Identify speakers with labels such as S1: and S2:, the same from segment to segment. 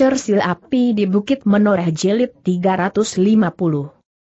S1: Cersil api di Bukit Menoreh Jelit 350.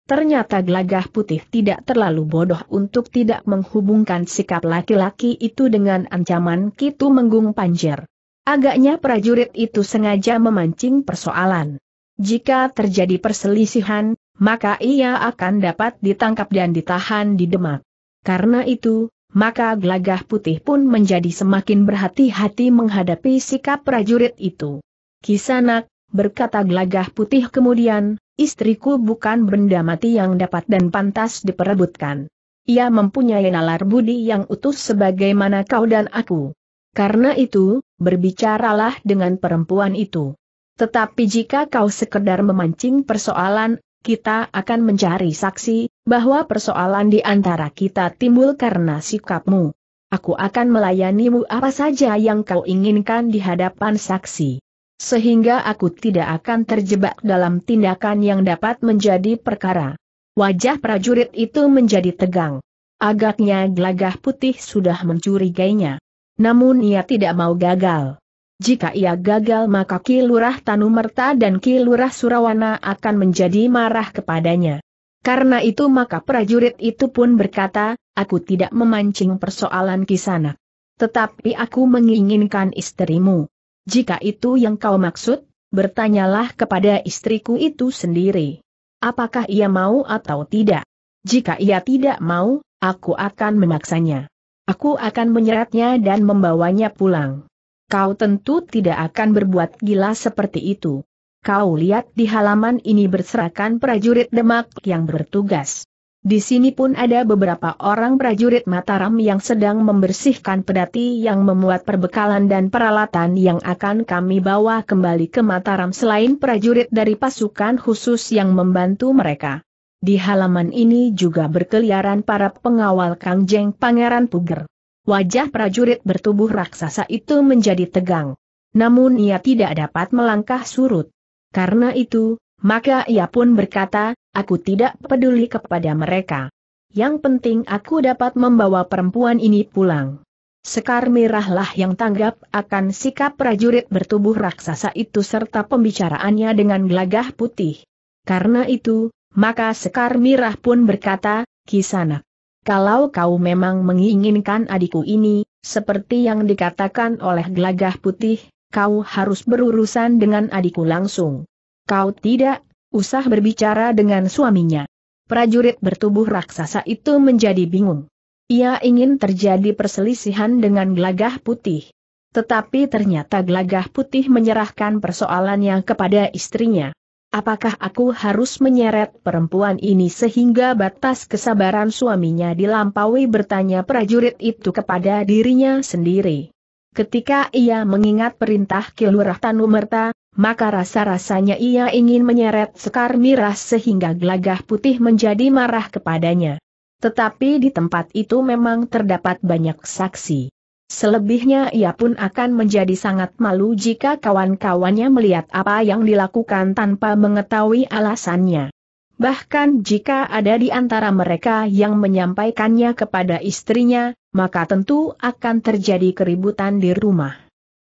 S1: Ternyata gelagah putih tidak terlalu bodoh untuk tidak menghubungkan sikap laki-laki itu dengan ancaman Kitu Menggung Panjer. Agaknya prajurit itu sengaja memancing persoalan. Jika terjadi perselisihan, maka ia akan dapat ditangkap dan ditahan di Demak. Karena itu, maka gelagah putih pun menjadi semakin berhati-hati menghadapi sikap prajurit itu. Kisanak, berkata gelagah putih kemudian, istriku bukan benda mati yang dapat dan pantas diperebutkan. Ia mempunyai nalar budi yang utuh sebagaimana kau dan aku. Karena itu, berbicaralah dengan perempuan itu. Tetapi jika kau sekedar memancing persoalan, kita akan mencari saksi, bahwa persoalan di antara kita timbul karena sikapmu. Aku akan melayanimu apa saja yang kau inginkan di hadapan saksi sehingga aku tidak akan terjebak dalam tindakan yang dapat menjadi perkara. Wajah prajurit itu menjadi tegang. Agaknya gelagah putih sudah mencurigainya. Namun ia tidak mau gagal. Jika ia gagal maka kilurah Lurah Tanumerta dan kilurah Surawana akan menjadi marah kepadanya. Karena itu maka prajurit itu pun berkata, aku tidak memancing persoalan kisana. Tetapi aku menginginkan istrimu. Jika itu yang kau maksud, bertanyalah kepada istriku itu sendiri. Apakah ia mau atau tidak? Jika ia tidak mau, aku akan memaksanya. Aku akan menyeretnya dan membawanya pulang. Kau tentu tidak akan berbuat gila seperti itu. Kau lihat di halaman ini berserakan prajurit demak yang bertugas. Di sini pun ada beberapa orang prajurit Mataram yang sedang membersihkan pedati yang memuat perbekalan dan peralatan yang akan kami bawa kembali ke Mataram selain prajurit dari pasukan khusus yang membantu mereka. Di halaman ini juga berkeliaran para pengawal Kangjeng Pangeran Puger. Wajah prajurit bertubuh raksasa itu menjadi tegang. Namun ia tidak dapat melangkah surut. Karena itu, maka ia pun berkata, aku tidak peduli kepada mereka. Yang penting aku dapat membawa perempuan ini pulang. Sekar Mirahlah yang tanggap akan sikap prajurit bertubuh raksasa itu serta pembicaraannya dengan gelagah putih. Karena itu, maka Sekar Mirah pun berkata, Kisana, kalau kau memang menginginkan adikku ini, seperti yang dikatakan oleh gelagah putih, kau harus berurusan dengan adikku langsung. Kau tidak usah berbicara dengan suaminya. Prajurit bertubuh raksasa itu menjadi bingung. Ia ingin terjadi perselisihan dengan gelagah putih. Tetapi ternyata gelagah putih menyerahkan persoalannya kepada istrinya. Apakah aku harus menyeret perempuan ini sehingga batas kesabaran suaminya dilampaui bertanya prajurit itu kepada dirinya sendiri. Ketika ia mengingat perintah Kilurah Tanumerta, maka rasa-rasanya ia ingin menyeret sekar miras sehingga gelagah putih menjadi marah kepadanya. Tetapi di tempat itu memang terdapat banyak saksi. Selebihnya ia pun akan menjadi sangat malu jika kawan-kawannya melihat apa yang dilakukan tanpa mengetahui alasannya. Bahkan jika ada di antara mereka yang menyampaikannya kepada istrinya, maka tentu akan terjadi keributan di rumah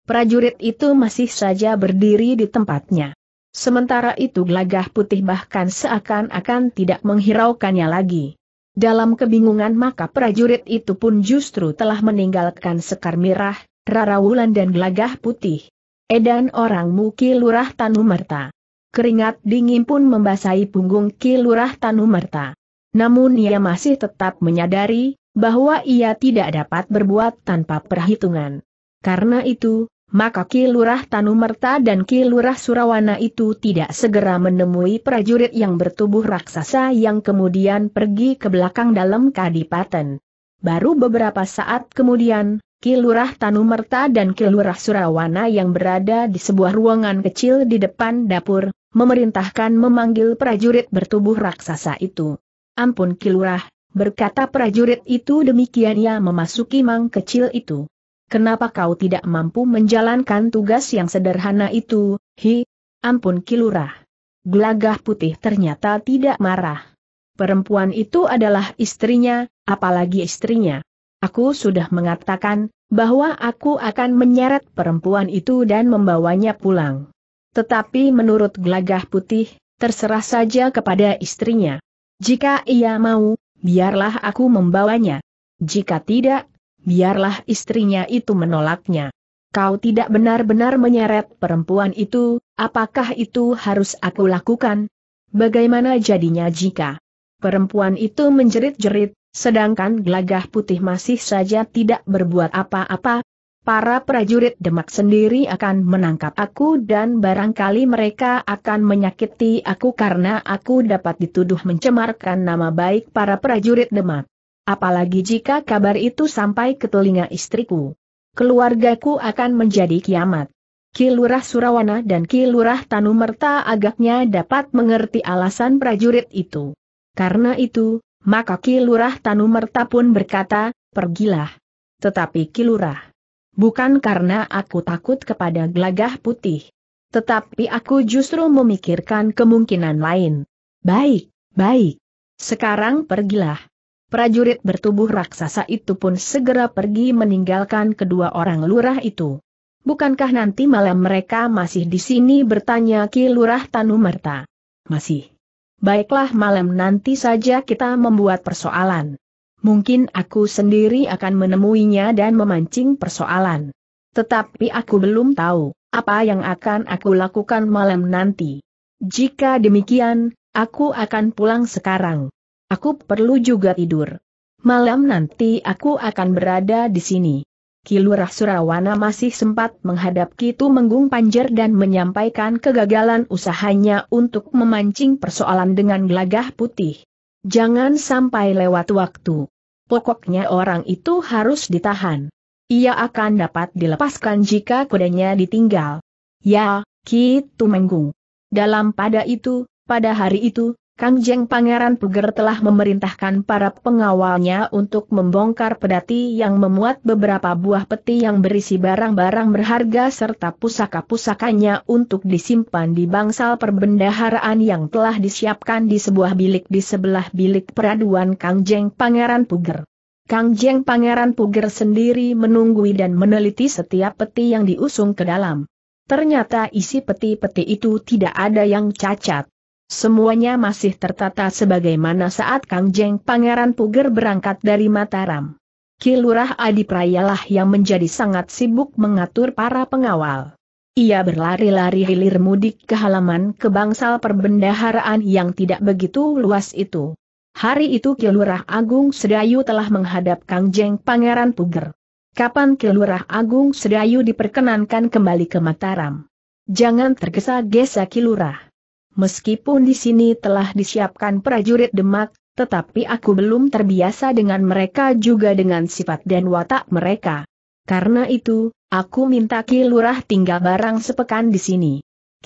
S1: prajurit itu masih saja berdiri di tempatnya. Sementara itu gelagah putih bahkan seakan-akan tidak menghiraukannya lagi. Dalam kebingungan maka prajurit itu pun justru telah meninggalkan Sekar Mirah, Rarawulan dan gelagah putih. Edan orang Muki Lurah Tanumerta. Keringat dingin pun membasahi punggung kilurah Lurah Tanumerta. Namun ia masih tetap menyadari bahwa ia tidak dapat berbuat tanpa perhitungan. Karena itu, maka Kilurah Tanumerta dan Kilurah Surawana itu tidak segera menemui prajurit yang bertubuh raksasa yang kemudian pergi ke belakang dalam kadipaten. Baru beberapa saat kemudian, Kilurah Tanumerta dan Kilurah Surawana yang berada di sebuah ruangan kecil di depan dapur, memerintahkan memanggil prajurit bertubuh raksasa itu. Ampun Kilurah, berkata prajurit itu demikian ia memasuki mang kecil itu kenapa kau tidak mampu menjalankan tugas yang sederhana itu, hi, ampun kilurah. Gelagah putih ternyata tidak marah. Perempuan itu adalah istrinya, apalagi istrinya. Aku sudah mengatakan, bahwa aku akan menyeret perempuan itu dan membawanya pulang. Tetapi menurut gelagah putih, terserah saja kepada istrinya. Jika ia mau, biarlah aku membawanya. Jika tidak, biarlah istrinya itu menolaknya. Kau tidak benar-benar menyeret perempuan itu, apakah itu harus aku lakukan? Bagaimana jadinya jika perempuan itu menjerit-jerit, sedangkan gelagah putih masih saja tidak berbuat apa-apa? Para prajurit Demak sendiri akan menangkap aku dan barangkali mereka akan menyakiti aku karena aku dapat dituduh mencemarkan nama baik para prajurit Demak apalagi jika kabar itu sampai ke telinga istriku. Keluargaku akan menjadi kiamat. Kilurah Surawana dan Kilurah Tanumerta agaknya dapat mengerti alasan prajurit itu. Karena itu, maka Kilurah Tanumerta pun berkata, pergilah. Tetapi Kilurah, bukan karena aku takut kepada gelagah putih. Tetapi aku justru memikirkan kemungkinan lain. Baik, baik. Sekarang pergilah prajurit bertubuh raksasa itu pun segera pergi meninggalkan kedua orang lurah itu. Bukankah nanti malam mereka masih di sini bertanya Ki Lurah Tanumerta? Masih. Baiklah malam nanti saja kita membuat persoalan. Mungkin aku sendiri akan menemuinya dan memancing persoalan. Tetapi aku belum tahu apa yang akan aku lakukan malam nanti. Jika demikian, aku akan pulang sekarang. Aku perlu juga tidur. Malam nanti aku akan berada di sini. Kilurah Surawana masih sempat menghadap Kitu Menggung Panjer dan menyampaikan kegagalan usahanya untuk memancing persoalan dengan gelagah putih. Jangan sampai lewat waktu. Pokoknya orang itu harus ditahan. Ia akan dapat dilepaskan jika kudanya ditinggal. Ya, Kitu Menggung. Dalam pada itu, pada hari itu, Kang Jeng Pangeran Puger telah memerintahkan para pengawalnya untuk membongkar pedati yang memuat beberapa buah peti yang berisi barang-barang berharga serta pusaka-pusakanya untuk disimpan di bangsal perbendaharaan yang telah disiapkan di sebuah bilik di sebelah bilik peraduan Kang Jeng Pangeran Puger. Kang Jeng Pangeran Puger sendiri menunggui dan meneliti setiap peti yang diusung ke dalam. Ternyata isi peti-peti itu tidak ada yang cacat. Semuanya masih tertata sebagaimana saat Kang Jeng Pangeran Puger berangkat dari Mataram. Kilurah Adi Prayalah yang menjadi sangat sibuk mengatur para pengawal. Ia berlari-lari hilir mudik ke halaman kebangsal perbendaharaan yang tidak begitu luas itu. Hari itu Kilurah Agung Sedayu telah menghadap Kang Jeng Pangeran Puger. Kapan Kilurah Agung Sedayu diperkenankan kembali ke Mataram? Jangan tergesa-gesa Kilurah. Meskipun di sini telah disiapkan prajurit demak, tetapi aku belum terbiasa dengan mereka juga dengan sifat dan watak mereka. Karena itu, aku minta Kilurah tinggal barang sepekan di sini.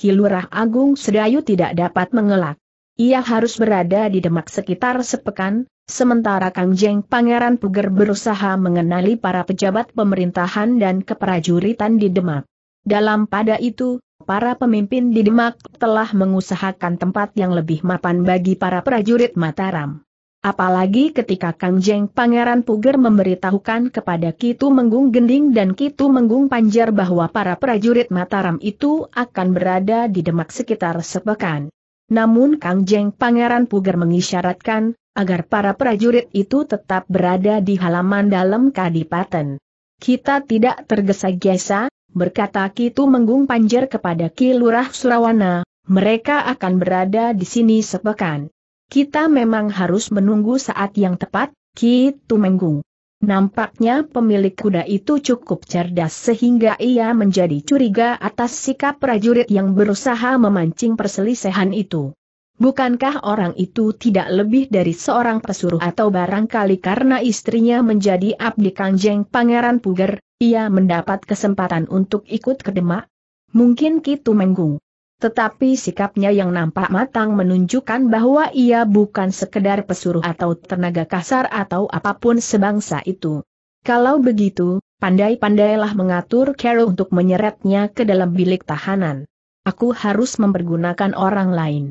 S1: Kilurah Agung Sedayu tidak dapat mengelak. Ia harus berada di Demak sekitar sepekan, sementara Kang Jeng Pangeran Puger berusaha mengenali para pejabat pemerintahan dan keprajuritan di Demak. Dalam pada itu, para pemimpin di Demak telah mengusahakan tempat yang lebih mapan bagi para prajurit Mataram. Apalagi ketika Kang Jeng Pangeran Puger memberitahukan kepada Kitu Menggung Gending dan Kitu Menggung Panjar bahwa para prajurit Mataram itu akan berada di Demak sekitar sepekan. Namun Kang Jeng Pangeran Puger mengisyaratkan, agar para prajurit itu tetap berada di halaman dalam Kadipaten. Kita tidak tergesa-gesa, berkata kitu menggung Panjer kepada Ki Lurah Surawana, mereka akan berada di sini sepekan. Kita memang harus menunggu saat yang tepat, kitu menggung Nampaknya pemilik kuda itu cukup cerdas sehingga ia menjadi curiga atas sikap prajurit yang berusaha memancing perselisihan itu. Bukankah orang itu tidak lebih dari seorang pesuruh atau barangkali karena istrinya menjadi abdi kanjeng Pangeran Puger, ia mendapat kesempatan untuk ikut ke Demak? Mungkin Kitu Menggung. Tetapi sikapnya yang nampak matang menunjukkan bahwa ia bukan sekedar pesuruh atau tenaga kasar atau apapun sebangsa itu. Kalau begitu, pandai-pandailah mengatur Carol untuk menyeretnya ke dalam bilik tahanan. Aku harus mempergunakan orang lain.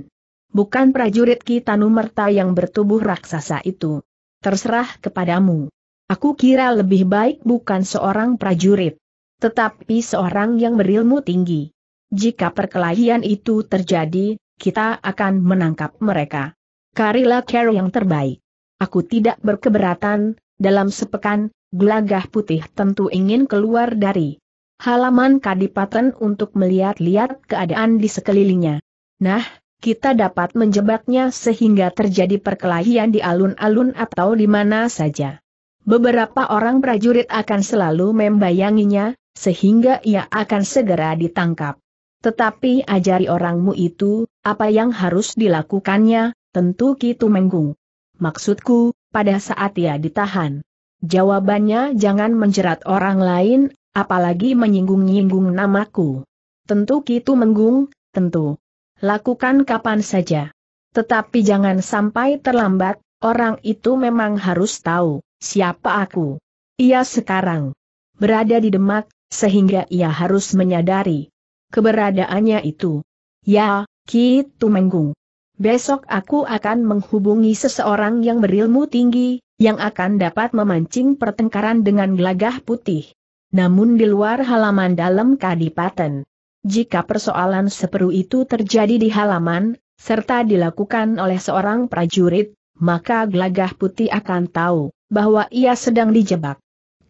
S1: Bukan prajurit kita numerta yang bertubuh raksasa itu. Terserah kepadamu. Aku kira lebih baik bukan seorang prajurit, tetapi seorang yang berilmu tinggi. Jika perkelahian itu terjadi, kita akan menangkap mereka. Karila Carol yang terbaik. Aku tidak berkeberatan, dalam sepekan, gelagah putih tentu ingin keluar dari halaman kadipaten untuk melihat-lihat keadaan di sekelilingnya. Nah, kita dapat menjebaknya sehingga terjadi perkelahian di alun-alun atau di mana saja. Beberapa orang prajurit akan selalu membayanginya, sehingga ia akan segera ditangkap. Tetapi ajari orangmu itu, apa yang harus dilakukannya, tentu kita Menggung. Maksudku, pada saat ia ditahan. Jawabannya jangan menjerat orang lain, apalagi menyinggung-nyinggung namaku. Tentu kita Menggung, tentu. Lakukan kapan saja. Tetapi jangan sampai terlambat, orang itu memang harus tahu siapa aku? Ia sekarang berada di Demak, sehingga ia harus menyadari keberadaannya itu. Ya, Ki Tumenggung. Besok aku akan menghubungi seseorang yang berilmu tinggi, yang akan dapat memancing pertengkaran dengan gelagah putih. Namun di luar halaman dalam kadipaten. Jika persoalan seperu itu terjadi di halaman, serta dilakukan oleh seorang prajurit, maka gelagah putih akan tahu bahwa ia sedang dijebak.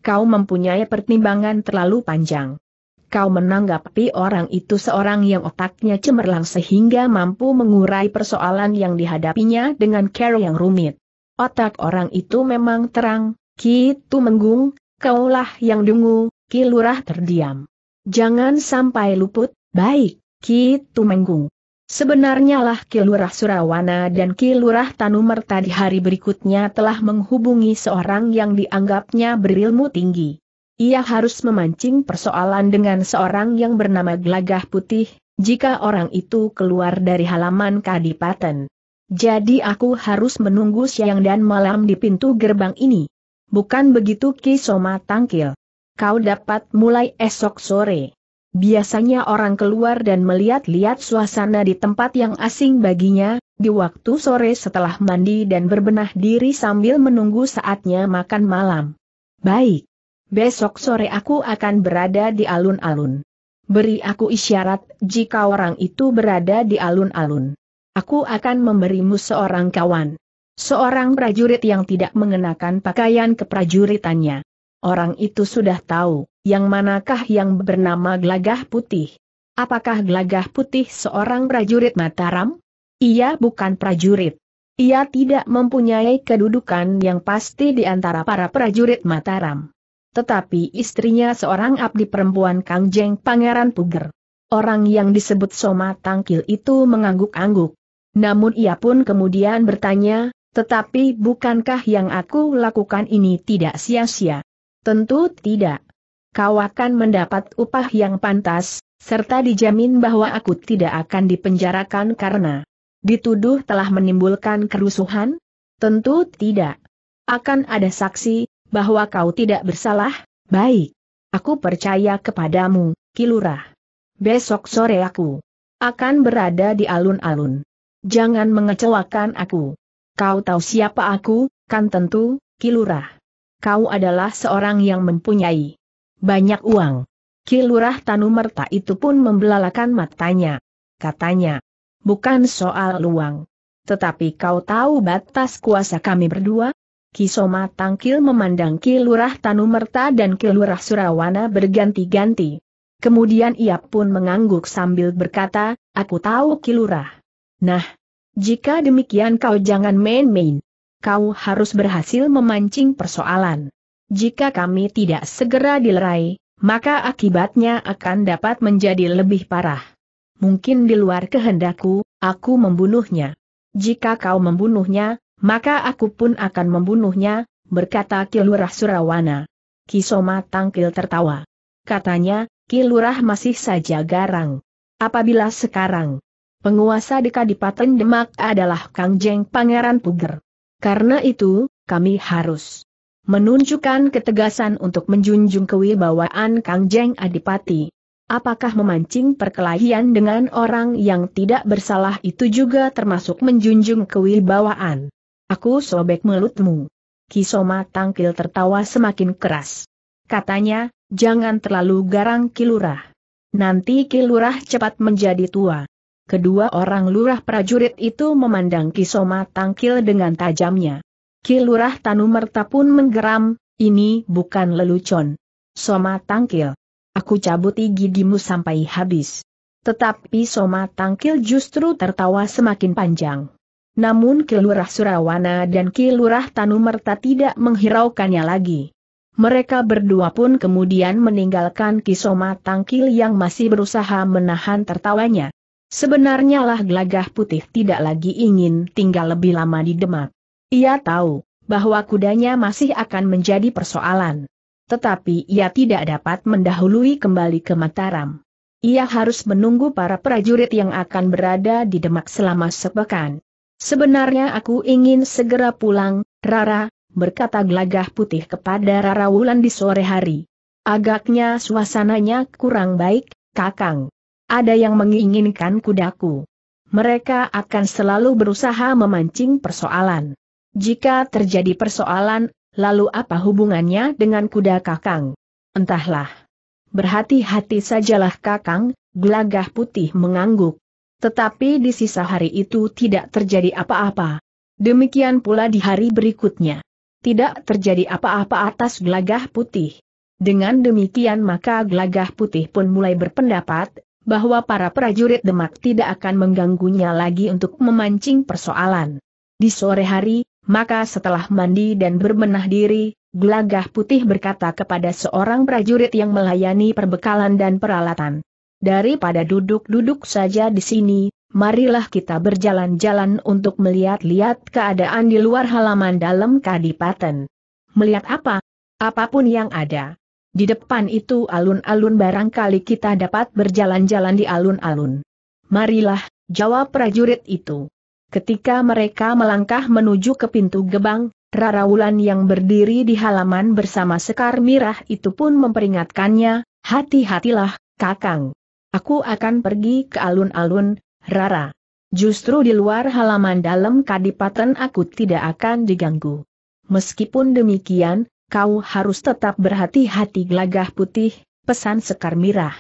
S1: Kau mempunyai pertimbangan terlalu panjang. Kau menanggapi orang itu seorang yang otaknya cemerlang sehingga mampu mengurai persoalan yang dihadapinya dengan cara yang rumit. Otak orang itu memang terang, Kitu menggung, kaulah yang dungu, Kilurah terdiam. Jangan sampai luput, baik, Kitu menggung. Sebenarnya lah Kilurah Surawana dan Kilurah Tanumerta di hari berikutnya telah menghubungi seorang yang dianggapnya berilmu tinggi. Ia harus memancing persoalan dengan seorang yang bernama Glagah Putih, jika orang itu keluar dari halaman Kadipaten. Jadi aku harus menunggu siang dan malam di pintu gerbang ini. Bukan begitu Ki Soma tangkil. Kau dapat mulai esok sore. Biasanya orang keluar dan melihat-lihat suasana di tempat yang asing baginya, di waktu sore setelah mandi dan berbenah diri sambil menunggu saatnya makan malam. Baik. Besok sore aku akan berada di alun-alun. Beri aku isyarat jika orang itu berada di alun-alun. Aku akan memberimu seorang kawan. Seorang prajurit yang tidak mengenakan pakaian keprajuritannya. Orang itu sudah tahu, yang manakah yang bernama Gelagah Putih. Apakah Gelagah Putih seorang prajurit Mataram? Ia bukan prajurit. Ia tidak mempunyai kedudukan yang pasti di antara para prajurit Mataram. Tetapi istrinya seorang abdi perempuan Kangjeng Pangeran Puger. Orang yang disebut Soma Tangkil itu mengangguk-angguk. Namun ia pun kemudian bertanya, tetapi bukankah yang aku lakukan ini tidak sia-sia? Tentu tidak. Kau akan mendapat upah yang pantas, serta dijamin bahwa aku tidak akan dipenjarakan karena dituduh telah menimbulkan kerusuhan? Tentu tidak. Akan ada saksi, bahwa kau tidak bersalah, baik. Aku percaya kepadamu, Kilurah. Besok sore aku akan berada di alun-alun. Jangan mengecewakan aku. Kau tahu siapa aku, kan tentu, Kilurah kau adalah seorang yang mempunyai banyak uang. Kilurah Tanumerta itu pun membelalakan matanya. Katanya, bukan soal uang, Tetapi kau tahu batas kuasa kami berdua? Kisoma Tangkil memandang Kilurah Tanumerta dan Kilurah Surawana berganti-ganti. Kemudian ia pun mengangguk sambil berkata, aku tahu Kilurah. Nah, jika demikian kau jangan main-main kau harus berhasil memancing persoalan. Jika kami tidak segera dilerai, maka akibatnya akan dapat menjadi lebih parah. Mungkin di luar kehendakku, aku membunuhnya. Jika kau membunuhnya, maka aku pun akan membunuhnya, berkata Kilurah Surawana. Kisoma tangkil tertawa. Katanya, Kilurah masih saja garang. Apabila sekarang, penguasa di Kadipaten Demak adalah Kang Jeng Pangeran Puger. Karena itu, kami harus menunjukkan ketegasan untuk menjunjung kewibawaan Kang Jeng Adipati. Apakah memancing perkelahian dengan orang yang tidak bersalah itu juga termasuk menjunjung kewibawaan? Aku sobek mulutmu. Kisoma tangkil tertawa semakin keras. Katanya, jangan terlalu garang kilurah. Nanti kilurah cepat menjadi tua. Kedua orang lurah prajurit itu memandang Kisoma Tangkil dengan tajamnya. Kilurah Tanumerta pun menggeram, ini bukan lelucon. Soma Tangkil. Aku cabut gigimu sampai habis. Tetapi Soma Tangkil justru tertawa semakin panjang. Namun Kilurah Surawana dan Kilurah Tanumerta tidak menghiraukannya lagi. Mereka berdua pun kemudian meninggalkan Kisoma Tangkil yang masih berusaha menahan tertawanya. Sebenarnya lah gelagah putih tidak lagi ingin tinggal lebih lama di Demak. Ia tahu bahwa kudanya masih akan menjadi persoalan. Tetapi ia tidak dapat mendahului kembali ke Mataram. Ia harus menunggu para prajurit yang akan berada di Demak selama sepekan. Sebenarnya aku ingin segera pulang, Rara, berkata gelagah putih kepada Rara Wulan di sore hari. Agaknya suasananya kurang baik, Kakang. Ada yang menginginkan kudaku. Mereka akan selalu berusaha memancing persoalan. Jika terjadi persoalan, lalu apa hubungannya dengan kuda kakang? Entahlah. Berhati-hati sajalah kakang, gelagah putih mengangguk. Tetapi di sisa hari itu tidak terjadi apa-apa. Demikian pula di hari berikutnya. Tidak terjadi apa-apa atas gelagah putih. Dengan demikian maka gelagah putih pun mulai berpendapat, bahwa para prajurit Demak tidak akan mengganggunya lagi untuk memancing persoalan. Di sore hari, maka setelah mandi dan berbenah diri, Glagah Putih berkata kepada seorang prajurit yang melayani perbekalan dan peralatan. Daripada duduk-duduk saja di sini, marilah kita berjalan-jalan untuk melihat-lihat keadaan di luar halaman dalam kadipaten. Melihat apa? Apapun yang ada. Di depan itu alun-alun barangkali kita dapat berjalan-jalan di alun-alun. Marilah, jawab prajurit itu. Ketika mereka melangkah menuju ke pintu gebang, Wulan yang berdiri di halaman bersama Sekar Mirah itu pun memperingatkannya, hati-hatilah, Kakang. Aku akan pergi ke alun-alun, Rara. Justru di luar halaman dalam kadipaten aku tidak akan diganggu. Meskipun demikian, kau harus tetap berhati-hati gelagah putih, pesan Sekar Mirah.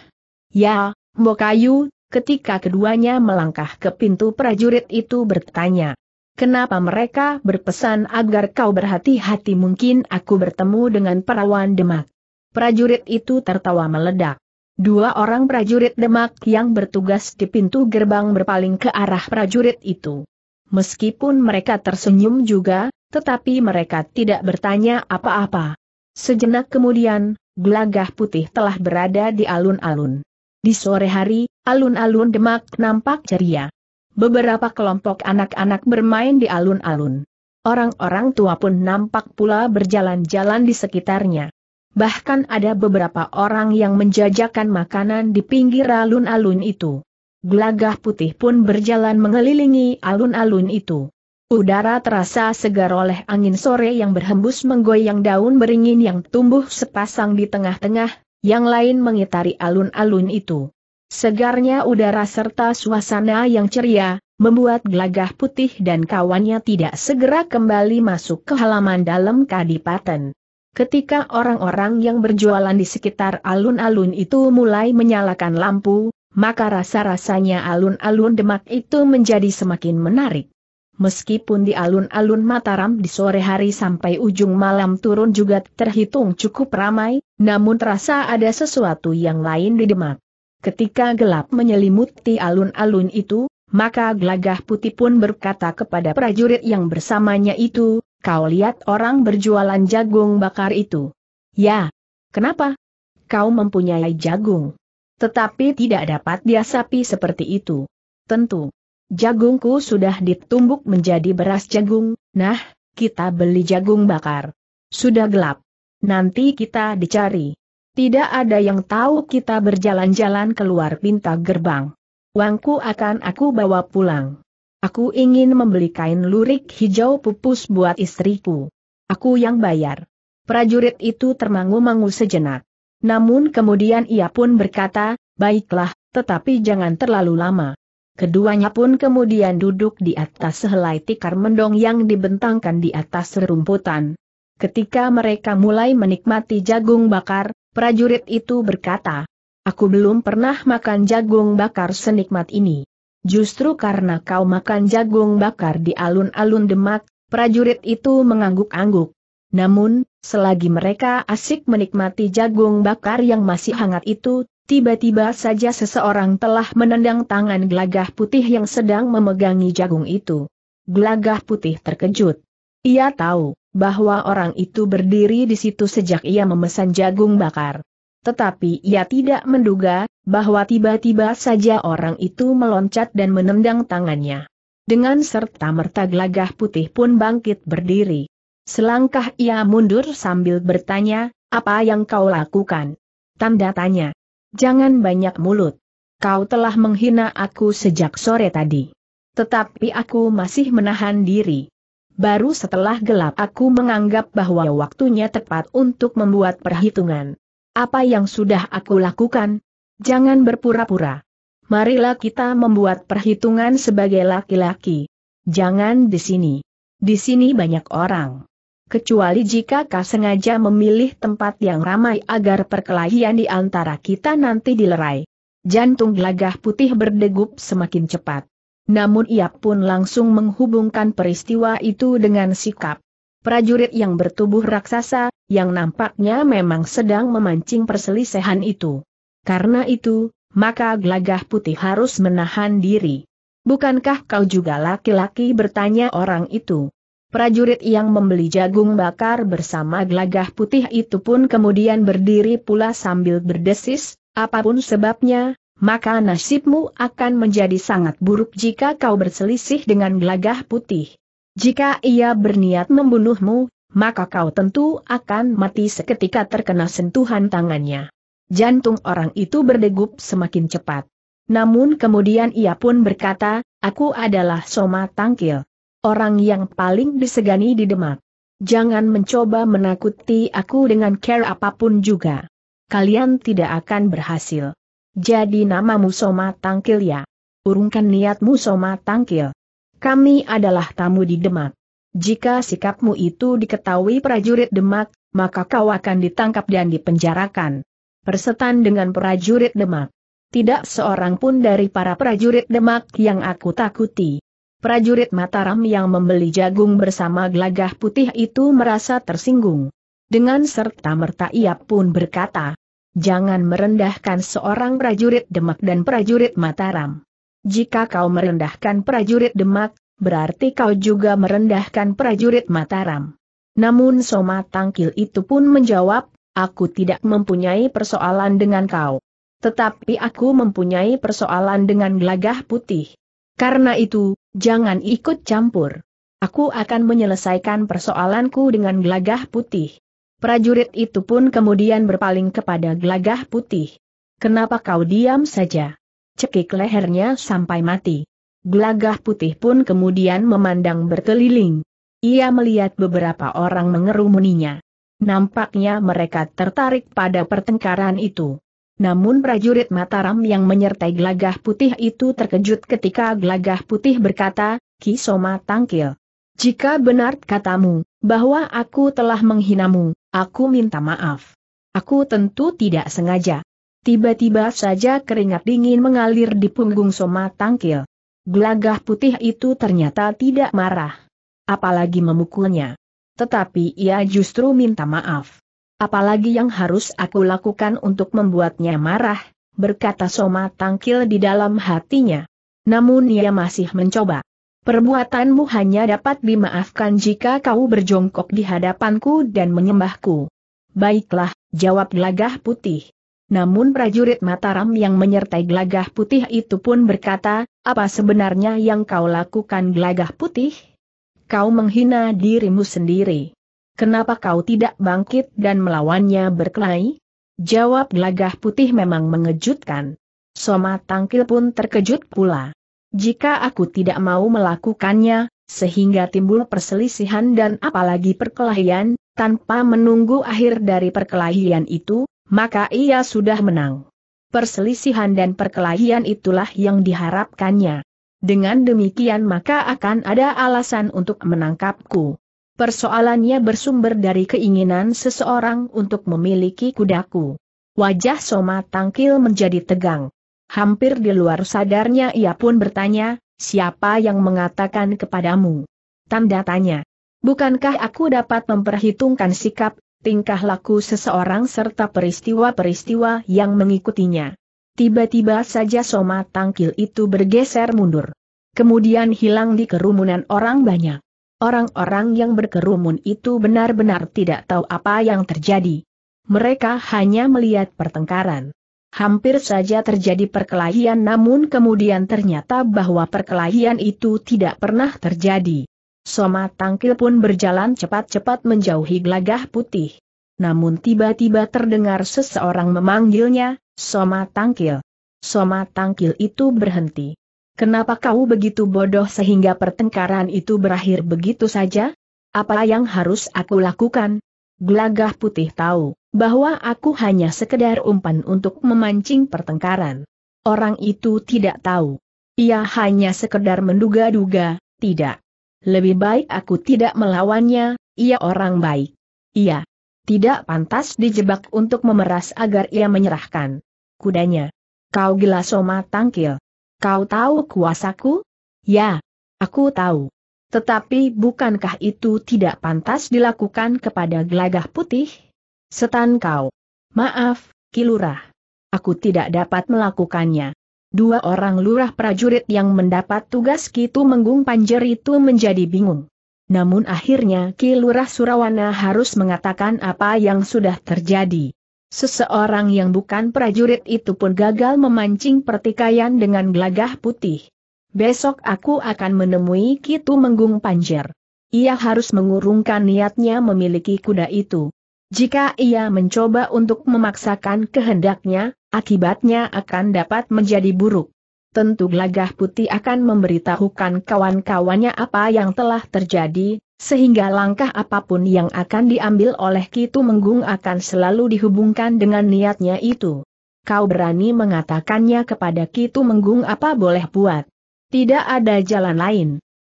S1: Ya, Mbokayu, ketika keduanya melangkah ke pintu prajurit itu bertanya. Kenapa mereka berpesan agar kau berhati-hati mungkin aku bertemu dengan perawan Demak. Prajurit itu tertawa meledak. Dua orang prajurit Demak yang bertugas di pintu gerbang berpaling ke arah prajurit itu. Meskipun mereka tersenyum juga, tetapi mereka tidak bertanya apa-apa. Sejenak kemudian, glagah putih telah berada di alun-alun. Di sore hari, alun-alun Demak nampak ceria. Beberapa kelompok anak-anak bermain di alun-alun. Orang-orang tua pun nampak pula berjalan-jalan di sekitarnya. Bahkan ada beberapa orang yang menjajakan makanan di pinggir alun-alun itu. Glagah putih pun berjalan mengelilingi alun-alun itu. Udara terasa segar oleh angin sore yang berhembus menggoyang daun beringin yang tumbuh sepasang di tengah-tengah, yang lain mengitari alun-alun itu. Segarnya udara serta suasana yang ceria, membuat gelagah putih dan kawannya tidak segera kembali masuk ke halaman dalam kadipaten. Ketika orang-orang yang berjualan di sekitar alun-alun itu mulai menyalakan lampu, maka rasa-rasanya alun-alun demak itu menjadi semakin menarik meskipun di alun-alun Mataram di sore hari sampai ujung malam turun juga terhitung cukup ramai, namun terasa ada sesuatu yang lain di Demak. Ketika gelap menyelimuti alun-alun itu, maka gelagah putih pun berkata kepada prajurit yang bersamanya itu, kau lihat orang berjualan jagung bakar itu. Ya, kenapa? Kau mempunyai jagung. Tetapi tidak dapat diasapi seperti itu. Tentu. Jagungku sudah ditumbuk menjadi beras jagung, nah, kita beli jagung bakar. Sudah gelap. Nanti kita dicari. Tidak ada yang tahu kita berjalan-jalan keluar pintu gerbang. Uangku akan aku bawa pulang. Aku ingin membeli kain lurik hijau pupus buat istriku. Aku yang bayar. Prajurit itu termangu-mangu sejenak. Namun kemudian ia pun berkata, baiklah, tetapi jangan terlalu lama. Keduanya pun kemudian duduk di atas sehelai tikar mendong yang dibentangkan di atas rerumputan. Ketika mereka mulai menikmati jagung bakar, prajurit itu berkata, Aku belum pernah makan jagung bakar senikmat ini. Justru karena kau makan jagung bakar di alun-alun demak, prajurit itu mengangguk-angguk. Namun, selagi mereka asik menikmati jagung bakar yang masih hangat itu, Tiba-tiba saja seseorang telah menendang tangan gelagah putih yang sedang memegangi jagung itu. Gelagah putih terkejut. Ia tahu bahwa orang itu berdiri di situ sejak ia memesan jagung bakar. Tetapi ia tidak menduga bahwa tiba-tiba saja orang itu meloncat dan menendang tangannya. Dengan serta merta gelagah putih pun bangkit berdiri. Selangkah ia mundur sambil bertanya, apa yang kau lakukan? Tanda tanya. Jangan banyak mulut. Kau telah menghina aku sejak sore tadi. Tetapi aku masih menahan diri. Baru setelah gelap aku menganggap bahwa waktunya tepat untuk membuat perhitungan. Apa yang sudah aku lakukan? Jangan berpura-pura. Marilah kita membuat perhitungan sebagai laki-laki. Jangan di sini. Di sini banyak orang kecuali jika kau sengaja memilih tempat yang ramai agar perkelahian di antara kita nanti dilerai. Jantung gelagah putih berdegup semakin cepat. Namun ia pun langsung menghubungkan peristiwa itu dengan sikap prajurit yang bertubuh raksasa, yang nampaknya memang sedang memancing perselisihan itu. Karena itu, maka gelagah putih harus menahan diri. Bukankah kau juga laki-laki bertanya orang itu? Prajurit yang membeli jagung bakar bersama gelagah putih itu pun kemudian berdiri pula sambil berdesis, apapun sebabnya, maka nasibmu akan menjadi sangat buruk jika kau berselisih dengan gelagah putih. Jika ia berniat membunuhmu, maka kau tentu akan mati seketika terkena sentuhan tangannya. Jantung orang itu berdegup semakin cepat. Namun kemudian ia pun berkata, aku adalah Soma Tangkil orang yang paling disegani di Demak. Jangan mencoba menakuti aku dengan care apapun juga. Kalian tidak akan berhasil. Jadi namamu Soma Tangkil ya. Urungkan niatmu Soma Tangkil. Kami adalah tamu di Demak. Jika sikapmu itu diketahui prajurit Demak, maka kau akan ditangkap dan dipenjarakan. Persetan dengan prajurit Demak. Tidak seorang pun dari para prajurit Demak yang aku takuti prajurit Mataram yang membeli jagung bersama gelagah putih itu merasa tersinggung. Dengan serta merta ia pun berkata, Jangan merendahkan seorang prajurit Demak dan prajurit Mataram. Jika kau merendahkan prajurit Demak, berarti kau juga merendahkan prajurit Mataram. Namun Soma Tangkil itu pun menjawab, aku tidak mempunyai persoalan dengan kau. Tetapi aku mempunyai persoalan dengan gelagah putih. Karena itu, jangan ikut campur. Aku akan menyelesaikan persoalanku dengan gelagah putih. Prajurit itu pun kemudian berpaling kepada gelagah putih. Kenapa kau diam saja? Cekik lehernya sampai mati. Gelagah putih pun kemudian memandang berkeliling. Ia melihat beberapa orang mengerumuninya. Nampaknya mereka tertarik pada pertengkaran itu. Namun prajurit Mataram yang menyertai gelagah putih itu terkejut ketika gelagah putih berkata, Kisoma Tangkil. Jika benar katamu, bahwa aku telah menghinamu, aku minta maaf. Aku tentu tidak sengaja. Tiba-tiba saja keringat dingin mengalir di punggung Soma Tangkil. Gelagah putih itu ternyata tidak marah. Apalagi memukulnya. Tetapi ia justru minta maaf. Apalagi yang harus aku lakukan untuk membuatnya marah, berkata Soma tangkil di dalam hatinya. Namun ia masih mencoba. Perbuatanmu hanya dapat dimaafkan jika kau berjongkok di hadapanku dan menyembahku. Baiklah, jawab gelagah putih. Namun prajurit Mataram yang menyertai gelagah putih itu pun berkata, apa sebenarnya yang kau lakukan gelagah putih? Kau menghina dirimu sendiri. Kenapa kau tidak bangkit dan melawannya berkelahi? Jawab gelagah putih memang mengejutkan. Soma tangkil pun terkejut pula. Jika aku tidak mau melakukannya, sehingga timbul perselisihan dan apalagi perkelahian, tanpa menunggu akhir dari perkelahian itu, maka ia sudah menang. Perselisihan dan perkelahian itulah yang diharapkannya. Dengan demikian maka akan ada alasan untuk menangkapku. Persoalannya bersumber dari keinginan seseorang untuk memiliki kudaku. Wajah Soma Tangkil menjadi tegang. Hampir di luar sadarnya ia pun bertanya, siapa yang mengatakan kepadamu? Tanda tanya. Bukankah aku dapat memperhitungkan sikap, tingkah laku seseorang serta peristiwa-peristiwa yang mengikutinya? Tiba-tiba saja Soma Tangkil itu bergeser mundur. Kemudian hilang di kerumunan orang banyak. Orang-orang yang berkerumun itu benar-benar tidak tahu apa yang terjadi. Mereka hanya melihat pertengkaran. Hampir saja terjadi perkelahian namun kemudian ternyata bahwa perkelahian itu tidak pernah terjadi. Soma Tangkil pun berjalan cepat-cepat menjauhi gelagah putih. Namun tiba-tiba terdengar seseorang memanggilnya, Soma Tangkil. Soma Tangkil itu berhenti. Kenapa kau begitu bodoh sehingga pertengkaran itu berakhir begitu saja? Apa yang harus aku lakukan? Gelagah putih tahu bahwa aku hanya sekedar umpan untuk memancing pertengkaran. Orang itu tidak tahu. Ia hanya sekedar menduga-duga, tidak. Lebih baik aku tidak melawannya, ia orang baik. Ia tidak pantas dijebak untuk memeras agar ia menyerahkan kudanya. Kau gila soma tangkil. Kau tahu kuasaku? Ya, aku tahu. Tetapi bukankah itu tidak pantas dilakukan kepada gelagah putih? Setan kau. Maaf, Kilurah. Aku tidak dapat melakukannya. Dua orang lurah prajurit yang mendapat tugas Kitu Menggung Panjer itu menjadi bingung. Namun akhirnya Kilurah Surawana harus mengatakan apa yang sudah terjadi. Seseorang yang bukan prajurit itu pun gagal memancing pertikaian dengan gelagah putih. Besok aku akan menemui Kitu Menggung Panjer. Ia harus mengurungkan niatnya memiliki kuda itu. Jika ia mencoba untuk memaksakan kehendaknya, akibatnya akan dapat menjadi buruk. Tentu gelagah putih akan memberitahukan kawan-kawannya apa yang telah terjadi, sehingga langkah apapun yang akan diambil oleh Kitu Menggung akan selalu dihubungkan dengan niatnya itu. Kau berani mengatakannya kepada Kitu Menggung apa boleh buat. Tidak ada jalan lain.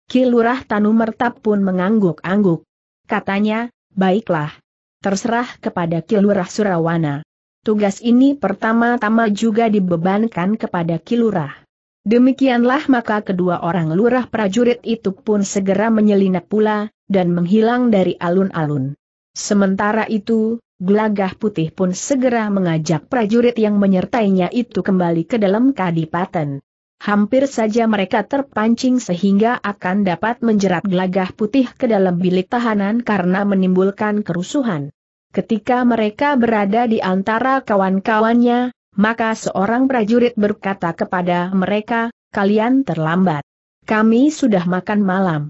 S1: Kilurah Tanu Mertap pun mengangguk-angguk. Katanya, baiklah. Terserah kepada Kilurah Surawana. Tugas ini pertama-tama juga dibebankan kepada Kilurah. Demikianlah maka kedua orang lurah prajurit itu pun segera menyelinap pula, dan menghilang dari alun-alun. Sementara itu, Gelagah putih pun segera mengajak prajurit yang menyertainya itu kembali ke dalam kadipaten. Hampir saja mereka terpancing sehingga akan dapat menjerat gelagah putih ke dalam bilik tahanan karena menimbulkan kerusuhan. Ketika mereka berada di antara kawan-kawannya, maka seorang prajurit berkata kepada mereka, kalian terlambat. Kami sudah makan malam.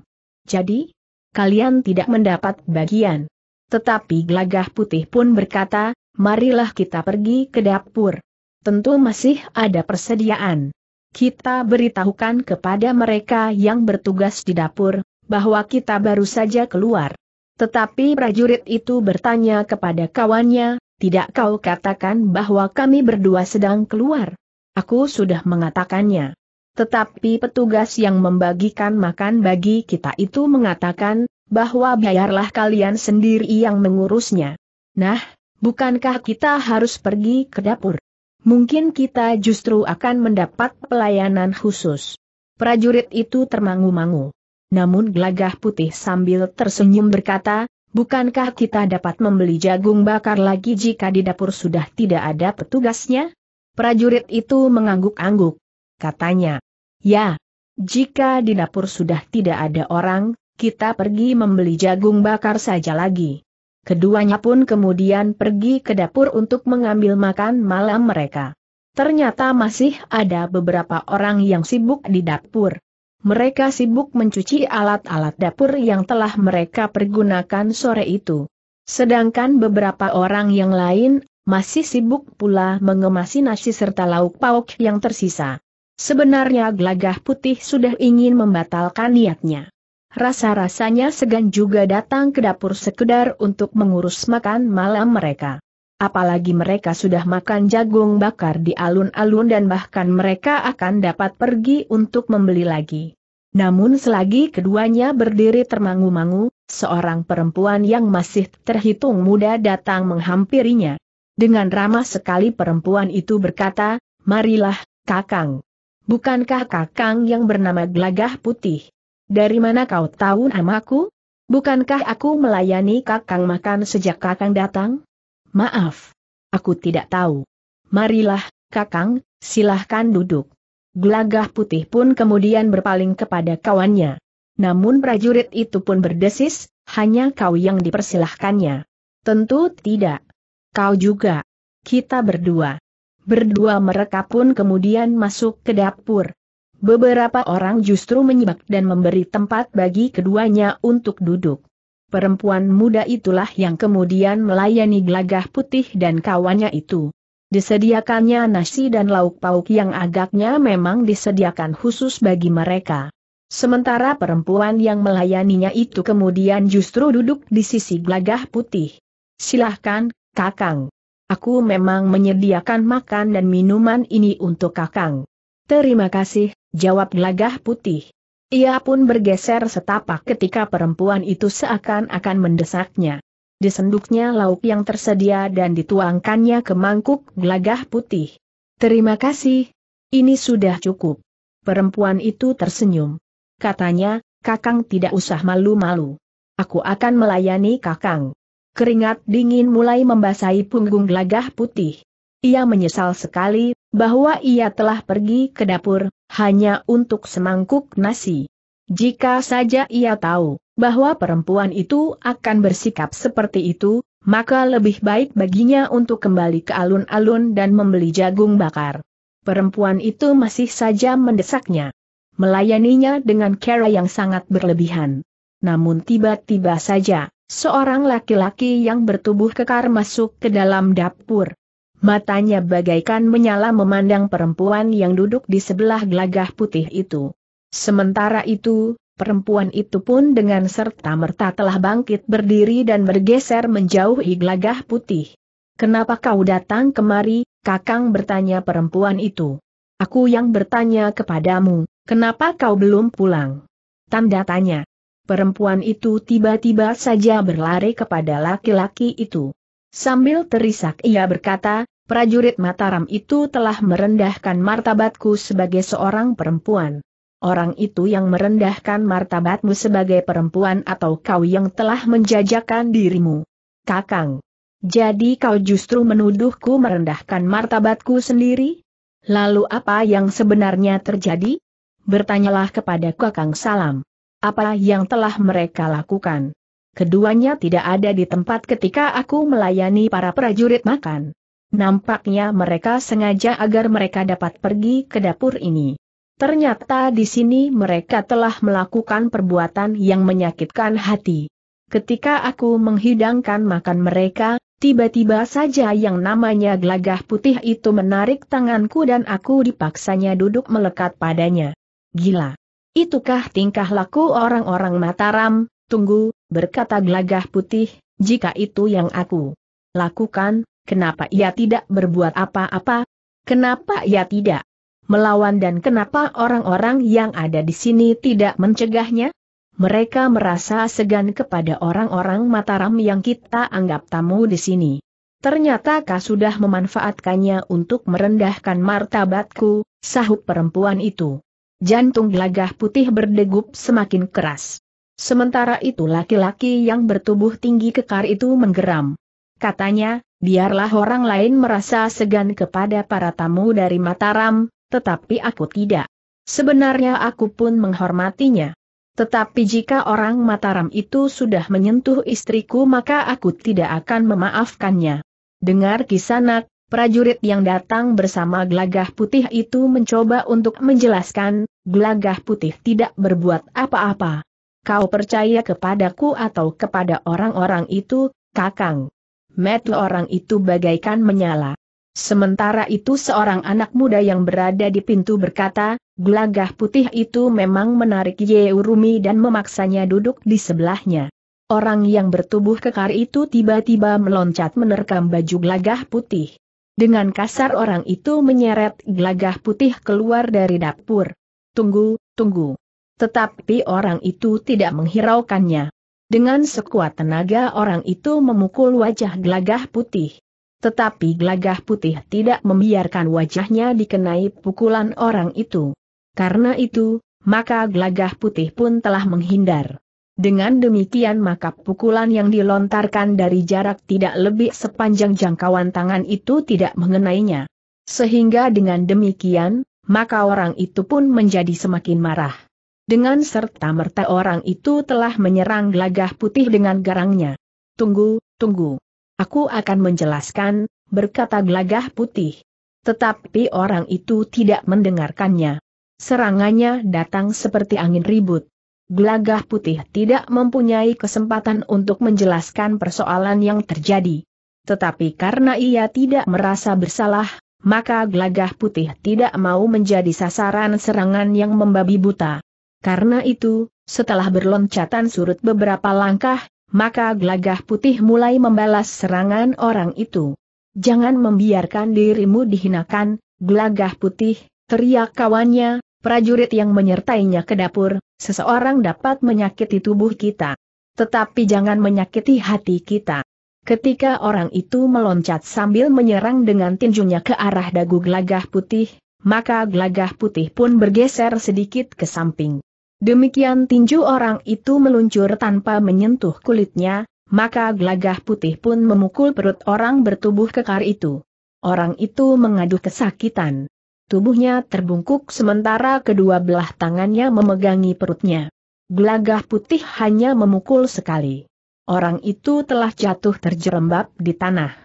S1: Jadi, kalian tidak mendapat bagian. Tetapi gelagah putih pun berkata, marilah kita pergi ke dapur. Tentu masih ada persediaan. Kita beritahukan kepada mereka yang bertugas di dapur, bahwa kita baru saja keluar. Tetapi prajurit itu bertanya kepada kawannya, tidak kau katakan bahwa kami berdua sedang keluar? Aku sudah mengatakannya. Tetapi petugas yang membagikan makan bagi kita itu mengatakan, bahwa biarlah kalian sendiri yang mengurusnya. Nah, bukankah kita harus pergi ke dapur? Mungkin kita justru akan mendapat pelayanan khusus. Prajurit itu termangu-mangu. Namun gelagah putih sambil tersenyum berkata, Bukankah kita dapat membeli jagung bakar lagi jika di dapur sudah tidak ada petugasnya? Prajurit itu mengangguk-angguk katanya. Ya, jika di dapur sudah tidak ada orang, kita pergi membeli jagung bakar saja lagi. Keduanya pun kemudian pergi ke dapur untuk mengambil makan malam mereka. Ternyata masih ada beberapa orang yang sibuk di dapur. Mereka sibuk mencuci alat-alat dapur yang telah mereka pergunakan sore itu. Sedangkan beberapa orang yang lain masih sibuk pula mengemasi nasi serta lauk pauk yang tersisa. Sebenarnya gelagah putih sudah ingin membatalkan niatnya. Rasa-rasanya segan juga datang ke dapur sekedar untuk mengurus makan malam mereka. Apalagi mereka sudah makan jagung bakar di alun-alun dan bahkan mereka akan dapat pergi untuk membeli lagi. Namun selagi keduanya berdiri termangu-mangu, seorang perempuan yang masih terhitung muda datang menghampirinya. Dengan ramah sekali perempuan itu berkata, Marilah, Kakang. Bukankah kakang yang bernama Gelagah Putih? Dari mana kau tahu namaku? Bukankah aku melayani kakang makan sejak kakang datang? Maaf. Aku tidak tahu. Marilah, kakang, silahkan duduk. Gelagah putih pun kemudian berpaling kepada kawannya. Namun prajurit itu pun berdesis, hanya kau yang dipersilahkannya. Tentu tidak. Kau juga. Kita berdua. Berdua mereka pun kemudian masuk ke dapur. Beberapa orang justru menyibak dan memberi tempat bagi keduanya untuk duduk. Perempuan muda itulah yang kemudian melayani gelagah putih dan kawannya itu. Disediakannya nasi dan lauk pauk yang agaknya memang disediakan khusus bagi mereka. Sementara perempuan yang melayaninya itu kemudian justru duduk di sisi gelagah putih. Silahkan, Kakang. Aku memang menyediakan makan dan minuman ini untuk Kakang. Terima kasih, jawab gelagah putih. Ia pun bergeser setapak ketika perempuan itu seakan-akan mendesaknya. Disenduknya lauk yang tersedia dan dituangkannya ke mangkuk gelagah putih. Terima kasih. Ini sudah cukup. Perempuan itu tersenyum. Katanya, Kakang tidak usah malu-malu. Aku akan melayani Kakang. Keringat dingin mulai membasahi punggung gelagah putih. Ia menyesal sekali bahwa ia telah pergi ke dapur hanya untuk semangkuk nasi. Jika saja ia tahu bahwa perempuan itu akan bersikap seperti itu, maka lebih baik baginya untuk kembali ke alun-alun dan membeli jagung bakar. Perempuan itu masih saja mendesaknya, melayaninya dengan cara yang sangat berlebihan. Namun tiba-tiba saja, Seorang laki-laki yang bertubuh kekar masuk ke dalam dapur. Matanya bagaikan menyala memandang perempuan yang duduk di sebelah gelagah putih itu. Sementara itu, perempuan itu pun dengan serta-merta telah bangkit berdiri dan bergeser menjauhi gelagah putih. Kenapa kau datang kemari, kakang bertanya perempuan itu. Aku yang bertanya kepadamu, kenapa kau belum pulang? Tanda tanya perempuan itu tiba-tiba saja berlari kepada laki-laki itu. Sambil terisak ia berkata, prajurit Mataram itu telah merendahkan martabatku sebagai seorang perempuan. Orang itu yang merendahkan martabatmu sebagai perempuan atau kau yang telah menjajakan dirimu. Kakang. Jadi kau justru menuduhku merendahkan martabatku sendiri? Lalu apa yang sebenarnya terjadi? Bertanyalah kepada Kakang Salam apa yang telah mereka lakukan. Keduanya tidak ada di tempat ketika aku melayani para prajurit makan. Nampaknya mereka sengaja agar mereka dapat pergi ke dapur ini. Ternyata di sini mereka telah melakukan perbuatan yang menyakitkan hati. Ketika aku menghidangkan makan mereka, tiba-tiba saja yang namanya gelagah putih itu menarik tanganku dan aku dipaksanya duduk melekat padanya. Gila. Itukah tingkah laku orang-orang Mataram, tunggu, berkata gelagah putih, jika itu yang aku lakukan, kenapa ia tidak berbuat apa-apa? Kenapa ia tidak melawan dan kenapa orang-orang yang ada di sini tidak mencegahnya? Mereka merasa segan kepada orang-orang Mataram yang kita anggap tamu di sini. Ternyata kau sudah memanfaatkannya untuk merendahkan martabatku, sahut perempuan itu jantung gelagah putih berdegup semakin keras. Sementara itu laki-laki yang bertubuh tinggi kekar itu menggeram. Katanya, biarlah orang lain merasa segan kepada para tamu dari Mataram, tetapi aku tidak. Sebenarnya aku pun menghormatinya. Tetapi jika orang Mataram itu sudah menyentuh istriku maka aku tidak akan memaafkannya. Dengar kisanak, Prajurit yang datang bersama gelagah putih itu mencoba untuk menjelaskan, gelagah putih tidak berbuat apa-apa. Kau percaya kepadaku atau kepada orang-orang itu, kakang? Metu orang itu bagaikan menyala. Sementara itu seorang anak muda yang berada di pintu berkata, gelagah putih itu memang menarik Yeurumi dan memaksanya duduk di sebelahnya. Orang yang bertubuh kekar itu tiba-tiba meloncat menerkam baju gelagah putih. Dengan kasar orang itu menyeret gelagah putih keluar dari dapur. Tunggu, tunggu. Tetapi orang itu tidak menghiraukannya. Dengan sekuat tenaga orang itu memukul wajah gelagah putih. Tetapi gelagah putih tidak membiarkan wajahnya dikenai pukulan orang itu. Karena itu, maka gelagah putih pun telah menghindar. Dengan demikian maka pukulan yang dilontarkan dari jarak tidak lebih sepanjang jangkauan tangan itu tidak mengenainya. Sehingga dengan demikian, maka orang itu pun menjadi semakin marah. Dengan serta-merta orang itu telah menyerang gelagah putih dengan garangnya. Tunggu, tunggu. Aku akan menjelaskan, berkata gelagah putih. Tetapi orang itu tidak mendengarkannya. Serangannya datang seperti angin ribut. Gelagah putih tidak mempunyai kesempatan untuk menjelaskan persoalan yang terjadi. Tetapi karena ia tidak merasa bersalah, maka gelagah putih tidak mau menjadi sasaran serangan yang membabi buta. Karena itu, setelah berloncatan surut beberapa langkah, maka gelagah putih mulai membalas serangan orang itu. Jangan membiarkan dirimu dihinakan, gelagah putih, teriak kawannya, prajurit yang menyertainya ke dapur, Seseorang dapat menyakiti tubuh kita. Tetapi jangan menyakiti hati kita. Ketika orang itu meloncat sambil menyerang dengan tinjunya ke arah dagu gelagah putih, maka gelagah putih pun bergeser sedikit ke samping. Demikian tinju orang itu meluncur tanpa menyentuh kulitnya, maka gelagah putih pun memukul perut orang bertubuh kekar itu. Orang itu mengaduh kesakitan. Tubuhnya terbungkuk sementara kedua belah tangannya memegangi perutnya. Gelagah putih hanya memukul sekali. Orang itu telah jatuh terjerembab di tanah.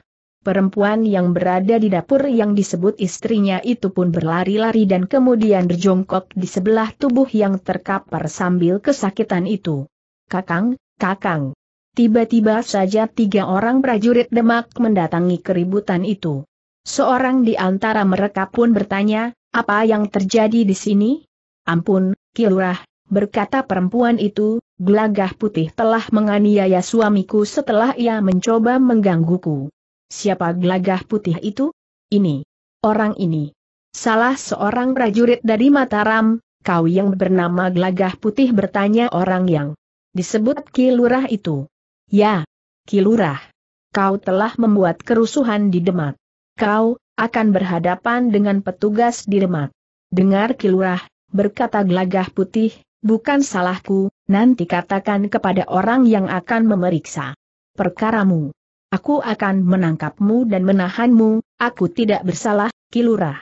S1: Perempuan yang berada di dapur yang disebut istrinya itu pun berlari-lari dan kemudian berjongkok di sebelah tubuh yang terkapar sambil kesakitan itu. Kakang, kakang. Tiba-tiba saja tiga orang prajurit demak mendatangi keributan itu. Seorang di antara mereka pun bertanya, apa yang terjadi di sini? Ampun, Kilurah, berkata perempuan itu, gelagah putih telah menganiaya suamiku setelah ia mencoba menggangguku. Siapa gelagah putih itu? Ini. Orang ini. Salah seorang prajurit dari Mataram, kau yang bernama gelagah putih bertanya orang yang disebut Kilurah itu. Ya, Kilurah. Kau telah membuat kerusuhan di Demak kau, akan berhadapan dengan petugas di Demak. Dengar kilurah, berkata gelagah putih, bukan salahku, nanti katakan kepada orang yang akan memeriksa perkaramu. Aku akan menangkapmu dan menahanmu, aku tidak bersalah, kilurah.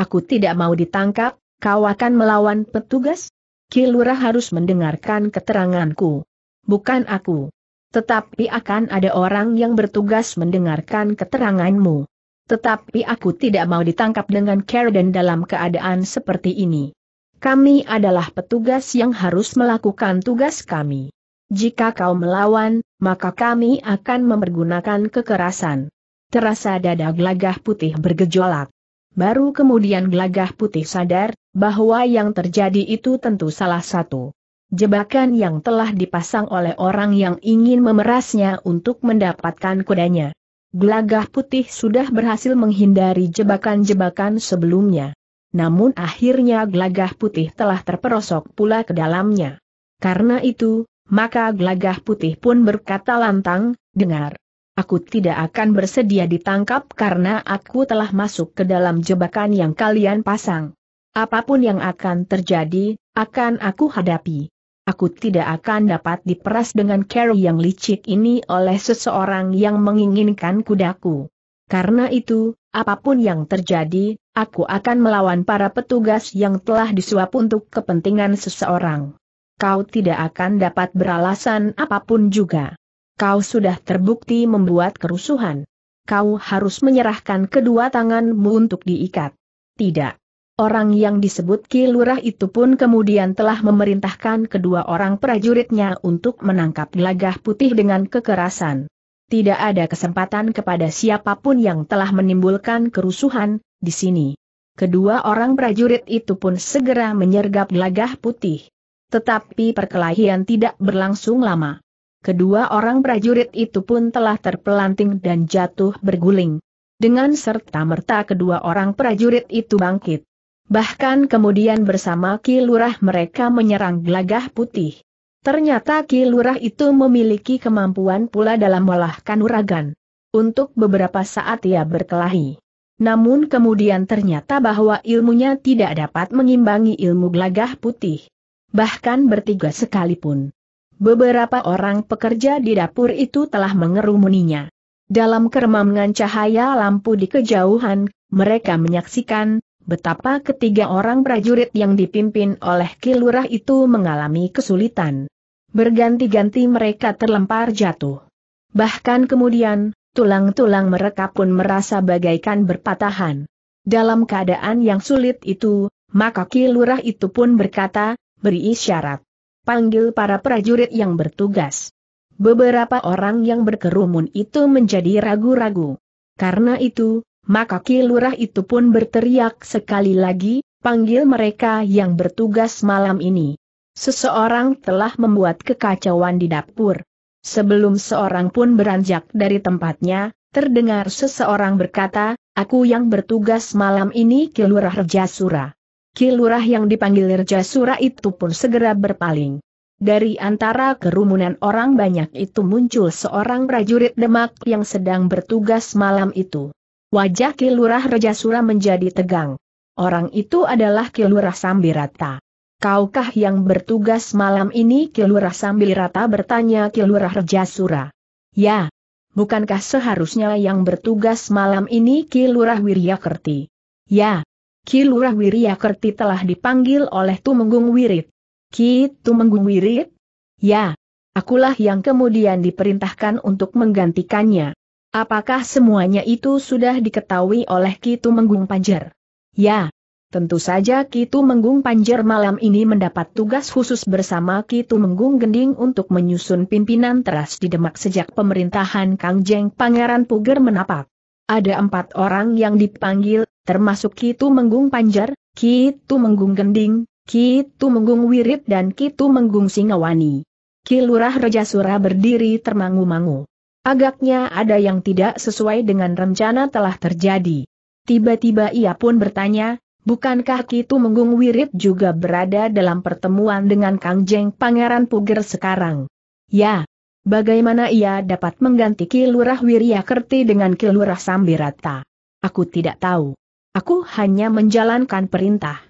S1: Aku tidak mau ditangkap, kau akan melawan petugas? Kilurah harus mendengarkan keteranganku. Bukan aku. Tetapi akan ada orang yang bertugas mendengarkan keteranganmu. Tetapi aku tidak mau ditangkap dengan dan dalam keadaan seperti ini. Kami adalah petugas yang harus melakukan tugas kami. Jika kau melawan, maka kami akan mempergunakan kekerasan. Terasa dada gelagah putih bergejolak. Baru kemudian gelagah putih sadar, bahwa yang terjadi itu tentu salah satu jebakan yang telah dipasang oleh orang yang ingin memerasnya untuk mendapatkan kudanya. Gelagah putih sudah berhasil menghindari jebakan-jebakan sebelumnya. Namun akhirnya gelagah putih telah terperosok pula ke dalamnya. Karena itu, maka gelagah putih pun berkata lantang, dengar. Aku tidak akan bersedia ditangkap karena aku telah masuk ke dalam jebakan yang kalian pasang. Apapun yang akan terjadi, akan aku hadapi aku tidak akan dapat diperas dengan cara yang licik ini oleh seseorang yang menginginkan kudaku. Karena itu, apapun yang terjadi, aku akan melawan para petugas yang telah disuap untuk kepentingan seseorang. Kau tidak akan dapat beralasan apapun juga. Kau sudah terbukti membuat kerusuhan. Kau harus menyerahkan kedua tanganmu untuk diikat. Tidak. Orang yang disebut Ki itu pun kemudian telah memerintahkan kedua orang prajuritnya untuk menangkap gelagah putih dengan kekerasan. Tidak ada kesempatan kepada siapapun yang telah menimbulkan kerusuhan di sini. Kedua orang prajurit itu pun segera menyergap gelagah putih. Tetapi perkelahian tidak berlangsung lama. Kedua orang prajurit itu pun telah terpelanting dan jatuh berguling. Dengan serta merta kedua orang prajurit itu bangkit. Bahkan kemudian bersama Ki Lurah mereka menyerang gelagah putih. Ternyata Ki Lurah itu memiliki kemampuan pula dalam melahkan kanuragan. Untuk beberapa saat ia berkelahi. Namun kemudian ternyata bahwa ilmunya tidak dapat mengimbangi ilmu gelagah putih. Bahkan bertiga sekalipun. Beberapa orang pekerja di dapur itu telah mengerumuninya. Dalam kermangan cahaya lampu di kejauhan, mereka menyaksikan, Betapa ketiga orang prajurit yang dipimpin oleh Kilurah itu mengalami kesulitan. Berganti-ganti mereka terlempar jatuh. Bahkan kemudian, tulang-tulang mereka pun merasa bagaikan berpatahan. Dalam keadaan yang sulit itu, maka Kilurah itu pun berkata, beri isyarat. Panggil para prajurit yang bertugas. Beberapa orang yang berkerumun itu menjadi ragu-ragu. Karena itu, maka Ki itu pun berteriak sekali lagi, panggil mereka yang bertugas malam ini. Seseorang telah membuat kekacauan di dapur. Sebelum seorang pun beranjak dari tempatnya, terdengar seseorang berkata, aku yang bertugas malam ini Ki Lurah Rejasura. Ki yang dipanggil Rejasura itu pun segera berpaling. Dari antara kerumunan orang banyak itu muncul seorang prajurit demak yang sedang bertugas malam itu. Wajah Kilurah Rejasura menjadi tegang. Orang itu adalah Kilurah Sambirata. Kaukah yang bertugas malam ini Kilurah Sambirata bertanya Kilurah Rejasura. Ya. Bukankah seharusnya yang bertugas malam ini Kilurah Wiryakerti? Ya. Kilurah Wiryakerti telah dipanggil oleh Tumenggung Wirit. Ki Tumenggung Wirit? Ya. Akulah yang kemudian diperintahkan untuk menggantikannya. Apakah semuanya itu sudah diketahui oleh Kitu Menggung Panjer? Ya, tentu saja Kitu Menggung Panjer malam ini mendapat tugas khusus bersama Kitu Menggung Gending untuk menyusun pimpinan teras di Demak sejak pemerintahan Kang Jeng Pangeran Puger menapak. Ada empat orang yang dipanggil, termasuk Kitu Menggung Panjer, Kitu Menggung Gending, Kitu Menggung Wirit dan Kitu Menggung Singawani. Kilurah Rejasura berdiri termangu-mangu. Agaknya ada yang tidak sesuai dengan rencana telah terjadi. Tiba-tiba ia pun bertanya, bukankah Kitu Menggung Wirit juga berada dalam pertemuan dengan Kang Jeng Pangeran Puger sekarang? Ya. Bagaimana ia dapat mengganti Kilurah Wiryakerti dengan Kilurah Sambirata? Aku tidak tahu. Aku hanya menjalankan perintah.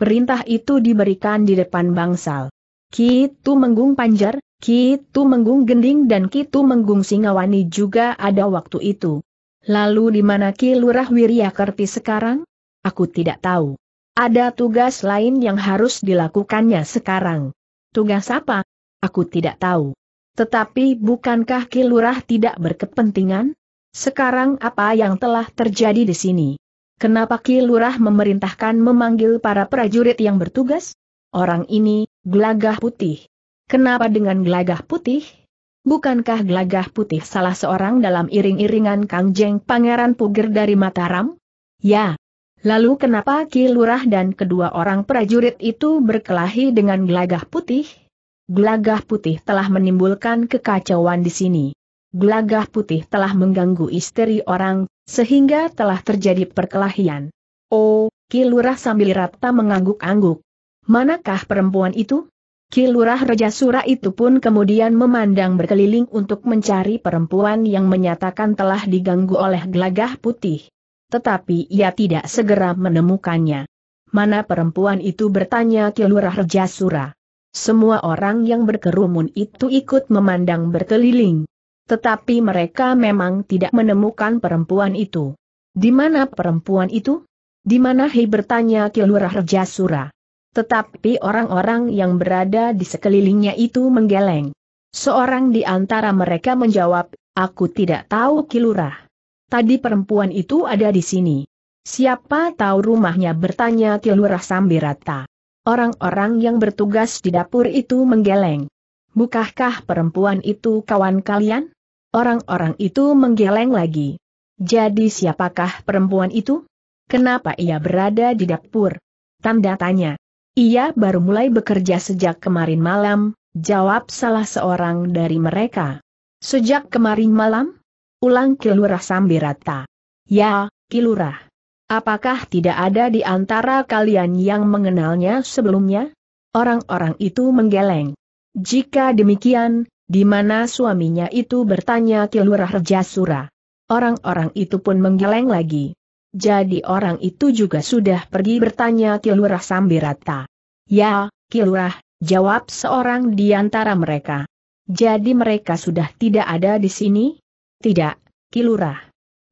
S1: Perintah itu diberikan di depan bangsal. Kitu Menggung Panjar, Kitu Menggung Gending dan Kitu Menggung Singawani juga ada waktu itu. Lalu di mana kilurah Lurah Kerti sekarang? Aku tidak tahu. Ada tugas lain yang harus dilakukannya sekarang. Tugas apa? Aku tidak tahu. Tetapi bukankah kilurah tidak berkepentingan? Sekarang apa yang telah terjadi di sini? Kenapa kilurah memerintahkan memanggil para prajurit yang bertugas? Orang ini, gelagah putih. Kenapa dengan gelagah putih? Bukankah gelagah putih salah seorang dalam iring-iringan Kangjeng Pangeran Puger dari Mataram? Ya. Lalu kenapa Ki Lurah dan kedua orang prajurit itu berkelahi dengan gelagah putih? Gelagah putih telah menimbulkan kekacauan di sini. Gelagah putih telah mengganggu istri orang, sehingga telah terjadi perkelahian. Oh, Ki Lurah sambil rata mengangguk-angguk. Manakah perempuan itu? Kilurah Reja Sura itu pun kemudian memandang berkeliling untuk mencari perempuan yang menyatakan telah diganggu oleh gelagah putih. Tetapi ia tidak segera menemukannya. Mana perempuan itu bertanya Kilurah Reja Sura. Semua orang yang berkerumun itu ikut memandang berkeliling. Tetapi mereka memang tidak menemukan perempuan itu. Di mana perempuan itu? Di mana hei bertanya Kilurah Sura. Tetapi orang-orang yang berada di sekelilingnya itu menggeleng. Seorang di antara mereka menjawab, aku tidak tahu kilurah. Tadi perempuan itu ada di sini. Siapa tahu rumahnya bertanya kilurah Sambirata. Orang-orang yang bertugas di dapur itu menggeleng. Bukahkah perempuan itu kawan kalian? Orang-orang itu menggeleng lagi. Jadi siapakah perempuan itu? Kenapa ia berada di dapur? Tanda tanya. Ia baru mulai bekerja sejak kemarin malam, jawab salah seorang dari mereka. Sejak kemarin malam? Ulang Kilurah Sambirata. Ya, Kilurah. Apakah tidak ada di antara kalian yang mengenalnya sebelumnya? Orang-orang itu menggeleng. Jika demikian, di mana suaminya itu bertanya Kilurah Rejasura. Orang-orang itu pun menggeleng lagi. Jadi orang itu juga sudah pergi bertanya Kilurah Sambirata. Ya, Kilurah, jawab seorang di antara mereka. Jadi mereka sudah tidak ada di sini? Tidak, Kilurah.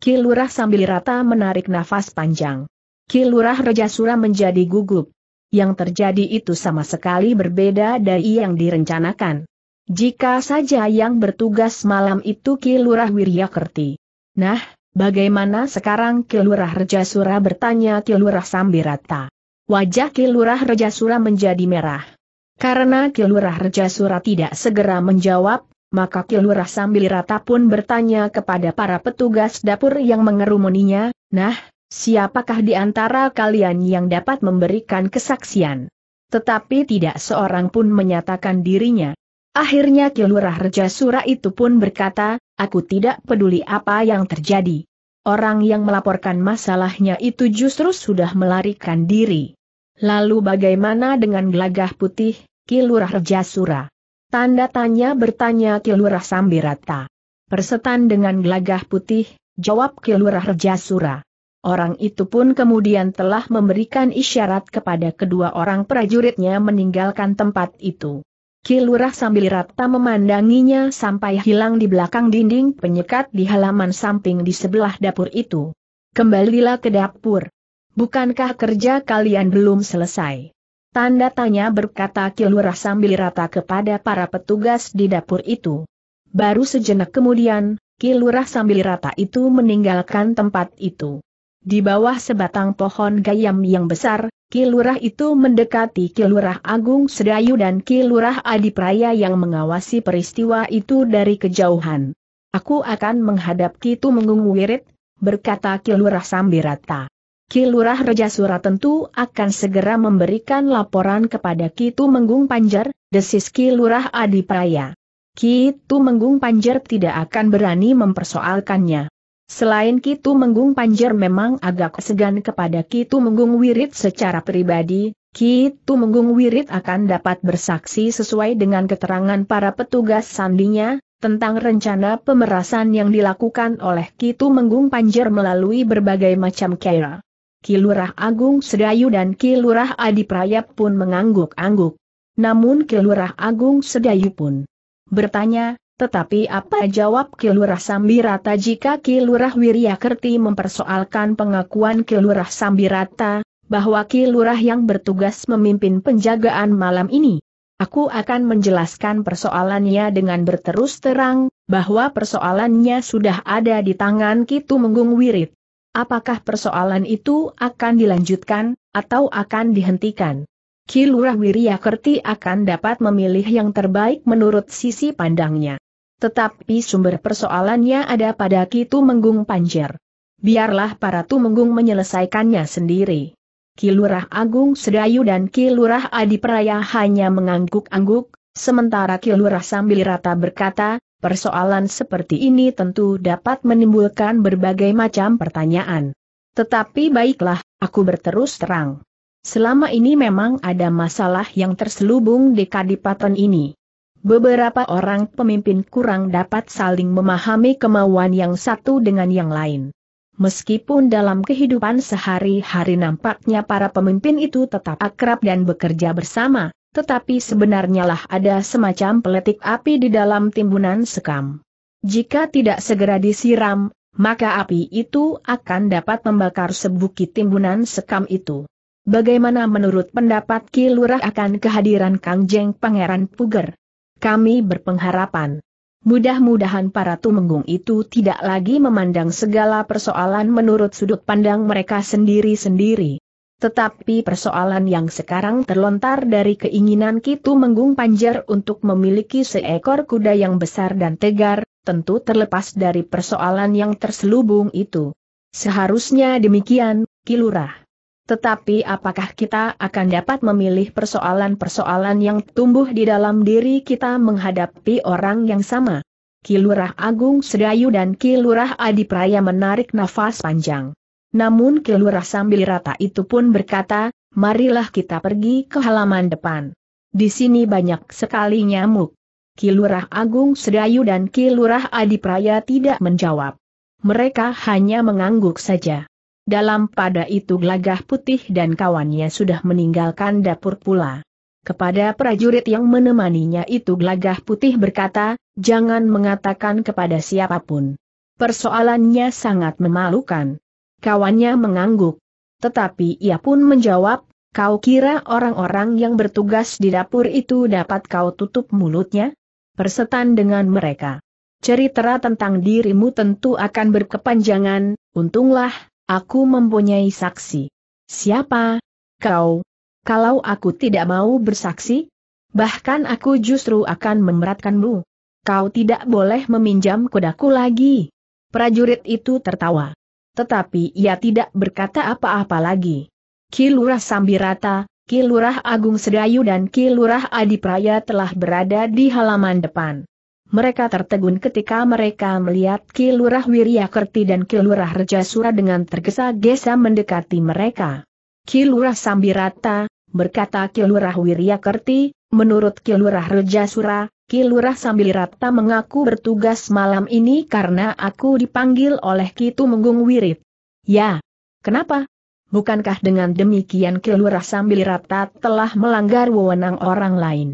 S1: Kilurah sambil rata menarik nafas panjang. Kilurah Rejasura menjadi gugup. Yang terjadi itu sama sekali berbeda dari yang direncanakan. Jika saja yang bertugas malam itu Kilurah Wiryakerti. Nah, bagaimana sekarang Kilurah Rejasura bertanya Kilurah Sambirata. Wajah Kilurah Rejasura menjadi merah. Karena Kilurah Rejasura tidak segera menjawab, maka Kilurah sambil rata pun bertanya kepada para petugas dapur yang mengerumuninya, Nah, siapakah di antara kalian yang dapat memberikan kesaksian? Tetapi tidak seorang pun menyatakan dirinya. Akhirnya Kilurah Rejasura itu pun berkata, Aku tidak peduli apa yang terjadi. Orang yang melaporkan masalahnya itu justru sudah melarikan diri. Lalu bagaimana dengan gelagah putih, Kilurah Rejasura? Tanda tanya bertanya Kilurah Sambirata. Persetan dengan gelagah putih, jawab Kilurah Rejasura. Orang itu pun kemudian telah memberikan isyarat kepada kedua orang prajuritnya meninggalkan tempat itu. Kilurah Sambirata memandanginya sampai hilang di belakang dinding penyekat di halaman samping di sebelah dapur itu. Kembalilah ke dapur. Bukankah kerja kalian belum selesai? Tanda tanya berkata Kilurah sambil rata kepada para petugas di dapur itu. Baru sejenak kemudian, Kilurah sambil rata itu meninggalkan tempat itu. Di bawah sebatang pohon gayam yang besar, Kilurah itu mendekati Kilurah Agung Sedayu dan Kilurah Adipraya yang mengawasi peristiwa itu dari kejauhan. Aku akan menghadap Kitu Menggung Wirit, berkata Kilurah Sambirata. Kilurah Lurah tentu akan segera memberikan laporan kepada Kitu Menggung Panjer, desis Kilurah Lurah Adi Praya. Ki Tumenggung Panjar tidak akan berani mempersoalkannya. Selain Ki Menggung Panjer memang agak segan kepada Kitu Menggung Wirid secara pribadi, Kitu Menggung Wirid akan dapat bersaksi sesuai dengan keterangan para petugas sandinya, tentang rencana pemerasan yang dilakukan oleh Kitu Menggung Panjer melalui berbagai macam kera. Kilurah Agung Sedayu dan Kilurah Adi Prayap pun mengangguk-angguk. Namun Kilurah Agung Sedayu pun bertanya, tetapi apa jawab Kilurah Sambirata jika Kilurah Kerti mempersoalkan pengakuan Kilurah Sambirata, bahwa Kilurah yang bertugas memimpin penjagaan malam ini? Aku akan menjelaskan persoalannya dengan berterus terang, bahwa persoalannya sudah ada di tangan Kitu Menggung Wirit. Apakah persoalan itu akan dilanjutkan, atau akan dihentikan? Ki Lurah akan dapat memilih yang terbaik menurut sisi pandangnya. Tetapi sumber persoalannya ada pada Kitu Menggung Panjer. Biarlah para Tumenggung menyelesaikannya sendiri. Ki Agung Sedayu dan Ki Lurah Adi Praya hanya mengangguk-angguk, sementara Ki Lurah Rata berkata, Persoalan seperti ini tentu dapat menimbulkan berbagai macam pertanyaan. Tetapi baiklah, aku berterus terang. Selama ini memang ada masalah yang terselubung di kadipaten ini. Beberapa orang pemimpin kurang dapat saling memahami kemauan yang satu dengan yang lain. Meskipun dalam kehidupan sehari-hari nampaknya para pemimpin itu tetap akrab dan bekerja bersama, tetapi sebenarnya lah ada semacam peletik api di dalam timbunan sekam. Jika tidak segera disiram, maka api itu akan dapat membakar sebukit timbunan sekam itu. Bagaimana menurut pendapat Ki Lurah akan kehadiran Kang Jeng Pangeran Puger? Kami berpengharapan. Mudah-mudahan para tumenggung itu tidak lagi memandang segala persoalan menurut sudut pandang mereka sendiri-sendiri. Tetapi persoalan yang sekarang terlontar dari keinginan Kitu Menggung Panjar untuk memiliki seekor kuda yang besar dan tegar, tentu terlepas dari persoalan yang terselubung itu. Seharusnya demikian, Kilurah. Tetapi apakah kita akan dapat memilih persoalan-persoalan yang tumbuh di dalam diri kita menghadapi orang yang sama? Kilurah Agung Sedayu dan Kilurah Adipraya menarik nafas panjang namun kelurah sambil rata itu pun berkata, marilah kita pergi ke halaman depan. Di sini banyak sekali nyamuk. Kilurah Agung Sedayu dan Kilurah Adipraya tidak menjawab. Mereka hanya mengangguk saja. Dalam pada itu Glagah Putih dan kawannya sudah meninggalkan dapur pula. Kepada prajurit yang menemaninya itu Glagah Putih berkata, jangan mengatakan kepada siapapun. Persoalannya sangat memalukan. Kawannya mengangguk. Tetapi ia pun menjawab, kau kira orang-orang yang bertugas di dapur itu dapat kau tutup mulutnya? Persetan dengan mereka. Cerita tentang dirimu tentu akan berkepanjangan, untunglah, aku mempunyai saksi. Siapa? Kau. Kalau aku tidak mau bersaksi? Bahkan aku justru akan memeratkanmu. Kau tidak boleh meminjam kudaku lagi. Prajurit itu tertawa. Tetapi ia tidak berkata apa-apa lagi. Kilurah Sambirata, Kilurah Agung Sedayu dan Kilurah Adipraya telah berada di halaman depan. Mereka tertegun ketika mereka melihat Kilurah Kerti dan Kilurah Rejasura dengan tergesa-gesa mendekati mereka. Kilurah Sambirata, berkata Kilurah Kerti, menurut Kilurah Rejasura, Kilurah sambil rata mengaku bertugas malam ini karena aku dipanggil oleh Kitu Menggung Wirid. Ya. Kenapa? Bukankah dengan demikian Kilurah sambil rata telah melanggar wewenang orang lain?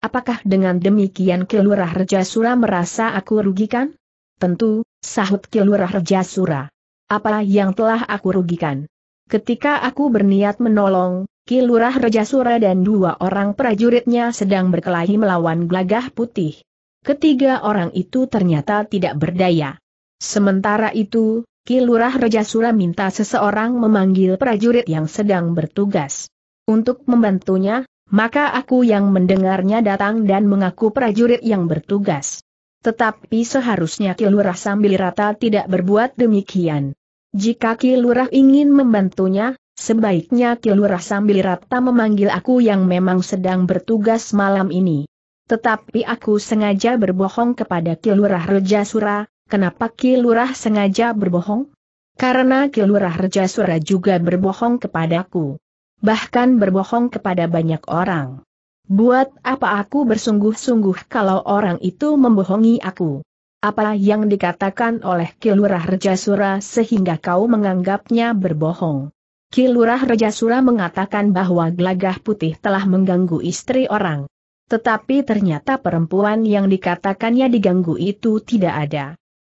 S1: Apakah dengan demikian Kilurah Rejasura merasa aku rugikan? Tentu, sahut Kilurah Rejasura. Apa yang telah aku rugikan? Ketika aku berniat menolong, Kilurah Rejasura dan dua orang prajuritnya sedang berkelahi melawan gelagah putih. Ketiga orang itu ternyata tidak berdaya. Sementara itu, Kilurah Rejasura minta seseorang memanggil prajurit yang sedang bertugas. Untuk membantunya, maka aku yang mendengarnya datang dan mengaku prajurit yang bertugas. Tetapi seharusnya Kilurah sambil rata tidak berbuat demikian. Jika Kilurah ingin membantunya, sebaiknya Kilurah sambil rata memanggil aku yang memang sedang bertugas malam ini. Tetapi aku sengaja berbohong kepada Kilurah Rejasura, kenapa Kilurah sengaja berbohong? Karena Kilurah Rejasura juga berbohong kepadaku. Bahkan berbohong kepada banyak orang. Buat apa aku bersungguh-sungguh kalau orang itu membohongi aku? apa yang dikatakan oleh Kilurah Rejasura sehingga kau menganggapnya berbohong. Kilurah Rejasura mengatakan bahwa gelagah putih telah mengganggu istri orang. Tetapi ternyata perempuan yang dikatakannya diganggu itu tidak ada.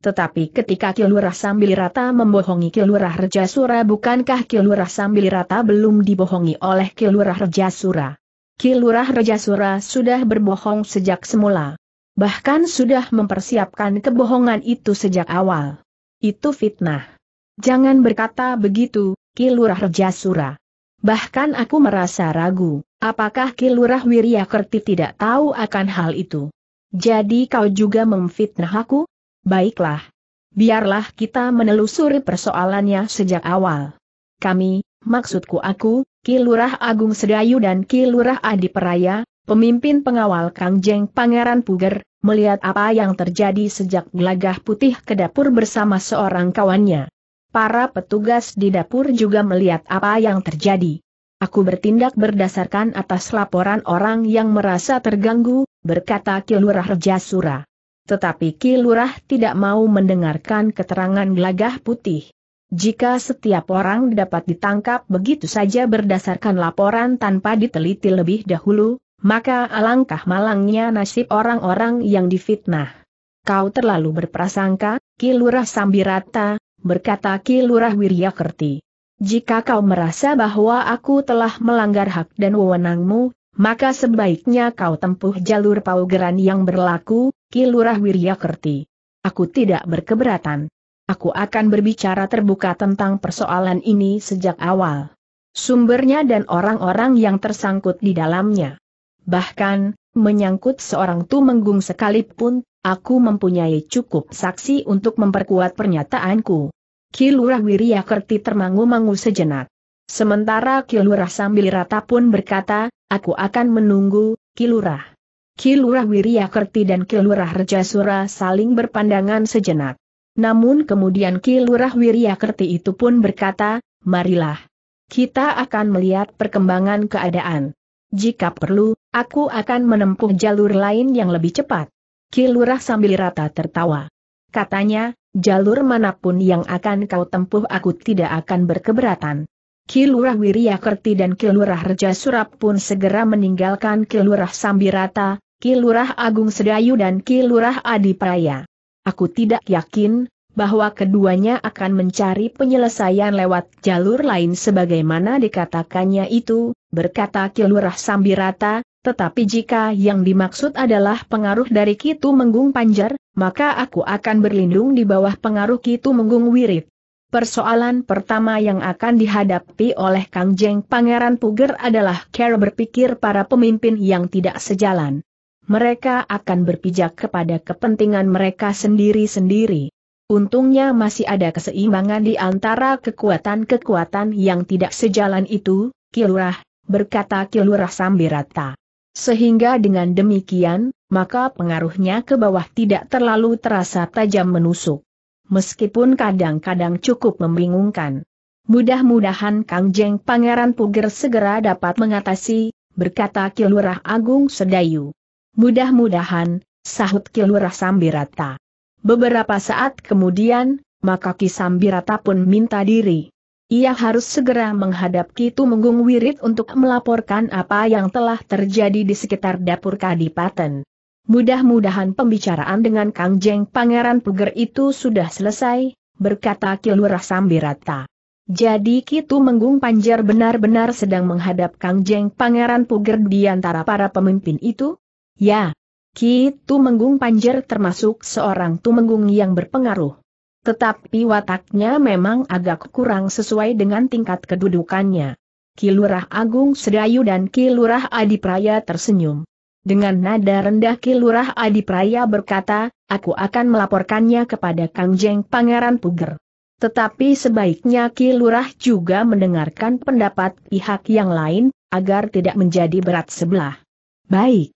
S1: Tetapi ketika Kilurah Sambilirata membohongi Kilurah Rejasura bukankah Kilurah Sambilirata belum dibohongi oleh Kilurah Rejasura? Kilurah Rejasura sudah berbohong sejak semula bahkan sudah mempersiapkan kebohongan itu sejak awal. Itu fitnah. Jangan berkata begitu, Kilurah Rejasura. Bahkan aku merasa ragu, apakah Kilurah Wiryakerti tidak tahu akan hal itu. Jadi kau juga memfitnah aku? Baiklah. Biarlah kita menelusuri persoalannya sejak awal. Kami, maksudku aku, Kilurah Agung Sedayu dan Kilurah Adi Peraya, Pemimpin pengawal Kang Jeng Pangeran Puger, melihat apa yang terjadi sejak gelagah putih ke dapur bersama seorang kawannya. Para petugas di dapur juga melihat apa yang terjadi. Aku bertindak berdasarkan atas laporan orang yang merasa terganggu, berkata Kilurah Rejasura. Tetapi Kilurah tidak mau mendengarkan keterangan gelagah putih. Jika setiap orang dapat ditangkap begitu saja berdasarkan laporan tanpa diteliti lebih dahulu, maka alangkah malangnya nasib orang-orang yang difitnah. Kau terlalu berprasangka, Kilurah Sambirata, berkata Kilurah Wiryakerti. Jika kau merasa bahwa aku telah melanggar hak dan wewenangmu, maka sebaiknya kau tempuh jalur paugeran yang berlaku, Kilurah Wiryakerti. Aku tidak berkeberatan. Aku akan berbicara terbuka tentang persoalan ini sejak awal. Sumbernya dan orang-orang yang tersangkut di dalamnya bahkan, menyangkut seorang tumenggung sekalipun, aku mempunyai cukup saksi untuk memperkuat pernyataanku. Kilurah Wiryakerti termangu-mangu sejenak. Sementara Kilurah sambil rata pun berkata, aku akan menunggu, Kilurah. Kilurah Wiryakerti dan Kilurah Rejasura saling berpandangan sejenak. Namun kemudian Kilurah Wiryakerti itu pun berkata, marilah. Kita akan melihat perkembangan keadaan. Jika perlu, Aku akan menempuh jalur lain yang lebih cepat. Kilurah sambil rata tertawa. Katanya, jalur manapun yang akan kau tempuh aku tidak akan berkeberatan. Kilurah Wiryakerti dan Kilurah Reja Surap pun segera meninggalkan Kilurah Sambirata, Kilurah Agung Sedayu dan Kilurah Adipraya. Aku tidak yakin bahwa keduanya akan mencari penyelesaian lewat jalur lain sebagaimana dikatakannya itu, berkata Kilurah Sambirata, tetapi jika yang dimaksud adalah pengaruh dari Kitu Menggung Panjar, maka aku akan berlindung di bawah pengaruh Kitu Menggung wirid. Persoalan pertama yang akan dihadapi oleh Kang Jeng Pangeran Puger adalah cara berpikir para pemimpin yang tidak sejalan. Mereka akan berpijak kepada kepentingan mereka sendiri-sendiri. Untungnya masih ada keseimbangan di antara kekuatan-kekuatan yang tidak sejalan itu, Kilurah, berkata Kilurah Sambirata. Sehingga dengan demikian, maka pengaruhnya ke bawah tidak terlalu terasa tajam menusuk. Meskipun kadang-kadang cukup membingungkan. Mudah-mudahan Kang Jeng Pangeran Puger segera dapat mengatasi, berkata Kilurah Agung Sedayu. Mudah-mudahan, sahut Kilurah Sambirata. Beberapa saat kemudian, maka Ki Sambirata pun minta diri. Ia harus segera menghadap Kitu Menggung Wirit untuk melaporkan apa yang telah terjadi di sekitar dapur Kadipaten. Mudah-mudahan pembicaraan dengan Kang Jeng Pangeran Puger itu sudah selesai, berkata Kilurah Sambirata. Jadi Kitu Menggung Panjar benar-benar sedang menghadap Kang Jeng Pangeran Puger di antara para pemimpin itu? Ya, Ki Tumenggung Panjar termasuk seorang Tumenggung yang berpengaruh. Tetapi wataknya memang agak kurang sesuai dengan tingkat kedudukannya. Kilurah Agung Sedayu dan Kilurah Adipraya tersenyum. Dengan nada rendah Kilurah Adipraya berkata, aku akan melaporkannya kepada Kang Jeng Pangeran Puger. Tetapi sebaiknya Kilurah juga mendengarkan pendapat pihak yang lain, agar tidak menjadi berat sebelah. Baik.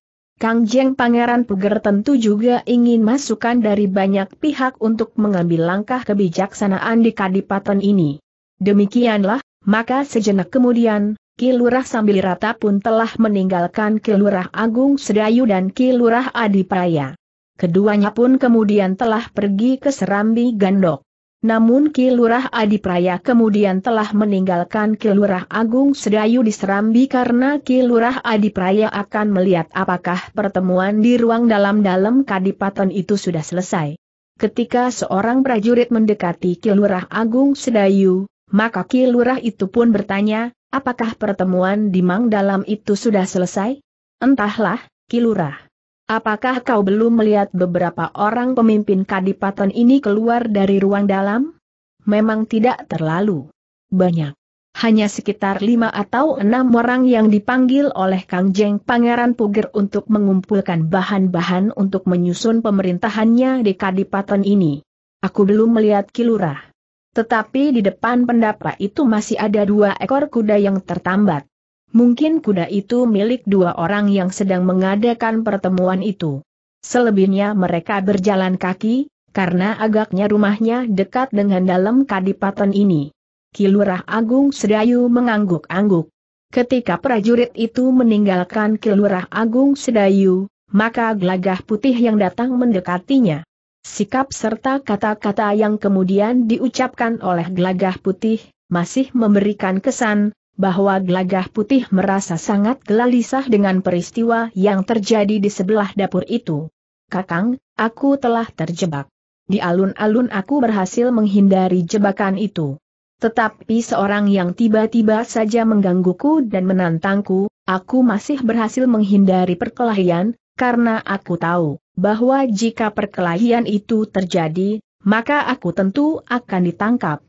S1: Kang Jeng Pangeran Puger tentu juga ingin masukan dari banyak pihak untuk mengambil langkah kebijaksanaan di kadipaten ini. Demikianlah, maka sejenak kemudian, Kilurah sambil rata pun telah meninggalkan Kilurah Agung Sedayu dan Kilurah Adipraya. Keduanya pun kemudian telah pergi ke Serambi Gandok. Namun Kilurah Adipraya kemudian telah meninggalkan Kilurah Agung Sedayu di Serambi karena Kilurah Adipraya akan melihat apakah pertemuan di ruang dalam-dalam Kadipaten itu sudah selesai. Ketika seorang prajurit mendekati Kilurah Agung Sedayu, maka Kilurah itu pun bertanya, apakah pertemuan di Mang Dalam itu sudah selesai? Entahlah, Kilurah. Apakah kau belum melihat beberapa orang pemimpin kadipaten ini keluar dari ruang dalam? Memang tidak terlalu banyak. Hanya sekitar lima atau enam orang yang dipanggil oleh Kang Jeng Pangeran Puger untuk mengumpulkan bahan-bahan untuk menyusun pemerintahannya di kadipaten ini. Aku belum melihat kilurah. Tetapi di depan pendapa itu masih ada dua ekor kuda yang tertambat. Mungkin kuda itu milik dua orang yang sedang mengadakan pertemuan itu. Selebihnya mereka berjalan kaki, karena agaknya rumahnya dekat dengan dalam kadipaten ini. Kilurah Agung Sedayu mengangguk-angguk. Ketika prajurit itu meninggalkan Kilurah Agung Sedayu, maka gelagah putih yang datang mendekatinya. Sikap serta kata-kata yang kemudian diucapkan oleh gelagah putih, masih memberikan kesan, bahwa Gelagah Putih merasa sangat gelisah dengan peristiwa yang terjadi di sebelah dapur itu. Kakang, aku telah terjebak. Di alun-alun aku berhasil menghindari jebakan itu. Tetapi seorang yang tiba-tiba saja menggangguku dan menantangku, aku masih berhasil menghindari perkelahian, karena aku tahu bahwa jika perkelahian itu terjadi, maka aku tentu akan ditangkap.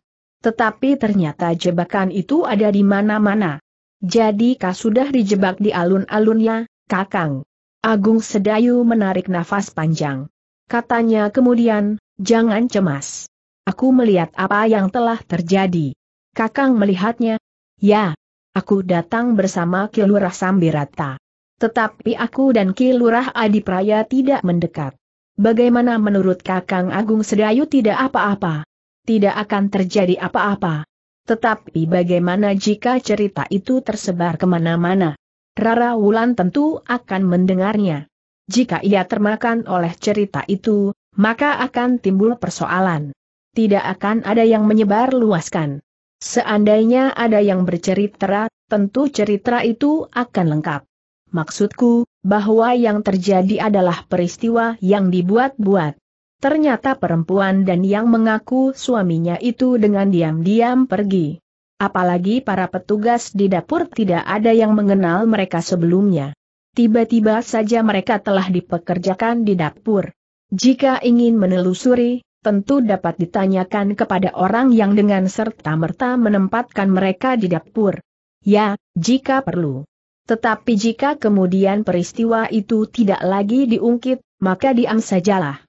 S1: Tetapi ternyata jebakan itu ada di mana-mana. Jadi kau sudah dijebak di alun-alunnya, Kakang. Agung Sedayu menarik nafas panjang. Katanya kemudian, jangan cemas. Aku melihat apa yang telah terjadi. Kakang melihatnya. Ya, aku datang bersama Kilurah Sambirata. Tetapi aku dan Kilurah Adipraya tidak mendekat. Bagaimana menurut Kakang Agung Sedayu tidak apa-apa? tidak akan terjadi apa-apa. Tetapi bagaimana jika cerita itu tersebar kemana-mana? Rara Wulan tentu akan mendengarnya. Jika ia termakan oleh cerita itu, maka akan timbul persoalan. Tidak akan ada yang menyebar luaskan. Seandainya ada yang bercerita, tentu cerita itu akan lengkap. Maksudku, bahwa yang terjadi adalah peristiwa yang dibuat-buat. Ternyata perempuan dan yang mengaku suaminya itu dengan diam-diam pergi. Apalagi para petugas di dapur tidak ada yang mengenal mereka sebelumnya. Tiba-tiba saja mereka telah dipekerjakan di dapur. Jika ingin menelusuri, tentu dapat ditanyakan kepada orang yang dengan serta-merta menempatkan mereka di dapur. Ya, jika perlu. Tetapi jika kemudian peristiwa itu tidak lagi diungkit, maka diam sajalah.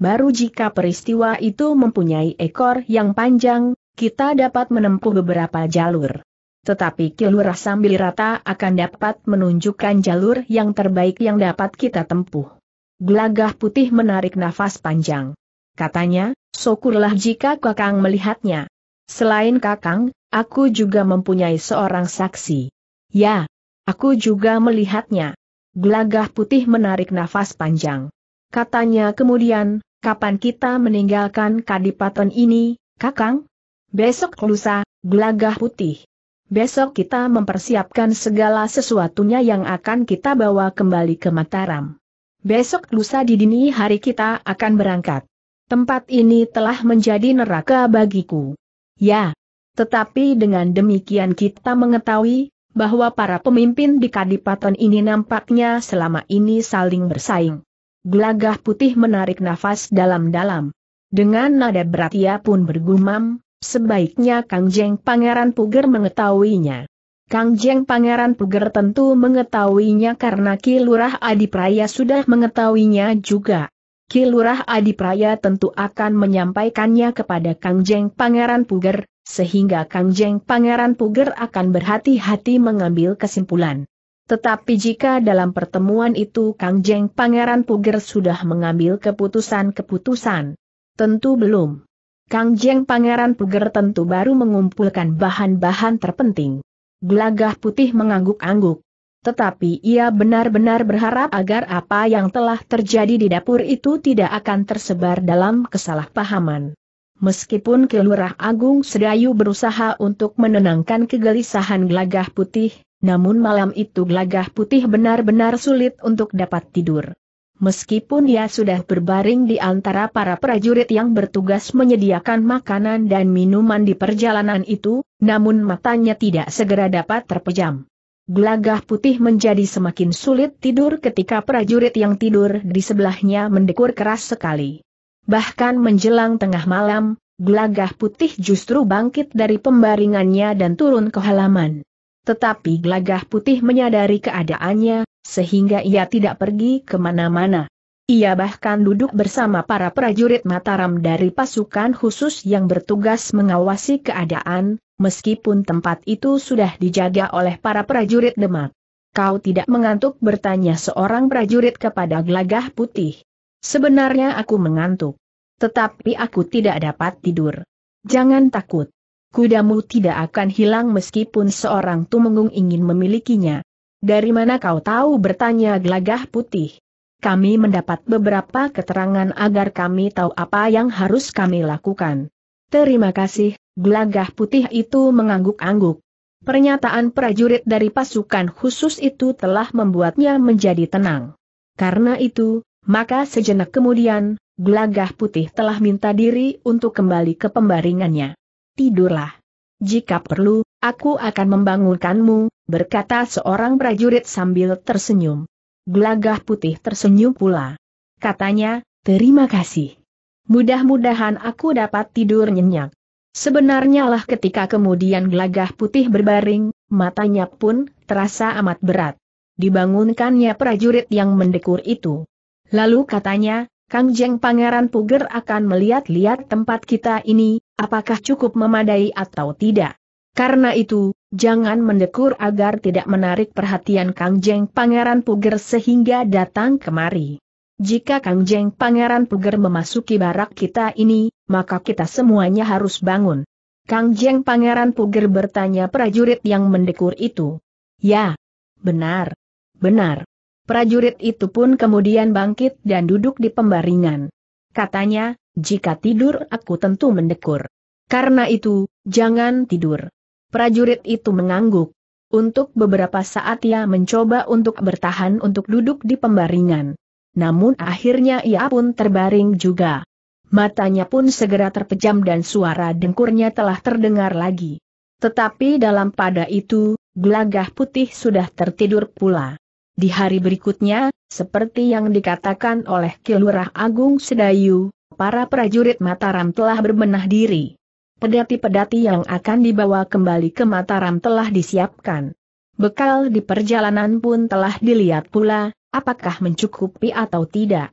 S1: Baru jika peristiwa itu mempunyai ekor yang panjang, kita dapat menempuh beberapa jalur. Tetapi kilurah sambil rata akan dapat menunjukkan jalur yang terbaik yang dapat kita tempuh. Gelagah putih menarik nafas panjang. Katanya, syukurlah jika kakang melihatnya. Selain kakang, aku juga mempunyai seorang saksi. Ya, aku juga melihatnya. Gelagah putih menarik nafas panjang. Katanya kemudian, kapan kita meninggalkan kadipaten ini, kakang? Besok lusa, gelagah putih. Besok kita mempersiapkan segala sesuatunya yang akan kita bawa kembali ke Mataram. Besok lusa di dini hari kita akan berangkat. Tempat ini telah menjadi neraka bagiku. Ya. Tetapi dengan demikian kita mengetahui, bahwa para pemimpin di kadipaten ini nampaknya selama ini saling bersaing. Gelagah putih menarik nafas dalam-dalam. Dengan nada berat ia pun bergumam, sebaiknya Kang Jeng Pangeran Puger mengetahuinya. Kang Jeng Pangeran Puger tentu mengetahuinya karena Kilurah Adipraya sudah mengetahuinya juga. Kilurah Adipraya tentu akan menyampaikannya kepada Kang Jeng Pangeran Puger, sehingga Kang Jeng Pangeran Puger akan berhati-hati mengambil kesimpulan. Tetapi jika dalam pertemuan itu Kang Jeng Pangeran Puger sudah mengambil keputusan-keputusan, tentu belum. Kang Jeng Pangeran Puger tentu baru mengumpulkan bahan-bahan terpenting. Gelagah putih mengangguk-angguk. Tetapi ia benar-benar berharap agar apa yang telah terjadi di dapur itu tidak akan tersebar dalam kesalahpahaman. Meskipun Kelurah Agung Sedayu berusaha untuk menenangkan kegelisahan gelagah putih, namun malam itu Glagah putih benar-benar sulit untuk dapat tidur. Meskipun dia sudah berbaring di antara para prajurit yang bertugas menyediakan makanan dan minuman di perjalanan itu, namun matanya tidak segera dapat terpejam. Glagah putih menjadi semakin sulit tidur ketika prajurit yang tidur di sebelahnya mendekur keras sekali. Bahkan menjelang tengah malam, Glagah putih justru bangkit dari pembaringannya dan turun ke halaman. Tetapi gelagah putih menyadari keadaannya, sehingga ia tidak pergi kemana-mana. Ia bahkan duduk bersama para prajurit Mataram dari pasukan khusus yang bertugas mengawasi keadaan, meskipun tempat itu sudah dijaga oleh para prajurit Demak. Kau tidak mengantuk bertanya seorang prajurit kepada gelagah putih. Sebenarnya aku mengantuk. Tetapi aku tidak dapat tidur. Jangan takut kudamu tidak akan hilang meskipun seorang tumenggung ingin memilikinya. Dari mana kau tahu bertanya gelagah putih? Kami mendapat beberapa keterangan agar kami tahu apa yang harus kami lakukan. Terima kasih, gelagah putih itu mengangguk-angguk. Pernyataan prajurit dari pasukan khusus itu telah membuatnya menjadi tenang. Karena itu, maka sejenak kemudian, gelagah putih telah minta diri untuk kembali ke pembaringannya tidurlah. Jika perlu, aku akan membangunkanmu, berkata seorang prajurit sambil tersenyum. Gelagah putih tersenyum pula. Katanya, terima kasih. Mudah-mudahan aku dapat tidur nyenyak. Sebenarnya lah ketika kemudian gelagah putih berbaring, matanya pun terasa amat berat. Dibangunkannya prajurit yang mendekur itu. Lalu katanya, Kang Jeng Pangeran Puger akan melihat-lihat tempat kita ini, apakah cukup memadai atau tidak. Karena itu, jangan mendekur agar tidak menarik perhatian Kang Jeng Pangeran Puger sehingga datang kemari. Jika Kang Jeng Pangeran Puger memasuki barak kita ini, maka kita semuanya harus bangun. Kang Jeng Pangeran Puger bertanya prajurit yang mendekur itu. Ya, benar, benar. Prajurit itu pun kemudian bangkit dan duduk di pembaringan. Katanya, jika tidur aku tentu mendekur. Karena itu, jangan tidur. Prajurit itu mengangguk. Untuk beberapa saat ia mencoba untuk bertahan untuk duduk di pembaringan. Namun akhirnya ia pun terbaring juga. Matanya pun segera terpejam dan suara dengkurnya telah terdengar lagi. Tetapi dalam pada itu, gelagah putih sudah tertidur pula. Di hari berikutnya, seperti yang dikatakan oleh Kilurah Agung Sedayu, para prajurit Mataram telah berbenah diri. Pedati-pedati yang akan dibawa kembali ke Mataram telah disiapkan. Bekal di perjalanan pun telah dilihat pula, apakah mencukupi atau tidak.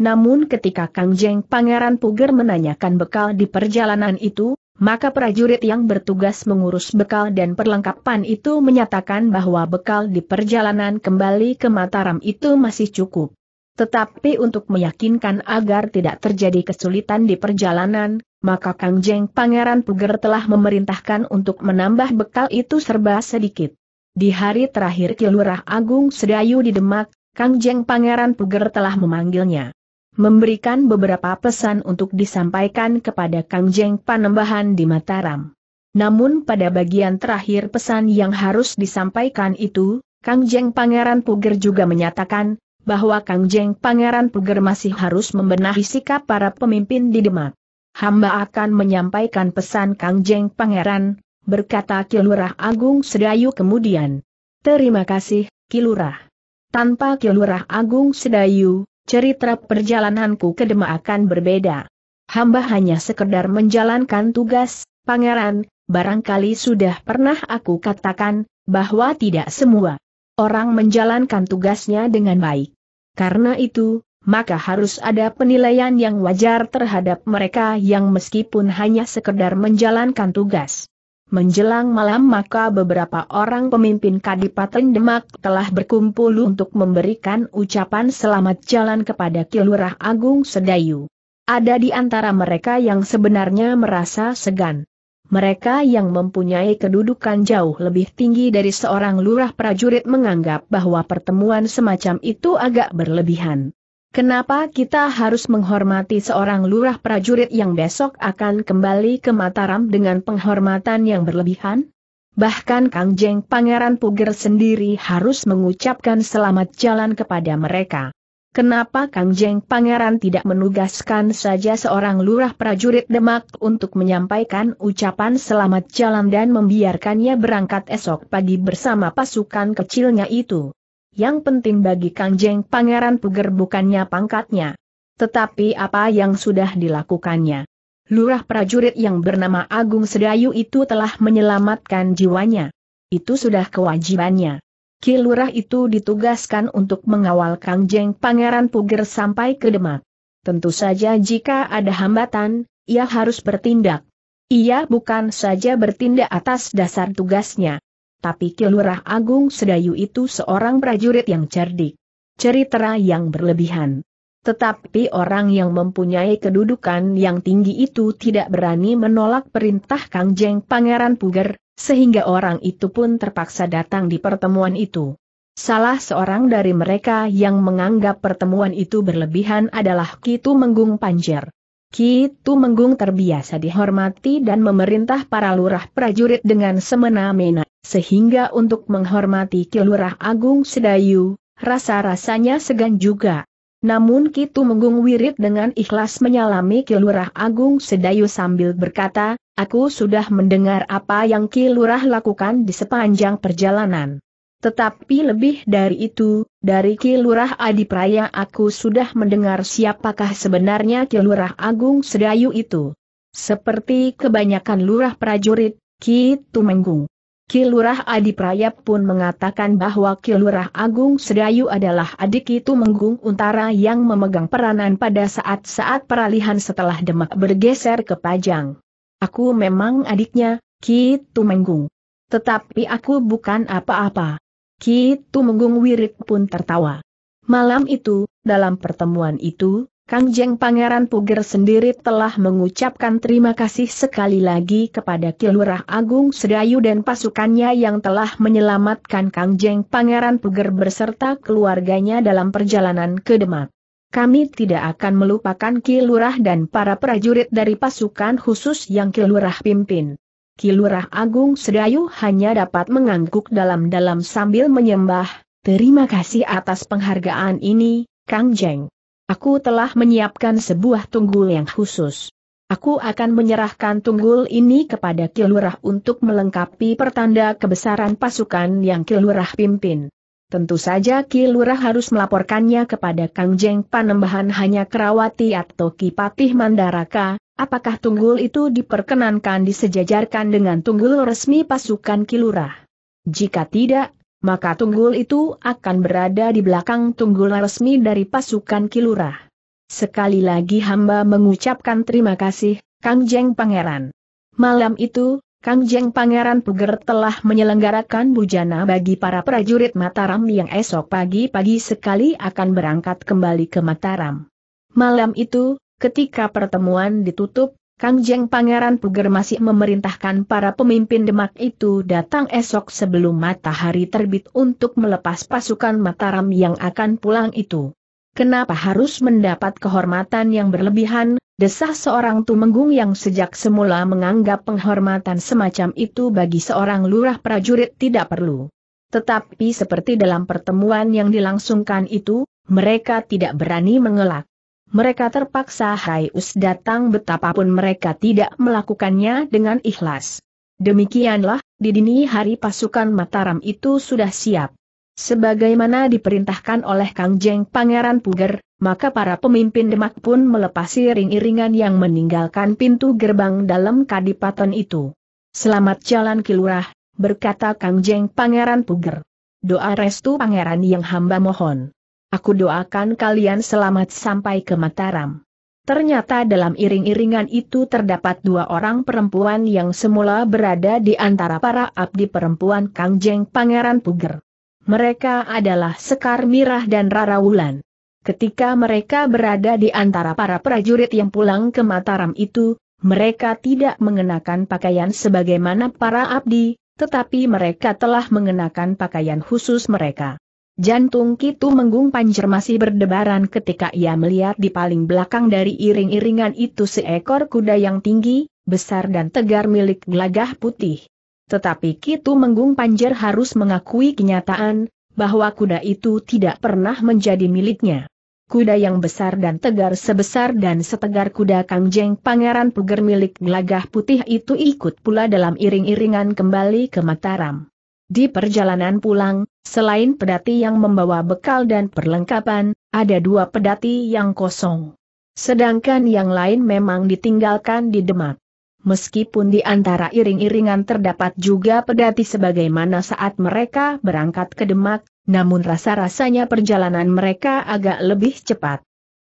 S1: Namun ketika Kang Pangeran Puger menanyakan bekal di perjalanan itu, maka prajurit yang bertugas mengurus bekal dan perlengkapan itu menyatakan bahwa bekal di perjalanan kembali ke Mataram itu masih cukup. Tetapi untuk meyakinkan agar tidak terjadi kesulitan di perjalanan, maka Kang Jeng Pangeran Puger telah memerintahkan untuk menambah bekal itu serba sedikit. Di hari terakhir Kilurah Agung Sedayu di Demak, Kang Jeng Pangeran Puger telah memanggilnya. Memberikan beberapa pesan untuk disampaikan kepada Kang Jeng Panembahan di Mataram. Namun pada bagian terakhir pesan yang harus disampaikan itu, Kang Jeng Pangeran Puger juga menyatakan, bahwa Kang Jeng Pangeran Puger masih harus membenahi sikap para pemimpin di Demak. Hamba akan menyampaikan pesan Kang Jeng Pangeran, berkata Kilurah Agung Sedayu kemudian. Terima kasih, Kilurah. Tanpa Kilurah Agung Sedayu, cerita perjalananku ke Demak akan berbeda. Hamba hanya sekedar menjalankan tugas, Pangeran, barangkali sudah pernah aku katakan, bahwa tidak semua orang menjalankan tugasnya dengan baik. Karena itu, maka harus ada penilaian yang wajar terhadap mereka yang meskipun hanya sekedar menjalankan tugas. Menjelang malam maka beberapa orang pemimpin Kadipaten Demak telah berkumpul untuk memberikan ucapan selamat jalan kepada Kilurah Agung Sedayu. Ada di antara mereka yang sebenarnya merasa segan. Mereka yang mempunyai kedudukan jauh lebih tinggi dari seorang lurah prajurit menganggap bahwa pertemuan semacam itu agak berlebihan. Kenapa kita harus menghormati seorang lurah prajurit yang besok akan kembali ke Mataram dengan penghormatan yang berlebihan? Bahkan Kang Jeng Pangeran Puger sendiri harus mengucapkan selamat jalan kepada mereka. Kenapa Kang Jeng Pangeran tidak menugaskan saja seorang lurah prajurit Demak untuk menyampaikan ucapan selamat jalan dan membiarkannya berangkat esok pagi bersama pasukan kecilnya itu? Yang penting bagi Kang Jeng Pangeran Puger bukannya pangkatnya. Tetapi apa yang sudah dilakukannya? Lurah prajurit yang bernama Agung Sedayu itu telah menyelamatkan jiwanya. Itu sudah kewajibannya. Kilurah itu ditugaskan untuk mengawal Kang Jeng Pangeran Puger sampai ke Demak. Tentu saja jika ada hambatan, ia harus bertindak. Ia bukan saja bertindak atas dasar tugasnya. Tapi Kilurah Agung Sedayu itu seorang prajurit yang cerdik. Ceritera yang berlebihan. Tetapi orang yang mempunyai kedudukan yang tinggi itu tidak berani menolak perintah Kang Jeng Pangeran Puger, sehingga orang itu pun terpaksa datang di pertemuan itu. Salah seorang dari mereka yang menganggap pertemuan itu berlebihan adalah Kitu Menggung Panjer. Kitu Menggung terbiasa dihormati dan memerintah para lurah prajurit dengan semena-mena, sehingga untuk menghormati Kilurah Agung Sedayu, rasa-rasanya segan juga. Namun Kitu Menggung Wirit dengan ikhlas menyalami Kilurah Agung Sedayu sambil berkata, Aku sudah mendengar apa yang Kilurah lakukan di sepanjang perjalanan. Tetapi lebih dari itu, dari Kilurah Adipraya aku sudah mendengar siapakah sebenarnya Kilurah Agung Sedayu itu. Seperti kebanyakan lurah prajurit, Kitu menggung. Kilurah Adi Prayap pun mengatakan bahwa Kilurah Agung Sedayu adalah adik itu Menggung Untara yang memegang peranan pada saat-saat peralihan setelah Demak bergeser ke Pajang. Aku memang adiknya, Ki Tumenggung. Tetapi aku bukan apa-apa. Ki Tumenggung Wirik pun tertawa. Malam itu, dalam pertemuan itu, Kang Jeng Pangeran Puger sendiri telah mengucapkan terima kasih sekali lagi kepada Kilurah Agung Sedayu dan pasukannya yang telah menyelamatkan Kang Jeng Pangeran Puger berserta keluarganya dalam perjalanan ke Demak. Kami tidak akan melupakan Kilurah dan para prajurit dari pasukan khusus yang Kilurah pimpin. Kilurah Agung Sedayu hanya dapat mengangguk dalam-dalam sambil menyembah, terima kasih atas penghargaan ini, Kang Jeng. Aku telah menyiapkan sebuah tunggul yang khusus. Aku akan menyerahkan tunggul ini kepada Kilurah untuk melengkapi pertanda kebesaran pasukan yang Kilurah pimpin. Tentu saja Kilurah harus melaporkannya kepada Kang Jeng Panembahan hanya Kerawati atau Kipatih Mandaraka, apakah tunggul itu diperkenankan disejajarkan dengan tunggul resmi pasukan Kilurah. Jika tidak, maka tunggul itu akan berada di belakang tunggul resmi dari pasukan Kilurah. Sekali lagi hamba mengucapkan terima kasih, Kang Jeng Pangeran. Malam itu, Kang Jeng Pangeran Puger telah menyelenggarakan bujana bagi para prajurit Mataram yang esok pagi-pagi sekali akan berangkat kembali ke Mataram. Malam itu, ketika pertemuan ditutup, Kangjeng Pangeran Puger masih memerintahkan para pemimpin Demak itu datang esok sebelum matahari terbit untuk melepas pasukan Mataram yang akan pulang itu. Kenapa harus mendapat kehormatan yang berlebihan, desah seorang tumenggung yang sejak semula menganggap penghormatan semacam itu bagi seorang lurah prajurit tidak perlu. Tetapi seperti dalam pertemuan yang dilangsungkan itu, mereka tidak berani mengelak mereka terpaksa harus datang betapapun mereka tidak melakukannya dengan ikhlas. Demikianlah, di dini hari pasukan Mataram itu sudah siap. Sebagaimana diperintahkan oleh Kang Jeng Pangeran Puger, maka para pemimpin Demak pun melepasi ring-iringan yang meninggalkan pintu gerbang dalam kadipaten itu. Selamat jalan kilurah, berkata Kang Jeng Pangeran Puger. Doa restu pangeran yang hamba mohon. Aku doakan kalian selamat sampai ke Mataram. Ternyata dalam iring-iringan itu terdapat dua orang perempuan yang semula berada di antara para abdi perempuan Kangjeng Pangeran Puger. Mereka adalah Sekar Mirah dan Rara Wulan. Ketika mereka berada di antara para prajurit yang pulang ke Mataram itu, mereka tidak mengenakan pakaian sebagaimana para abdi, tetapi mereka telah mengenakan pakaian khusus mereka. Jantung Kitu panjer masih berdebaran ketika ia melihat di paling belakang dari iring-iringan itu seekor kuda yang tinggi, besar dan tegar milik gelagah putih. Tetapi Kitu Menggung Panjer harus mengakui kenyataan, bahwa kuda itu tidak pernah menjadi miliknya. Kuda yang besar dan tegar sebesar dan setegar kuda Kangjeng Pangeran Puger milik gelagah putih itu ikut pula dalam iring-iringan kembali ke Mataram. Di perjalanan pulang, Selain pedati yang membawa bekal dan perlengkapan, ada dua pedati yang kosong. Sedangkan yang lain memang ditinggalkan di Demak. Meskipun di antara iring-iringan terdapat juga pedati sebagaimana saat mereka berangkat ke Demak, namun rasa-rasanya perjalanan mereka agak lebih cepat.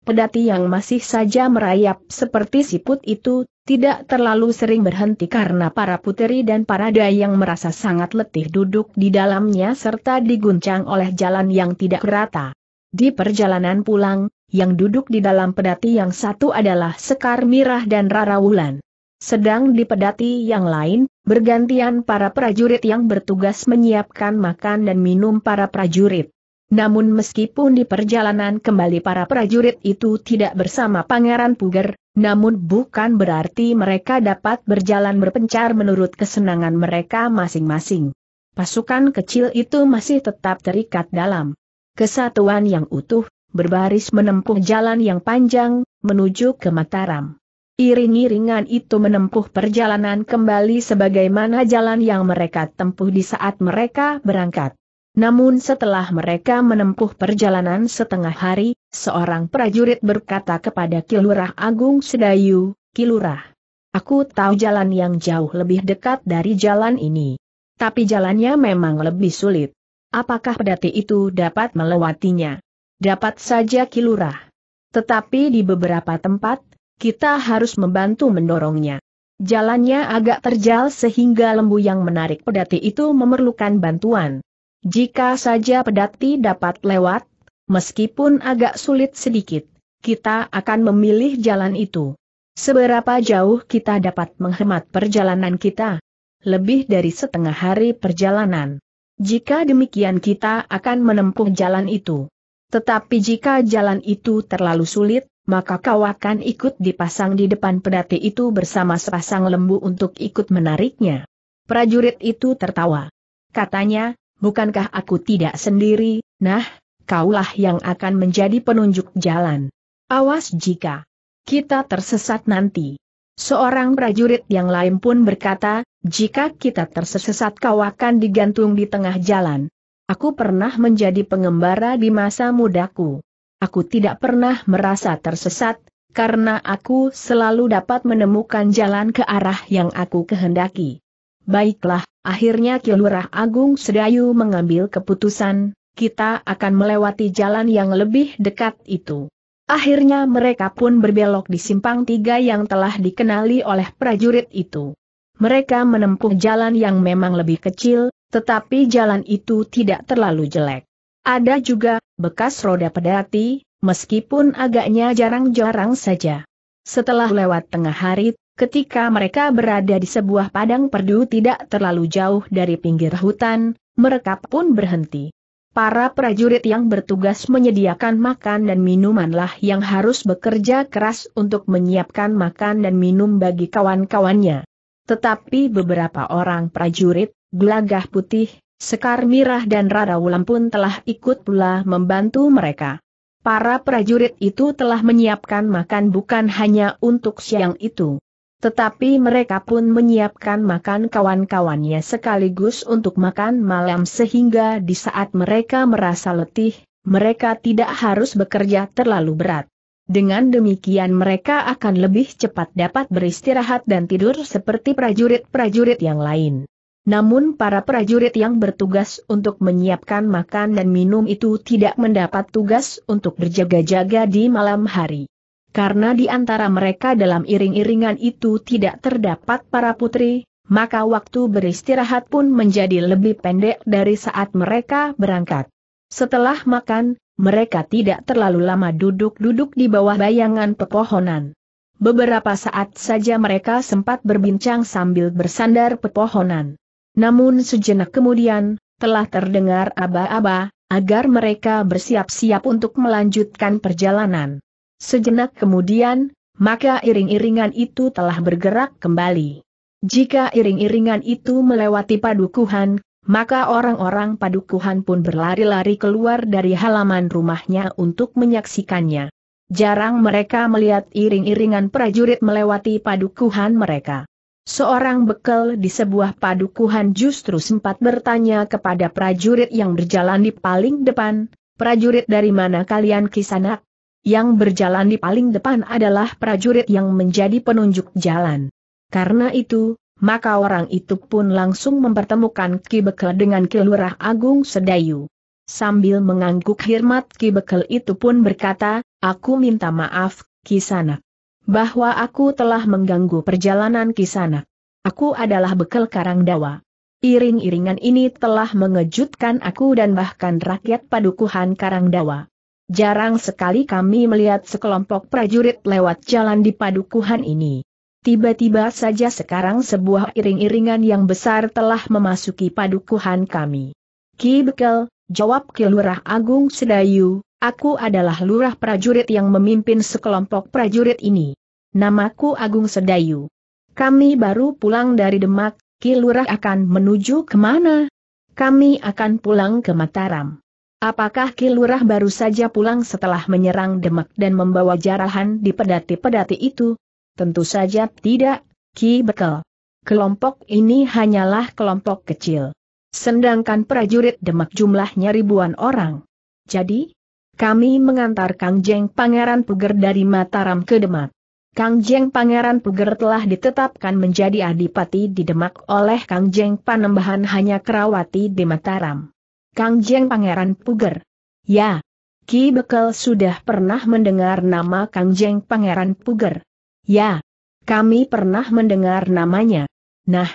S1: Pedati yang masih saja merayap seperti siput itu, tidak terlalu sering berhenti karena para puteri dan para dayang merasa sangat letih duduk di dalamnya serta diguncang oleh jalan yang tidak rata. Di perjalanan pulang, yang duduk di dalam pedati yang satu adalah Sekar Mirah dan Rara Wulan. Sedang di pedati yang lain, bergantian para prajurit yang bertugas menyiapkan makan dan minum para prajurit. Namun meskipun di perjalanan kembali para prajurit itu tidak bersama Pangeran Puger, namun bukan berarti mereka dapat berjalan berpencar menurut kesenangan mereka masing-masing. Pasukan kecil itu masih tetap terikat dalam kesatuan yang utuh, berbaris menempuh jalan yang panjang, menuju ke Mataram. Iring-iringan itu menempuh perjalanan kembali sebagaimana jalan yang mereka tempuh di saat mereka berangkat. Namun setelah mereka menempuh perjalanan setengah hari, seorang prajurit berkata kepada Kilurah Agung Sedayu, Kilurah, aku tahu jalan yang jauh lebih dekat dari jalan ini. Tapi jalannya memang lebih sulit. Apakah pedati itu dapat melewatinya? Dapat saja Kilurah. Tetapi di beberapa tempat, kita harus membantu mendorongnya. Jalannya agak terjal sehingga lembu yang menarik pedati itu memerlukan bantuan. Jika saja pedati dapat lewat, meskipun agak sulit sedikit, kita akan memilih jalan itu. Seberapa jauh kita dapat menghemat perjalanan kita? Lebih dari setengah hari perjalanan. Jika demikian kita akan menempuh jalan itu. Tetapi jika jalan itu terlalu sulit, maka kau akan ikut dipasang di depan pedati itu bersama sepasang lembu untuk ikut menariknya. Prajurit itu tertawa. Katanya, bukankah aku tidak sendiri, nah, kaulah yang akan menjadi penunjuk jalan. Awas jika kita tersesat nanti. Seorang prajurit yang lain pun berkata, jika kita tersesat kau akan digantung di tengah jalan. Aku pernah menjadi pengembara di masa mudaku. Aku tidak pernah merasa tersesat, karena aku selalu dapat menemukan jalan ke arah yang aku kehendaki. Baiklah, Akhirnya Kilurah Agung Sedayu mengambil keputusan, kita akan melewati jalan yang lebih dekat itu. Akhirnya mereka pun berbelok di simpang tiga yang telah dikenali oleh prajurit itu. Mereka menempuh jalan yang memang lebih kecil, tetapi jalan itu tidak terlalu jelek. Ada juga, bekas roda pedati, meskipun agaknya jarang-jarang saja. Setelah lewat tengah hari, Ketika mereka berada di sebuah padang perdu tidak terlalu jauh dari pinggir hutan, mereka pun berhenti. Para prajurit yang bertugas menyediakan makan dan minumanlah yang harus bekerja keras untuk menyiapkan makan dan minum bagi kawan-kawannya. Tetapi beberapa orang prajurit, gelagah putih, Sekar Mirah dan Rara Wulan pun telah ikut pula membantu mereka. Para prajurit itu telah menyiapkan makan bukan hanya untuk siang itu. Tetapi mereka pun menyiapkan makan kawan-kawannya sekaligus untuk makan malam sehingga di saat mereka merasa letih, mereka tidak harus bekerja terlalu berat. Dengan demikian mereka akan lebih cepat dapat beristirahat dan tidur seperti prajurit-prajurit yang lain. Namun para prajurit yang bertugas untuk menyiapkan makan dan minum itu tidak mendapat tugas untuk berjaga-jaga di malam hari karena di antara mereka dalam iring-iringan itu tidak terdapat para putri, maka waktu beristirahat pun menjadi lebih pendek dari saat mereka berangkat. Setelah makan, mereka tidak terlalu lama duduk-duduk di bawah bayangan pepohonan. Beberapa saat saja mereka sempat berbincang sambil bersandar pepohonan. Namun sejenak kemudian, telah terdengar aba-aba, agar mereka bersiap-siap untuk melanjutkan perjalanan. Sejenak kemudian, maka iring-iringan itu telah bergerak kembali. Jika iring-iringan itu melewati padukuhan, maka orang-orang padukuhan pun berlari-lari keluar dari halaman rumahnya untuk menyaksikannya. Jarang mereka melihat iring-iringan prajurit melewati padukuhan mereka. Seorang bekel di sebuah padukuhan justru sempat bertanya kepada prajurit yang berjalan di paling depan, prajurit dari mana kalian kisanak? Yang berjalan di paling depan adalah prajurit yang menjadi penunjuk jalan. Karena itu, maka orang itu pun langsung mempertemukan Ki Bekel dengan Ki Agung Sedayu. Sambil mengangguk hormat Ki Bekel itu pun berkata, Aku minta maaf, Sana, Bahwa aku telah mengganggu perjalanan Sana. Aku adalah Bekel Karangdawa. Iring-iringan ini telah mengejutkan aku dan bahkan rakyat padukuhan Karangdawa. Jarang sekali kami melihat sekelompok prajurit lewat jalan di padukuhan ini. Tiba-tiba saja sekarang sebuah iring-iringan yang besar telah memasuki padukuhan kami. Ki Bekel, jawab Ki Lurah Agung Sedayu, aku adalah lurah prajurit yang memimpin sekelompok prajurit ini. Namaku Agung Sedayu. Kami baru pulang dari Demak, Ki Lurah akan menuju kemana? Kami akan pulang ke Mataram. Apakah Kilurah baru saja pulang setelah menyerang Demak dan membawa jarahan di pedati-pedati itu? Tentu saja tidak, Ki Bekel. Kelompok ini hanyalah kelompok kecil. Sedangkan prajurit Demak jumlahnya ribuan orang. Jadi, kami mengantar Kang Jeng Pangeran Puger dari Mataram ke Demak. Kang Jeng Pangeran Puger telah ditetapkan menjadi adipati di Demak oleh Kang Jeng Panembahan hanya Kerawati di Mataram. Kang Jeng Pangeran Puger. Ya. Ki Bekel sudah pernah mendengar nama Kang Jeng Pangeran Puger. Ya. Kami pernah mendengar namanya. Nah,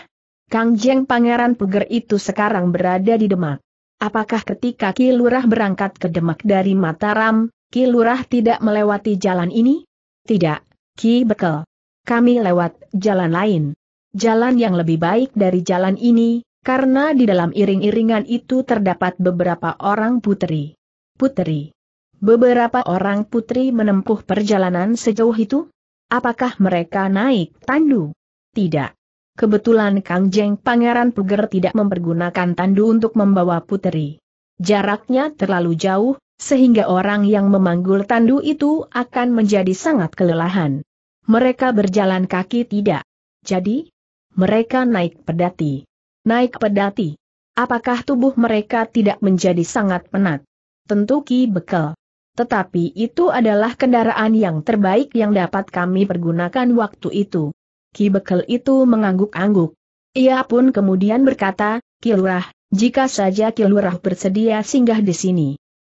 S1: Kang Jeng Pangeran Puger itu sekarang berada di Demak. Apakah ketika Ki Lurah berangkat ke Demak dari Mataram, Ki Lurah tidak melewati jalan ini? Tidak, Ki Bekel. Kami lewat jalan lain. Jalan yang lebih baik dari jalan ini, karena di dalam iring-iringan itu terdapat beberapa orang putri. Putri. Beberapa orang putri menempuh perjalanan sejauh itu? Apakah mereka naik tandu? Tidak. Kebetulan Kang Jeng Pangeran Puger tidak mempergunakan tandu untuk membawa putri. Jaraknya terlalu jauh, sehingga orang yang memanggul tandu itu akan menjadi sangat kelelahan. Mereka berjalan kaki tidak. Jadi, mereka naik pedati. Naik pedati. Apakah tubuh mereka tidak menjadi sangat penat? Tentu ki bekal. Tetapi itu adalah kendaraan yang terbaik yang dapat kami pergunakan waktu itu. Ki Bekel itu mengangguk-angguk. Ia pun kemudian berkata, Kilurah, jika saja Kilurah bersedia singgah di sini.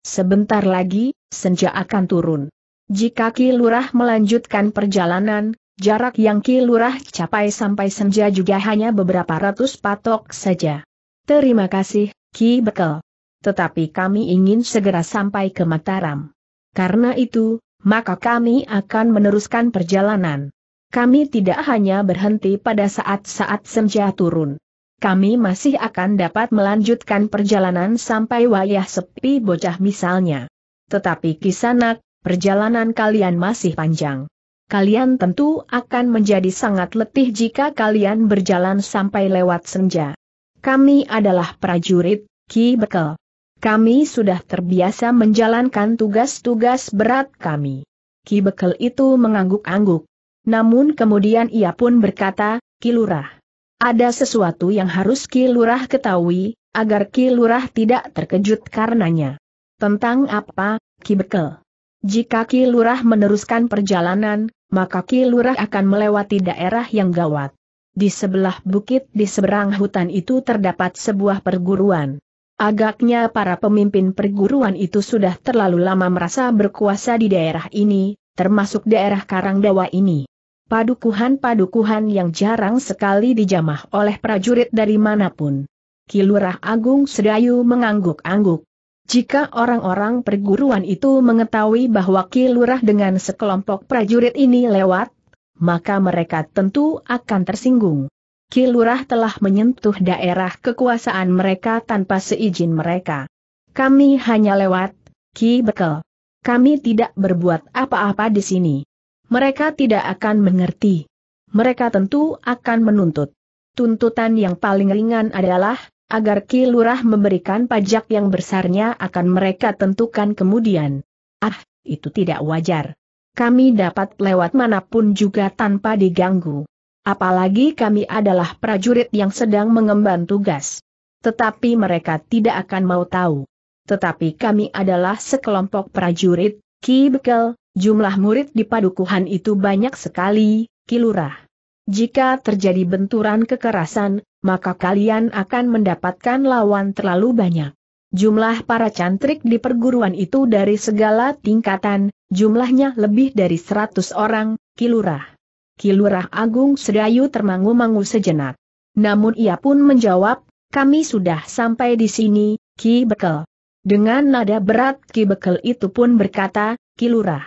S1: Sebentar lagi, senja akan turun. Jika Kilurah melanjutkan perjalanan, Jarak yang Kilurah capai sampai senja juga hanya beberapa ratus patok saja. Terima kasih, Ki Bekel. Tetapi kami ingin segera sampai ke Mataram. Karena itu, maka kami akan meneruskan perjalanan. Kami tidak hanya berhenti pada saat-saat senja turun kami masih akan dapat melanjutkan perjalanan sampai wayah sepi bocah misalnya. Tetapi kisanak, perjalanan kalian masih panjang kalian tentu akan menjadi sangat letih jika kalian berjalan sampai lewat senja. Kami adalah prajurit, Ki Bekel. Kami sudah terbiasa menjalankan tugas-tugas berat kami. Ki Bekel itu mengangguk-angguk. Namun kemudian ia pun berkata, Ki Lurah. Ada sesuatu yang harus Ki Lurah ketahui, agar Ki Lurah tidak terkejut karenanya. Tentang apa, Ki Bekel? Jika Ki Lurah meneruskan perjalanan, maka Kilurah akan melewati daerah yang gawat. Di sebelah bukit di seberang hutan itu terdapat sebuah perguruan. Agaknya para pemimpin perguruan itu sudah terlalu lama merasa berkuasa di daerah ini, termasuk daerah Karangdawa ini. Padukuhan-padukuhan yang jarang sekali dijamah oleh prajurit dari manapun. Kilurah Agung Sedayu mengangguk-angguk. Jika orang-orang perguruan itu mengetahui bahwa Ki Lurah dengan sekelompok prajurit ini lewat, maka mereka tentu akan tersinggung. Ki Lurah telah menyentuh daerah kekuasaan mereka tanpa seizin mereka. Kami hanya lewat, Ki Bekel. Kami tidak berbuat apa-apa di sini. Mereka tidak akan mengerti. Mereka tentu akan menuntut. Tuntutan yang paling ringan adalah, agar Ki Lurah memberikan pajak yang besarnya akan mereka tentukan kemudian. Ah, itu tidak wajar. Kami dapat lewat manapun juga tanpa diganggu. Apalagi kami adalah prajurit yang sedang mengemban tugas. Tetapi mereka tidak akan mau tahu. Tetapi kami adalah sekelompok prajurit, Ki Bekel, jumlah murid di padukuhan itu banyak sekali, Ki Lurah. Jika terjadi benturan kekerasan, maka kalian akan mendapatkan lawan terlalu banyak. Jumlah para cantrik di perguruan itu dari segala tingkatan, jumlahnya lebih dari 100 orang, Kilurah. Kilurah Agung Sedayu termangu-mangu sejenak. Namun ia pun menjawab, kami sudah sampai di sini, Ki Bekel. Dengan nada berat Ki Bekel itu pun berkata, Kilurah.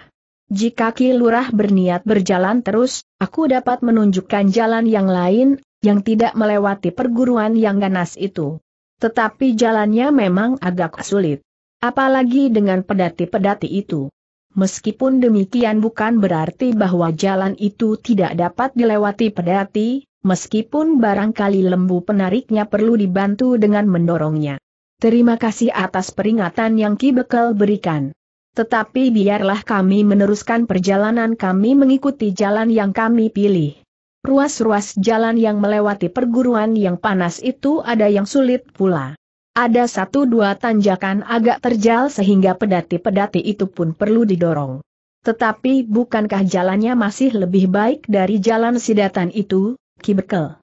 S1: Jika Kilurah berniat berjalan terus, aku dapat menunjukkan jalan yang lain, yang tidak melewati perguruan yang ganas itu. Tetapi jalannya memang agak sulit. Apalagi dengan pedati-pedati itu. Meskipun demikian bukan berarti bahwa jalan itu tidak dapat dilewati pedati, meskipun barangkali lembu penariknya perlu dibantu dengan mendorongnya. Terima kasih atas peringatan yang Ki Bekel berikan. Tetapi biarlah kami meneruskan perjalanan kami mengikuti jalan yang kami pilih ruas-ruas jalan yang melewati perguruan yang panas itu ada yang sulit pula. Ada satu dua tanjakan agak terjal sehingga pedati-pedati itu pun perlu didorong. Tetapi bukankah jalannya masih lebih baik dari jalan sidatan itu, Ki Bekel?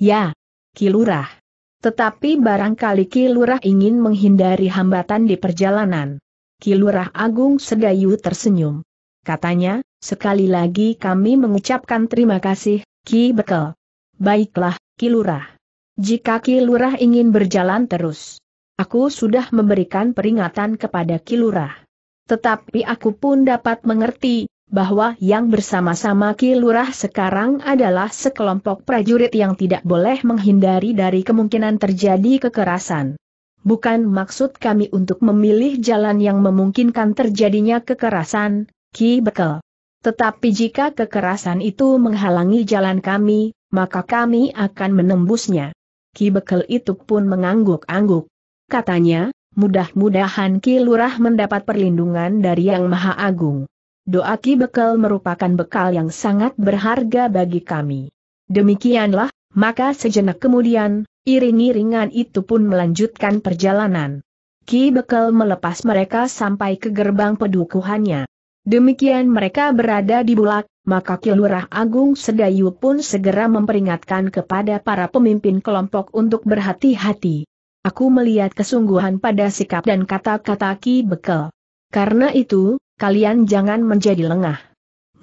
S1: Ya, Ki Lurah. Tetapi barangkali Ki Lurah ingin menghindari hambatan di perjalanan. Ki Lurah Agung Sedayu tersenyum. Katanya, sekali lagi kami mengucapkan terima kasih, Ki Bekel. Baiklah, Ki Lurah. Jika Ki Lurah ingin berjalan terus, aku sudah memberikan peringatan kepada Ki Lurah. Tetapi aku pun dapat mengerti bahwa yang bersama-sama Ki Lurah sekarang adalah sekelompok prajurit yang tidak boleh menghindari dari kemungkinan terjadi kekerasan. Bukan maksud kami untuk memilih jalan yang memungkinkan terjadinya kekerasan, Ki Bekel. Tetapi jika kekerasan itu menghalangi jalan kami, maka kami akan menembusnya. Ki Bekel itu pun mengangguk-angguk. Katanya, mudah-mudahan Ki Lurah mendapat perlindungan dari Yang Maha Agung. Doa Ki Bekel merupakan bekal yang sangat berharga bagi kami. Demikianlah, maka sejenak kemudian, iring-iringan itu pun melanjutkan perjalanan. Ki Bekel melepas mereka sampai ke gerbang pedukuhannya. Demikian mereka berada di Bulak, maka Kilurah Agung Sedayu pun segera memperingatkan kepada para pemimpin kelompok untuk berhati-hati. Aku melihat kesungguhan pada sikap dan kata-kata Ki Bekel. Karena itu, kalian jangan menjadi lengah.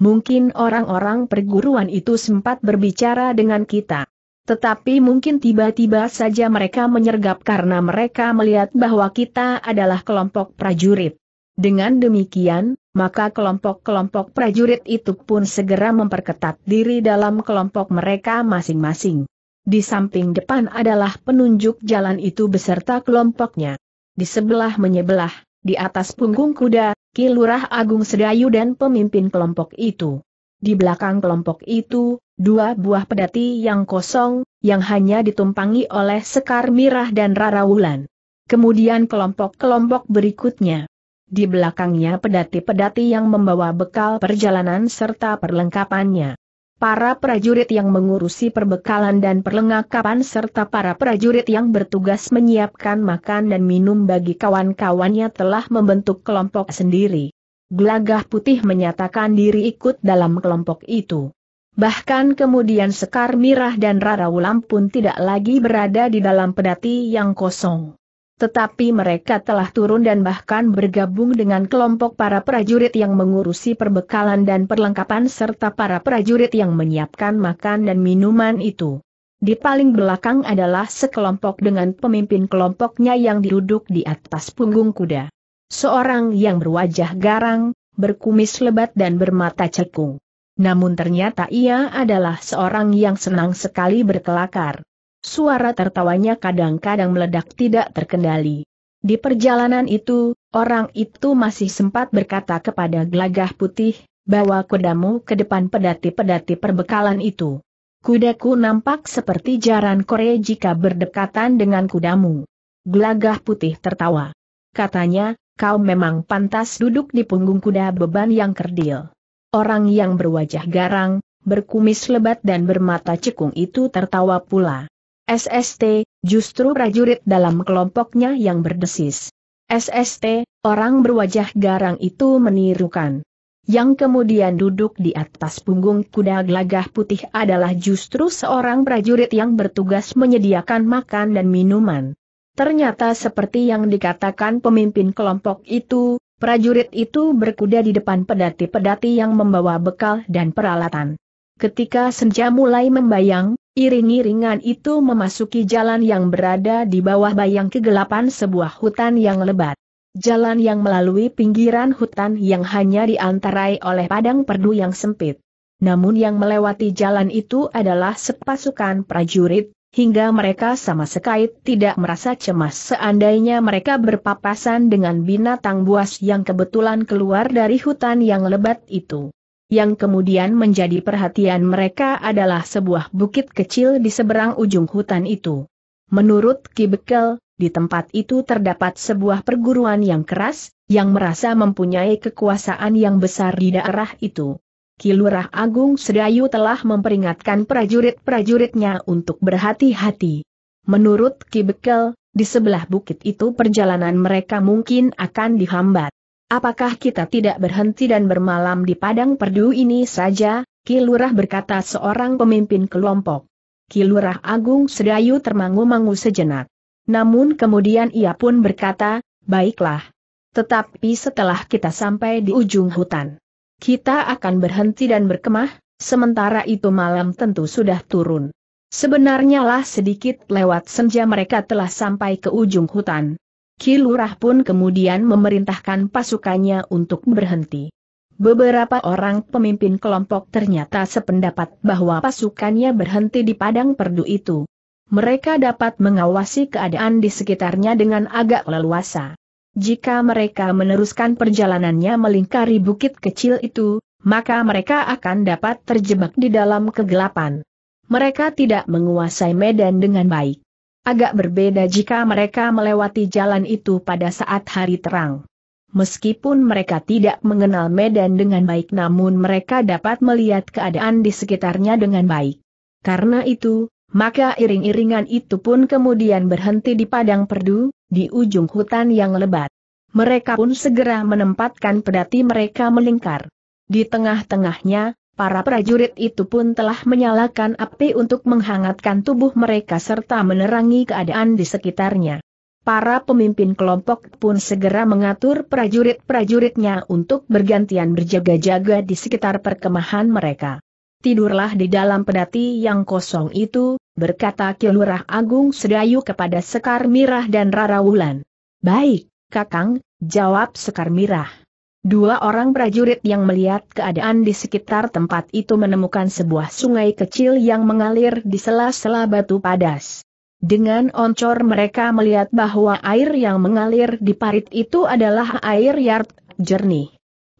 S1: Mungkin orang-orang perguruan itu sempat berbicara dengan kita. Tetapi mungkin tiba-tiba saja mereka menyergap karena mereka melihat bahwa kita adalah kelompok prajurit. Dengan demikian, maka kelompok-kelompok prajurit itu pun segera memperketat diri dalam kelompok mereka masing-masing. Di samping depan adalah penunjuk jalan itu beserta kelompoknya. Di sebelah menyebelah, di atas punggung kuda, Kilurah Agung Sedayu dan pemimpin kelompok itu. Di belakang kelompok itu, dua buah pedati yang kosong, yang hanya ditumpangi oleh Sekar Mirah dan Rara Wulan. Kemudian kelompok-kelompok berikutnya di belakangnya pedati-pedati yang membawa bekal perjalanan serta perlengkapannya. Para prajurit yang mengurusi perbekalan dan perlengkapan serta para prajurit yang bertugas menyiapkan makan dan minum bagi kawan-kawannya telah membentuk kelompok sendiri. Gelagah putih menyatakan diri ikut dalam kelompok itu. Bahkan kemudian Sekar Mirah dan Rara wulam pun tidak lagi berada di dalam pedati yang kosong. Tetapi mereka telah turun dan bahkan bergabung dengan kelompok para prajurit yang mengurusi perbekalan dan perlengkapan serta para prajurit yang menyiapkan makan dan minuman itu. Di paling belakang adalah sekelompok dengan pemimpin kelompoknya yang duduk di atas punggung kuda. Seorang yang berwajah garang, berkumis lebat dan bermata cekung. Namun ternyata ia adalah seorang yang senang sekali berkelakar. Suara tertawanya kadang-kadang meledak tidak terkendali. Di perjalanan itu, orang itu masih sempat berkata kepada glagah putih, bawa kudamu ke depan pedati-pedati perbekalan itu. Kudaku nampak seperti jaran kore jika berdekatan dengan kudamu. Glagah putih tertawa. Katanya, kau memang pantas duduk di punggung kuda beban yang kerdil. Orang yang berwajah garang, berkumis lebat dan bermata cekung itu tertawa pula. SST, justru prajurit dalam kelompoknya yang berdesis. SST, orang berwajah garang itu menirukan. Yang kemudian duduk di atas punggung kuda gelagah putih adalah justru seorang prajurit yang bertugas menyediakan makan dan minuman. Ternyata seperti yang dikatakan pemimpin kelompok itu, prajurit itu berkuda di depan pedati-pedati yang membawa bekal dan peralatan. Ketika senja mulai membayang, Iring-iringan itu memasuki jalan yang berada di bawah bayang kegelapan sebuah hutan yang lebat. Jalan yang melalui pinggiran hutan yang hanya diantarai oleh padang perdu yang sempit. Namun yang melewati jalan itu adalah sepasukan prajurit, hingga mereka sama sekali tidak merasa cemas seandainya mereka berpapasan dengan binatang buas yang kebetulan keluar dari hutan yang lebat itu. Yang kemudian menjadi perhatian mereka adalah sebuah bukit kecil di seberang ujung hutan itu. Menurut Ki Bekel, di tempat itu terdapat sebuah perguruan yang keras, yang merasa mempunyai kekuasaan yang besar di daerah itu. Kilurah Agung Sedayu telah memperingatkan prajurit-prajuritnya untuk berhati-hati. Menurut Ki Bekel, di sebelah bukit itu perjalanan mereka mungkin akan dihambat. Apakah kita tidak berhenti dan bermalam di padang perdu ini saja? Kilurah berkata seorang pemimpin kelompok. Kilurah Agung Sedayu termangu-mangu sejenak. Namun kemudian ia pun berkata, baiklah. Tetapi setelah kita sampai di ujung hutan, kita akan berhenti dan berkemah, sementara itu malam tentu sudah turun. Sebenarnya lah sedikit lewat senja mereka telah sampai ke ujung hutan, Kilurah pun kemudian memerintahkan pasukannya untuk berhenti. Beberapa orang pemimpin kelompok ternyata sependapat bahwa pasukannya berhenti di padang perdu itu. Mereka dapat mengawasi keadaan di sekitarnya dengan agak leluasa. Jika mereka meneruskan perjalanannya melingkari bukit kecil itu, maka mereka akan dapat terjebak di dalam kegelapan. Mereka tidak menguasai medan dengan baik. Agak berbeda jika mereka melewati jalan itu pada saat hari terang. Meskipun mereka tidak mengenal medan dengan baik namun mereka dapat melihat keadaan di sekitarnya dengan baik. Karena itu, maka iring-iringan itu pun kemudian berhenti di padang perdu, di ujung hutan yang lebat. Mereka pun segera menempatkan pedati mereka melingkar. Di tengah-tengahnya, para prajurit itu pun telah menyalakan api untuk menghangatkan tubuh mereka serta menerangi keadaan di sekitarnya. Para pemimpin kelompok pun segera mengatur prajurit-prajuritnya untuk bergantian berjaga-jaga di sekitar perkemahan mereka. Tidurlah di dalam pedati yang kosong itu, berkata Kilurah Agung Sedayu kepada Sekar Mirah dan Rara Wulan. Baik, Kakang, jawab Sekar Mirah. Dua orang prajurit yang melihat keadaan di sekitar tempat itu menemukan sebuah sungai kecil yang mengalir di sela-sela batu padas. Dengan oncor mereka melihat bahwa air yang mengalir di parit itu adalah air yard, jernih.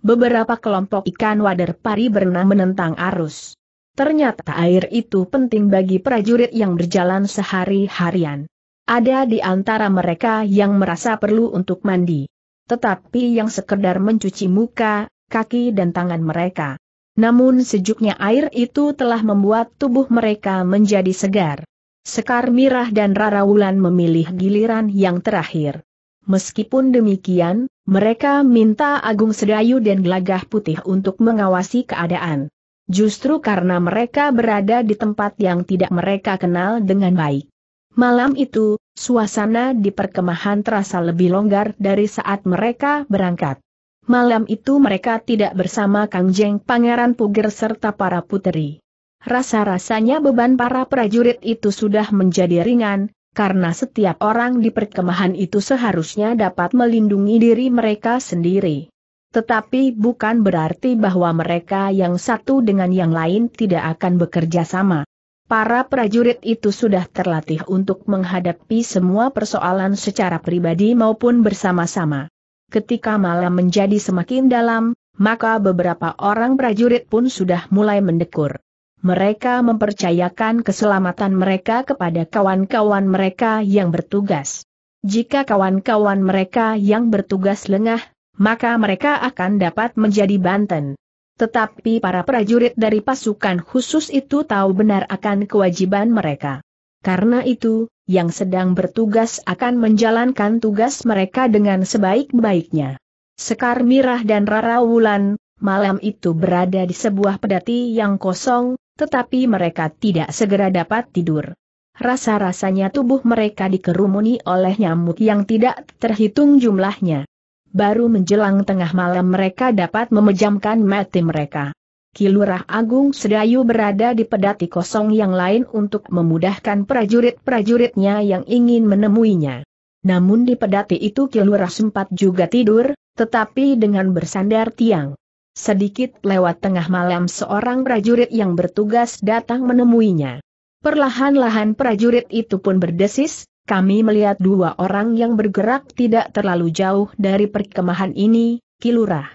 S1: Beberapa kelompok ikan wader pari berenang menentang arus. Ternyata air itu penting bagi prajurit yang berjalan sehari-harian. Ada di antara mereka yang merasa perlu untuk mandi tetapi yang sekedar mencuci muka, kaki dan tangan mereka. Namun sejuknya air itu telah membuat tubuh mereka menjadi segar. Sekar Mirah dan Rara Wulan memilih giliran yang terakhir. Meskipun demikian, mereka minta Agung Sedayu dan Gelagah Putih untuk mengawasi keadaan. Justru karena mereka berada di tempat yang tidak mereka kenal dengan baik. Malam itu, suasana di perkemahan terasa lebih longgar dari saat mereka berangkat. Malam itu mereka tidak bersama Kang Jeng Pangeran Puger serta para puteri. Rasa-rasanya beban para prajurit itu sudah menjadi ringan, karena setiap orang di perkemahan itu seharusnya dapat melindungi diri mereka sendiri. Tetapi bukan berarti bahwa mereka yang satu dengan yang lain tidak akan bekerja sama. Para prajurit itu sudah terlatih untuk menghadapi semua persoalan secara pribadi maupun bersama-sama. Ketika malam menjadi semakin dalam, maka beberapa orang prajurit pun sudah mulai mendekur. Mereka mempercayakan keselamatan mereka kepada kawan-kawan mereka yang bertugas. Jika kawan-kawan mereka yang bertugas lengah, maka mereka akan dapat menjadi banten. Tetapi para prajurit dari pasukan khusus itu tahu benar akan kewajiban mereka. Karena itu, yang sedang bertugas akan menjalankan tugas mereka dengan sebaik-baiknya. Sekar Mirah dan Rara Wulan, malam itu berada di sebuah pedati yang kosong, tetapi mereka tidak segera dapat tidur. Rasa-rasanya tubuh mereka dikerumuni oleh nyamuk yang tidak terhitung jumlahnya. Baru menjelang tengah malam mereka dapat memejamkan mati mereka. Kilurah Agung Sedayu berada di pedati kosong yang lain untuk memudahkan prajurit-prajuritnya yang ingin menemuinya. Namun di pedati itu Kilurah sempat juga tidur, tetapi dengan bersandar tiang. Sedikit lewat tengah malam seorang prajurit yang bertugas datang menemuinya. Perlahan-lahan prajurit itu pun berdesis, kami melihat dua orang yang bergerak tidak terlalu jauh dari perkemahan ini, Kilurah.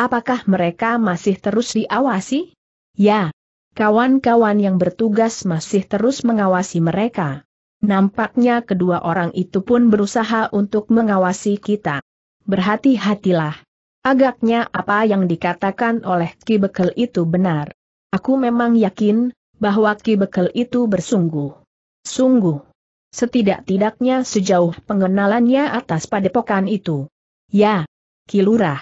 S1: Apakah mereka masih terus diawasi? Ya. Kawan-kawan yang bertugas masih terus mengawasi mereka. Nampaknya kedua orang itu pun berusaha untuk mengawasi kita. Berhati-hatilah. Agaknya apa yang dikatakan oleh Ki Bekel itu benar. Aku memang yakin, bahwa Ki Bekel itu bersungguh. Sungguh setidak-tidaknya sejauh pengenalannya atas padepokan itu. Ya, Kilurah.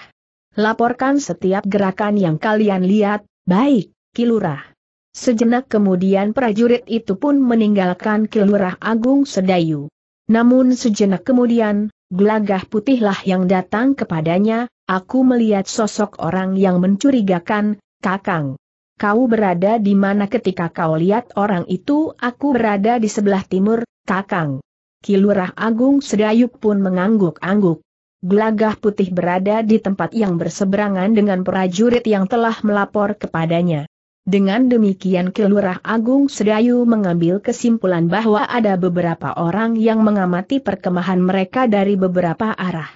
S1: Laporkan setiap gerakan yang kalian lihat, baik, Kilurah. Sejenak kemudian prajurit itu pun meninggalkan Kilurah Agung Sedayu. Namun sejenak kemudian, gelagah putihlah yang datang kepadanya, aku melihat sosok orang yang mencurigakan, Kakang. Kau berada di mana ketika kau lihat orang itu aku berada di sebelah timur, Kakang. Kilurah Agung Sedayuk pun mengangguk-angguk. Gelagah putih berada di tempat yang berseberangan dengan prajurit yang telah melapor kepadanya. Dengan demikian Kelurah Agung Sedayu mengambil kesimpulan bahwa ada beberapa orang yang mengamati perkemahan mereka dari beberapa arah.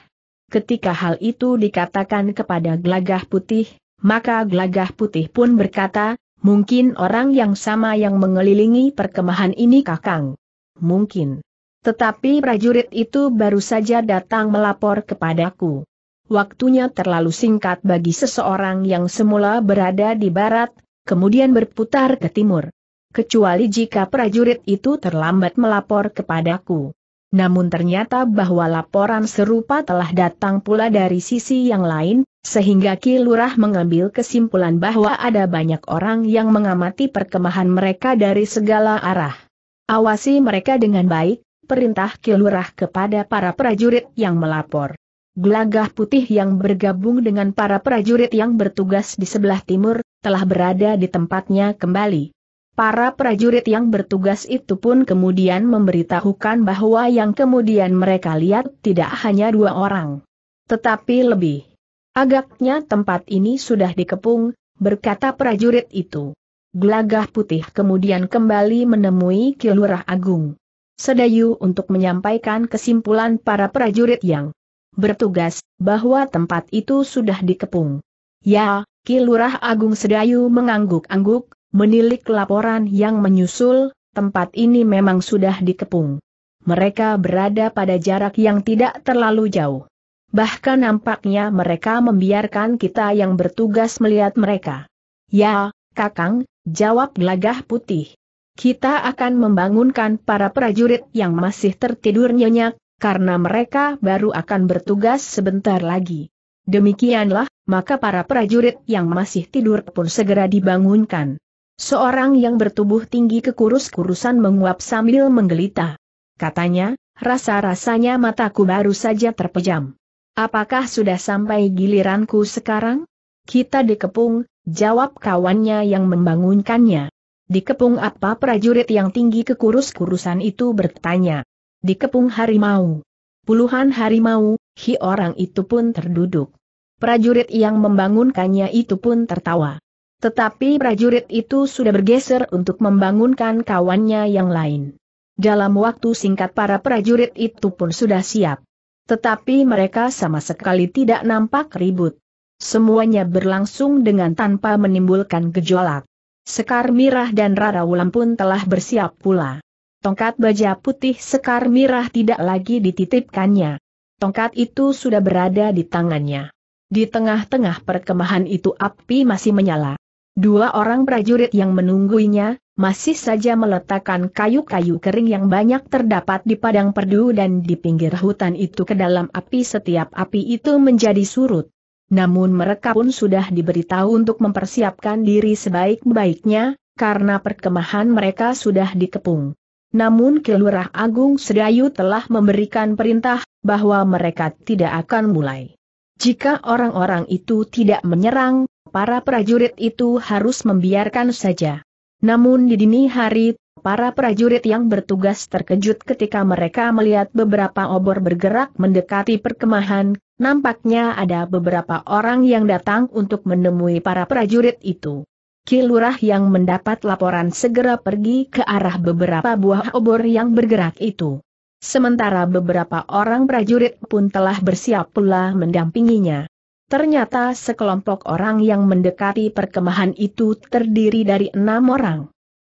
S1: Ketika hal itu dikatakan kepada Gelagah Putih, maka Gelagah Putih pun berkata, mungkin orang yang sama yang mengelilingi perkemahan ini kakang. Mungkin. Tetapi prajurit itu baru saja datang melapor kepadaku. Waktunya terlalu singkat bagi seseorang yang semula berada di barat, kemudian berputar ke timur. Kecuali jika prajurit itu terlambat melapor kepadaku. Namun ternyata bahwa laporan serupa telah datang pula dari sisi yang lain, sehingga Ki mengambil kesimpulan bahwa ada banyak orang yang mengamati perkemahan mereka dari segala arah. Awasi mereka dengan baik, perintah kilurah kepada para prajurit yang melapor. Gelagah putih yang bergabung dengan para prajurit yang bertugas di sebelah timur, telah berada di tempatnya kembali. Para prajurit yang bertugas itu pun kemudian memberitahukan bahwa yang kemudian mereka lihat tidak hanya dua orang. Tetapi lebih. Agaknya tempat ini sudah dikepung, berkata prajurit itu. Gelagah putih kemudian kembali menemui Kilurah Agung. Sedayu untuk menyampaikan kesimpulan para prajurit yang bertugas, bahwa tempat itu sudah dikepung. Ya, Kilurah Agung Sedayu mengangguk-angguk, menilik laporan yang menyusul, tempat ini memang sudah dikepung. Mereka berada pada jarak yang tidak terlalu jauh. Bahkan nampaknya mereka membiarkan kita yang bertugas melihat mereka. Ya, Kakang, jawab gelagah putih. Kita akan membangunkan para prajurit yang masih tertidur nyenyak, karena mereka baru akan bertugas sebentar lagi. Demikianlah, maka para prajurit yang masih tidur pun segera dibangunkan. Seorang yang bertubuh tinggi kekurus-kurusan menguap sambil menggelita. Katanya, rasa-rasanya mataku baru saja terpejam. Apakah sudah sampai giliranku sekarang? Kita dikepung, Jawab kawannya yang membangunkannya. Dikepung apa prajurit yang tinggi kekurus-kurusan itu bertanya. Dikepung harimau. Puluhan harimau, hi orang itu pun terduduk. Prajurit yang membangunkannya itu pun tertawa. Tetapi prajurit itu sudah bergeser untuk membangunkan kawannya yang lain. Dalam waktu singkat para prajurit itu pun sudah siap. Tetapi mereka sama sekali tidak nampak ribut. Semuanya berlangsung dengan tanpa menimbulkan gejolak. Sekar Mirah dan Rara Wulan pun telah bersiap pula. Tongkat baja putih Sekar Mirah tidak lagi dititipkannya. Tongkat itu sudah berada di tangannya. Di tengah-tengah perkemahan itu api masih menyala. Dua orang prajurit yang menunggunya masih saja meletakkan kayu-kayu kering yang banyak terdapat di padang perdu dan di pinggir hutan itu ke dalam api setiap api itu menjadi surut. Namun mereka pun sudah diberitahu untuk mempersiapkan diri sebaik-baiknya, karena perkemahan mereka sudah dikepung. Namun Kilurah Agung Sedayu telah memberikan perintah bahwa mereka tidak akan mulai. Jika orang-orang itu tidak menyerang, para prajurit itu harus membiarkan saja. Namun di dini hari, para prajurit yang bertugas terkejut ketika mereka melihat beberapa obor bergerak mendekati perkemahan, Nampaknya ada beberapa orang yang datang untuk menemui para prajurit itu. Kilurah yang mendapat laporan segera pergi ke arah beberapa buah obor yang bergerak itu. Sementara beberapa orang prajurit pun telah bersiap pula mendampinginya. Ternyata sekelompok orang yang mendekati perkemahan itu terdiri dari enam orang.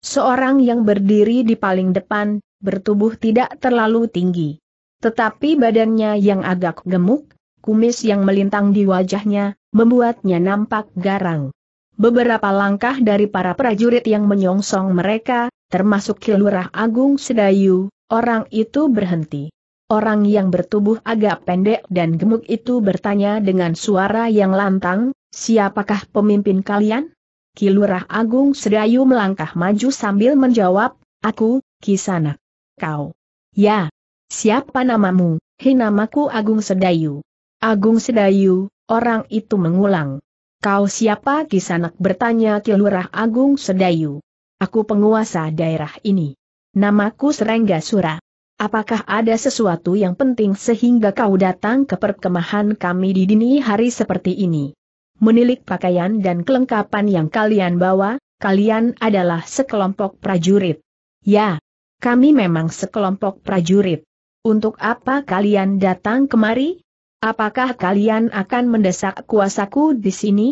S1: Seorang yang berdiri di paling depan, bertubuh tidak terlalu tinggi. Tetapi badannya yang agak gemuk, kumis yang melintang di wajahnya, membuatnya nampak garang. Beberapa langkah dari para prajurit yang menyongsong mereka, termasuk Kilurah Agung Sedayu, orang itu berhenti. Orang yang bertubuh agak pendek dan gemuk itu bertanya dengan suara yang lantang, siapakah pemimpin kalian? Kilurah Agung Sedayu melangkah maju sambil menjawab, aku, Kisanak. Kau. Ya. Siapa namamu? Hinamaku Agung Sedayu. Agung Sedayu, orang itu mengulang. Kau siapa kisanak bertanya Kilurah Agung Sedayu. Aku penguasa daerah ini. Namaku Serengga Sura. Apakah ada sesuatu yang penting sehingga kau datang ke perkemahan kami di dini hari seperti ini? Menilik pakaian dan kelengkapan yang kalian bawa, kalian adalah sekelompok prajurit. Ya, kami memang sekelompok prajurit. Untuk apa kalian datang kemari? Apakah kalian akan mendesak kuasaku di sini?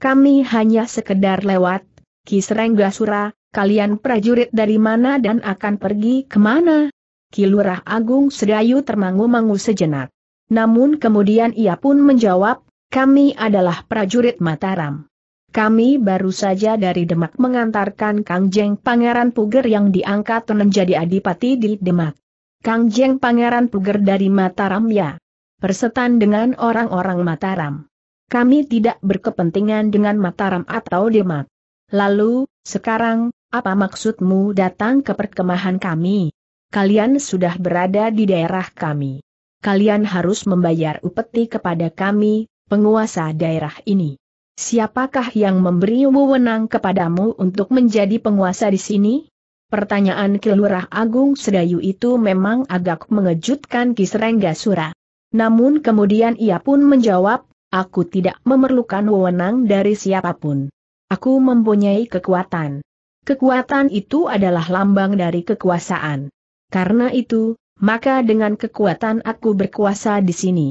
S1: Kami hanya sekedar lewat, Gasura, kalian prajurit dari mana dan akan pergi kemana? Kilurah Agung Sedayu termangu-mangu sejenak. Namun kemudian ia pun menjawab, kami adalah prajurit Mataram. Kami baru saja dari Demak mengantarkan Kang Jeng Pangeran Puger yang diangkat menjadi adipati di Demak. Kang Jeng Pangeran Puger dari Mataram ya persetan dengan orang-orang Mataram. Kami tidak berkepentingan dengan Mataram atau Demak. Lalu, sekarang, apa maksudmu datang ke perkemahan kami? Kalian sudah berada di daerah kami. Kalian harus membayar upeti kepada kami, penguasa daerah ini. Siapakah yang memberi wewenang kepadamu untuk menjadi penguasa di sini? Pertanyaan Kelurah Agung Sedayu itu memang agak mengejutkan Kisrengga Sura. Namun kemudian ia pun menjawab, aku tidak memerlukan wewenang dari siapapun. Aku mempunyai kekuatan. Kekuatan itu adalah lambang dari kekuasaan. Karena itu, maka dengan kekuatan aku berkuasa di sini.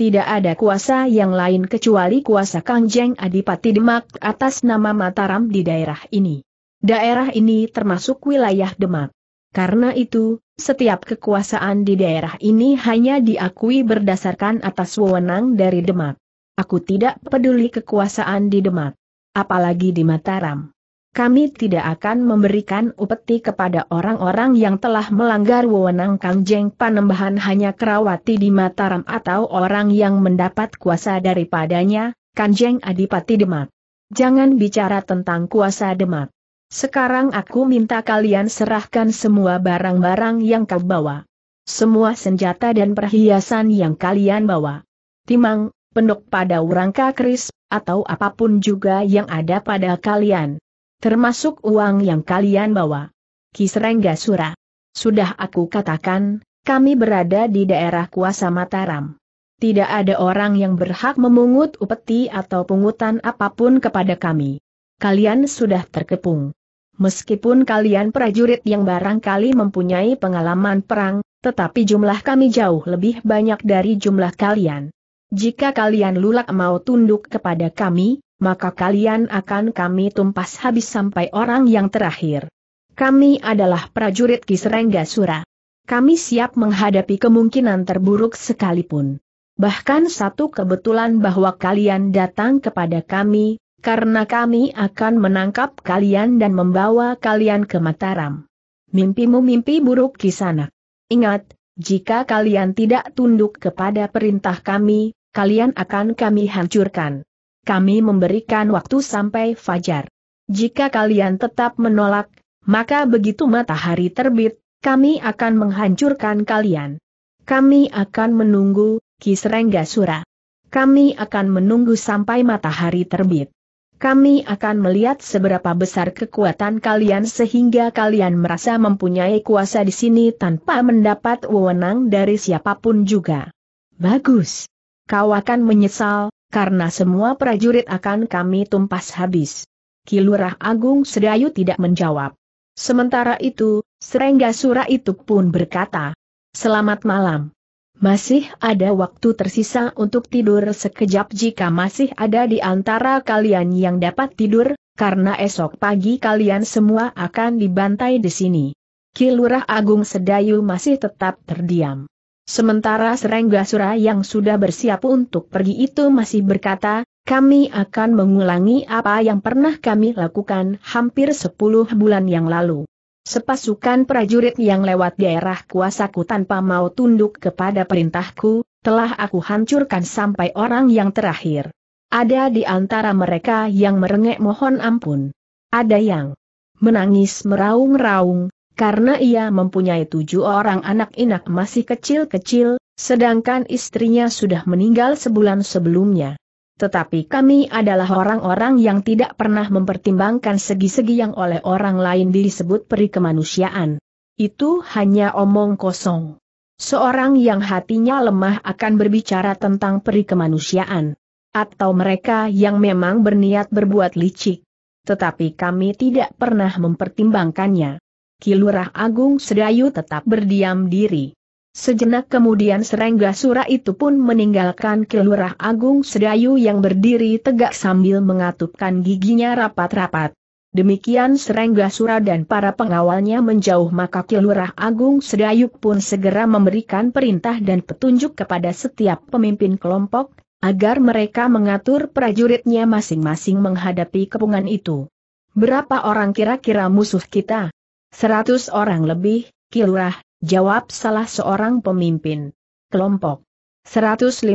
S1: Tidak ada kuasa yang lain kecuali kuasa Kangjeng Adipati Demak atas nama Mataram di daerah ini. Daerah ini termasuk wilayah Demak. Karena itu, setiap kekuasaan di daerah ini hanya diakui berdasarkan atas wewenang dari Demak. Aku tidak peduli kekuasaan di Demak, apalagi di Mataram. Kami tidak akan memberikan upeti kepada orang-orang yang telah melanggar wewenang Kangjeng Panembahan hanya kerawati di Mataram atau orang yang mendapat kuasa daripadanya, Kanjeng Adipati Demak. Jangan bicara tentang kuasa Demak. Sekarang aku minta kalian serahkan semua barang-barang yang kau bawa. Semua senjata dan perhiasan yang kalian bawa. Timang, pendok pada rangka keris, atau apapun juga yang ada pada kalian. Termasuk uang yang kalian bawa. Kisrengga Sura. Sudah aku katakan, kami berada di daerah kuasa Mataram. Tidak ada orang yang berhak memungut upeti atau pungutan apapun kepada kami. Kalian sudah terkepung. Meskipun kalian prajurit yang barangkali mempunyai pengalaman perang, tetapi jumlah kami jauh lebih banyak dari jumlah kalian. Jika kalian lulak mau tunduk kepada kami, maka kalian akan kami tumpas habis sampai orang yang terakhir. Kami adalah prajurit Kisrengga Sura. Kami siap menghadapi kemungkinan terburuk sekalipun. Bahkan satu kebetulan bahwa kalian datang kepada kami, karena kami akan menangkap kalian dan membawa kalian ke Mataram. Mimpimu mimpi buruk kisanak. Ingat, jika kalian tidak tunduk kepada perintah kami, kalian akan kami hancurkan. Kami memberikan waktu sampai fajar. Jika kalian tetap menolak, maka begitu matahari terbit, kami akan menghancurkan kalian. Kami akan menunggu, Kisrenggasura. Kami akan menunggu sampai matahari terbit. Kami akan melihat seberapa besar kekuatan kalian sehingga kalian merasa mempunyai kuasa di sini tanpa mendapat wewenang dari siapapun juga. Bagus. Kau akan menyesal, karena semua prajurit akan kami tumpas habis. Kilurah Agung Sedayu tidak menjawab. Sementara itu, Serengga Sura itu pun berkata, Selamat malam. Masih ada waktu tersisa untuk tidur sekejap jika masih ada di antara kalian yang dapat tidur, karena esok pagi kalian semua akan dibantai di sini. Kilurah Agung Sedayu masih tetap terdiam. Sementara Serengga Sura yang sudah bersiap untuk pergi itu masih berkata, kami akan mengulangi apa yang pernah kami lakukan hampir 10 bulan yang lalu. Sepasukan prajurit yang lewat daerah kuasaku tanpa mau tunduk kepada perintahku, telah aku hancurkan sampai orang yang terakhir. Ada di antara mereka yang merengek mohon ampun. Ada yang menangis meraung-raung, karena ia mempunyai tujuh orang anak inak masih kecil-kecil, sedangkan istrinya sudah meninggal sebulan sebelumnya tetapi kami adalah orang-orang yang tidak pernah mempertimbangkan segi-segi yang oleh orang lain disebut peri kemanusiaan. Itu hanya omong kosong. Seorang yang hatinya lemah akan berbicara tentang peri kemanusiaan. Atau mereka yang memang berniat berbuat licik. Tetapi kami tidak pernah mempertimbangkannya. Kilurah Agung Sedayu tetap berdiam diri. Sejenak kemudian Serengga Sura itu pun meninggalkan kelurah Agung Sedayu yang berdiri tegak sambil mengatupkan giginya rapat-rapat. Demikian Serengga Sura dan para pengawalnya menjauh maka kelurah Agung sedayu pun segera memberikan perintah dan petunjuk kepada setiap pemimpin kelompok, agar mereka mengatur prajuritnya masing-masing menghadapi kepungan itu. Berapa orang kira-kira musuh kita? Seratus orang lebih, Kilurah, Jawab salah seorang pemimpin. Kelompok. 150?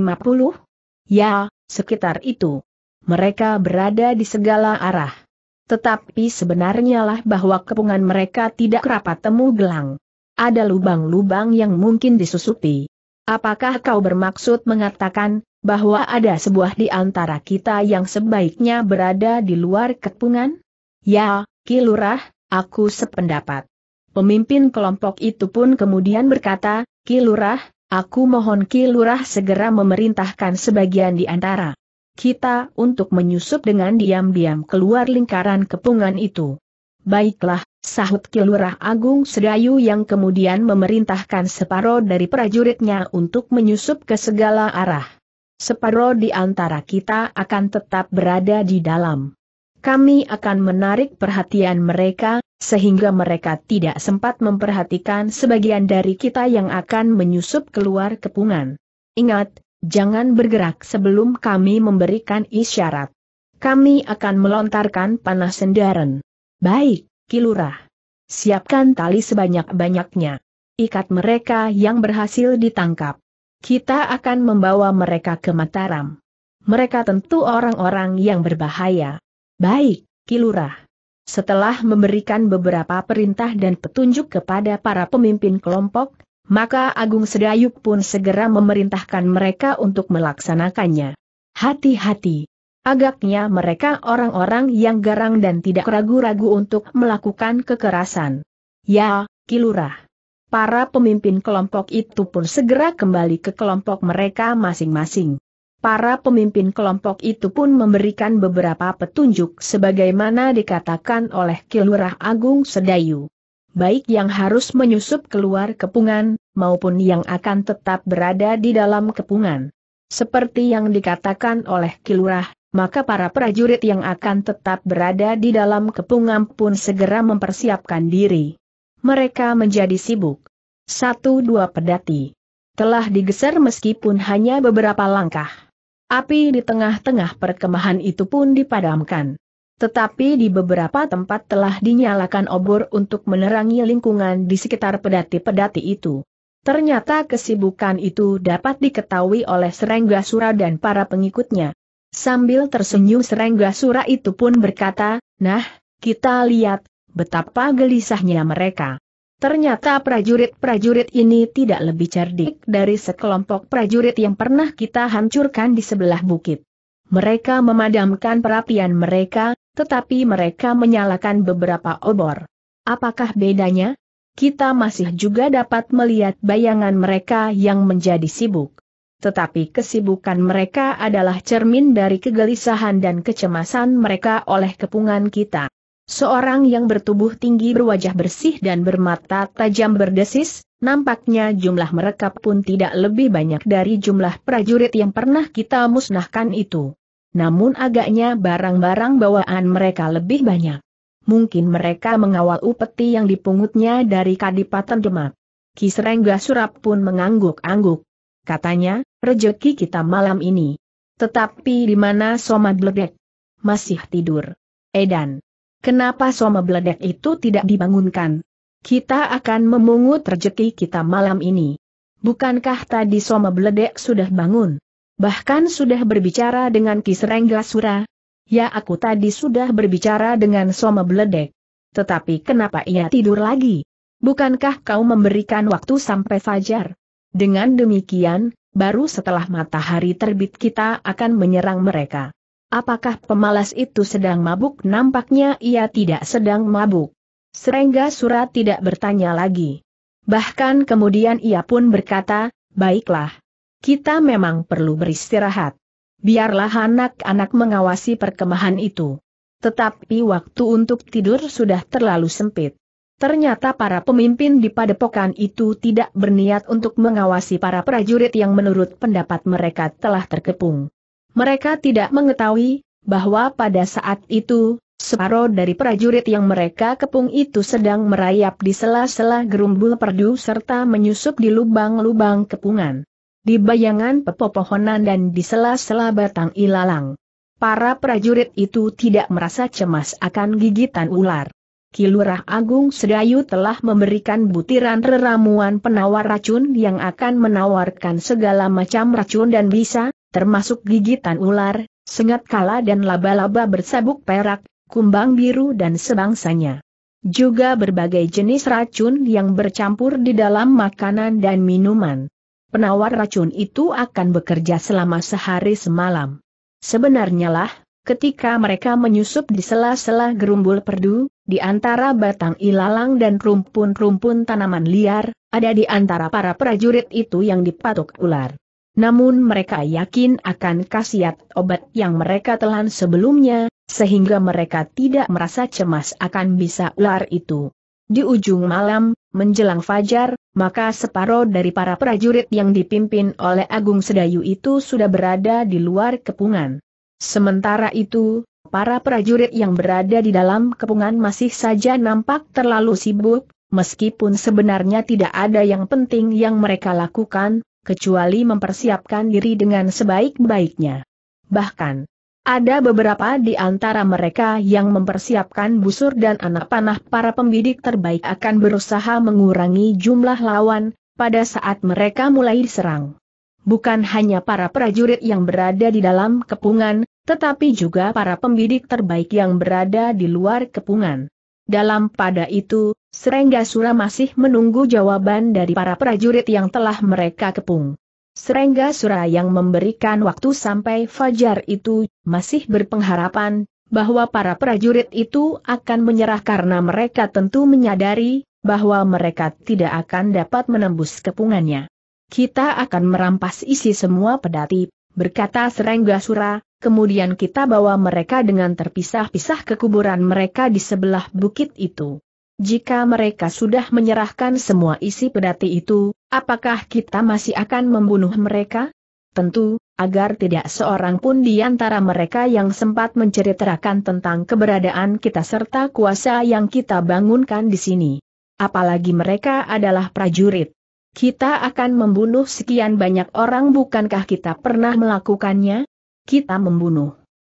S1: Ya, sekitar itu. Mereka berada di segala arah. Tetapi sebenarnya lah bahwa kepungan mereka tidak rapat temu gelang. Ada lubang-lubang yang mungkin disusupi. Apakah kau bermaksud mengatakan, bahwa ada sebuah di antara kita yang sebaiknya berada di luar kepungan? Ya, Kilurah, aku sependapat. Pemimpin kelompok itu pun kemudian berkata, "Kilurah, aku mohon kilurah segera memerintahkan sebagian di antara kita untuk menyusup dengan diam-diam keluar lingkaran kepungan itu. Baiklah, sahut kilurah Agung Sedayu yang kemudian memerintahkan separoh dari prajuritnya untuk menyusup ke segala arah. Separoh di antara kita akan tetap berada di dalam kami akan menarik perhatian mereka, sehingga mereka tidak sempat memperhatikan sebagian dari kita yang akan menyusup keluar kepungan. Ingat, jangan bergerak sebelum kami memberikan isyarat. Kami akan melontarkan panah sendaren. Baik, Kilurah. Siapkan tali sebanyak-banyaknya. Ikat mereka yang berhasil ditangkap. Kita akan membawa mereka ke Mataram. Mereka tentu orang-orang yang berbahaya. Baik, Kilurah. Setelah memberikan beberapa perintah dan petunjuk kepada para pemimpin kelompok, maka Agung Sedayuk pun segera memerintahkan mereka untuk melaksanakannya. Hati-hati. Agaknya mereka orang-orang yang garang dan tidak ragu-ragu untuk melakukan kekerasan. Ya, Kilurah. Para pemimpin kelompok itu pun segera kembali ke kelompok mereka masing-masing para pemimpin kelompok itu pun memberikan beberapa petunjuk sebagaimana dikatakan oleh Kilurah Agung Sedayu. Baik yang harus menyusup keluar kepungan, maupun yang akan tetap berada di dalam kepungan. Seperti yang dikatakan oleh Kilurah, maka para prajurit yang akan tetap berada di dalam kepungan pun segera mempersiapkan diri. Mereka menjadi sibuk. Satu dua pedati telah digeser meskipun hanya beberapa langkah. Api di tengah-tengah perkemahan itu pun dipadamkan. Tetapi di beberapa tempat telah dinyalakan obor untuk menerangi lingkungan di sekitar pedati-pedati itu. Ternyata kesibukan itu dapat diketahui oleh Serengga Sura dan para pengikutnya. Sambil tersenyum Serengga Sura itu pun berkata, Nah, kita lihat, betapa gelisahnya mereka. Ternyata prajurit-prajurit ini tidak lebih cerdik dari sekelompok prajurit yang pernah kita hancurkan di sebelah bukit. Mereka memadamkan perapian mereka, tetapi mereka menyalakan beberapa obor. Apakah bedanya? Kita masih juga dapat melihat bayangan mereka yang menjadi sibuk. Tetapi kesibukan mereka adalah cermin dari kegelisahan dan kecemasan mereka oleh kepungan kita. Seorang yang bertubuh tinggi berwajah bersih dan bermata tajam berdesis, nampaknya jumlah mereka pun tidak lebih banyak dari jumlah prajurit yang pernah kita musnahkan itu. Namun agaknya barang-barang bawaan mereka lebih banyak. Mungkin mereka mengawal upeti yang dipungutnya dari Kadipaten Demak. Kisrengga Surap pun mengangguk-angguk. Katanya, rejeki kita malam ini. Tetapi di mana Somad Bledek? Masih tidur. Edan. Kenapa soma beledek itu tidak dibangunkan? Kita akan memungut rejeki kita malam ini. Bukankah tadi soma beledek sudah bangun? Bahkan sudah berbicara dengan Kisrengga Sura? Ya aku tadi sudah berbicara dengan soma beledek. Tetapi kenapa ia tidur lagi? Bukankah kau memberikan waktu sampai fajar? Dengan demikian, baru setelah matahari terbit kita akan menyerang mereka. Apakah pemalas itu sedang mabuk? Nampaknya ia tidak sedang mabuk. Serengga surat tidak bertanya lagi. Bahkan kemudian ia pun berkata, baiklah. Kita memang perlu beristirahat. Biarlah anak-anak mengawasi perkemahan itu. Tetapi waktu untuk tidur sudah terlalu sempit. Ternyata para pemimpin di padepokan itu tidak berniat untuk mengawasi para prajurit yang menurut pendapat mereka telah terkepung. Mereka tidak mengetahui bahwa pada saat itu, separuh dari prajurit yang mereka kepung itu sedang merayap di sela-sela gerumbul perdu serta menyusup di lubang-lubang kepungan. Di bayangan pepohonan dan di sela-sela batang ilalang. Para prajurit itu tidak merasa cemas akan gigitan ular. Kilurah Agung Sedayu telah memberikan butiran reramuan penawar racun yang akan menawarkan segala macam racun dan bisa termasuk gigitan ular, sengat kala dan laba-laba bersabuk perak, kumbang biru dan sebangsanya. Juga berbagai jenis racun yang bercampur di dalam makanan dan minuman. Penawar racun itu akan bekerja selama sehari semalam. Sebenarnya lah, ketika mereka menyusup di sela-sela gerumbul perdu, di antara batang ilalang dan rumpun-rumpun tanaman liar, ada di antara para prajurit itu yang dipatok ular. Namun mereka yakin akan khasiat obat yang mereka telan sebelumnya, sehingga mereka tidak merasa cemas akan bisa ular itu. Di ujung malam, menjelang fajar, maka separuh dari para prajurit yang dipimpin oleh Agung Sedayu itu sudah berada di luar kepungan. Sementara itu, para prajurit yang berada di dalam kepungan masih saja nampak terlalu sibuk, meskipun sebenarnya tidak ada yang penting yang mereka lakukan, kecuali mempersiapkan diri dengan sebaik-baiknya. Bahkan, ada beberapa di antara mereka yang mempersiapkan busur dan anak panah para pembidik terbaik akan berusaha mengurangi jumlah lawan, pada saat mereka mulai diserang. Bukan hanya para prajurit yang berada di dalam kepungan, tetapi juga para pembidik terbaik yang berada di luar kepungan. Dalam pada itu, Serengga Sura masih menunggu jawaban dari para prajurit yang telah mereka kepung. Serengga Sura yang memberikan waktu sampai fajar itu, masih berpengharapan, bahwa para prajurit itu akan menyerah karena mereka tentu menyadari, bahwa mereka tidak akan dapat menembus kepungannya. Kita akan merampas isi semua pedati, berkata Serengga Sura, kemudian kita bawa mereka dengan terpisah-pisah ke kuburan mereka di sebelah bukit itu. Jika mereka sudah menyerahkan semua isi pedati itu, apakah kita masih akan membunuh mereka? Tentu, agar tidak seorang pun di antara mereka yang sempat menceritakan tentang keberadaan kita serta kuasa yang kita bangunkan di sini. Apalagi mereka adalah prajurit. Kita akan membunuh sekian banyak orang bukankah kita pernah melakukannya? Kita membunuh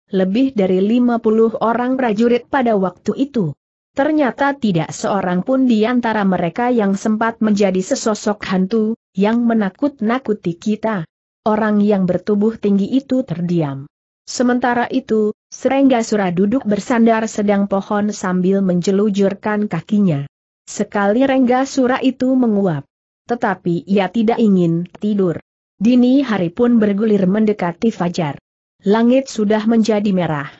S1: lebih dari 50 orang prajurit pada waktu itu. Ternyata tidak seorang pun di antara mereka yang sempat menjadi sesosok hantu, yang menakut-nakuti kita. Orang yang bertubuh tinggi itu terdiam. Sementara itu, Serengga Sura duduk bersandar sedang pohon sambil menjelujurkan kakinya. Sekali Rengga Sura itu menguap. Tetapi ia tidak ingin tidur. Dini hari pun bergulir mendekati fajar. Langit sudah menjadi merah.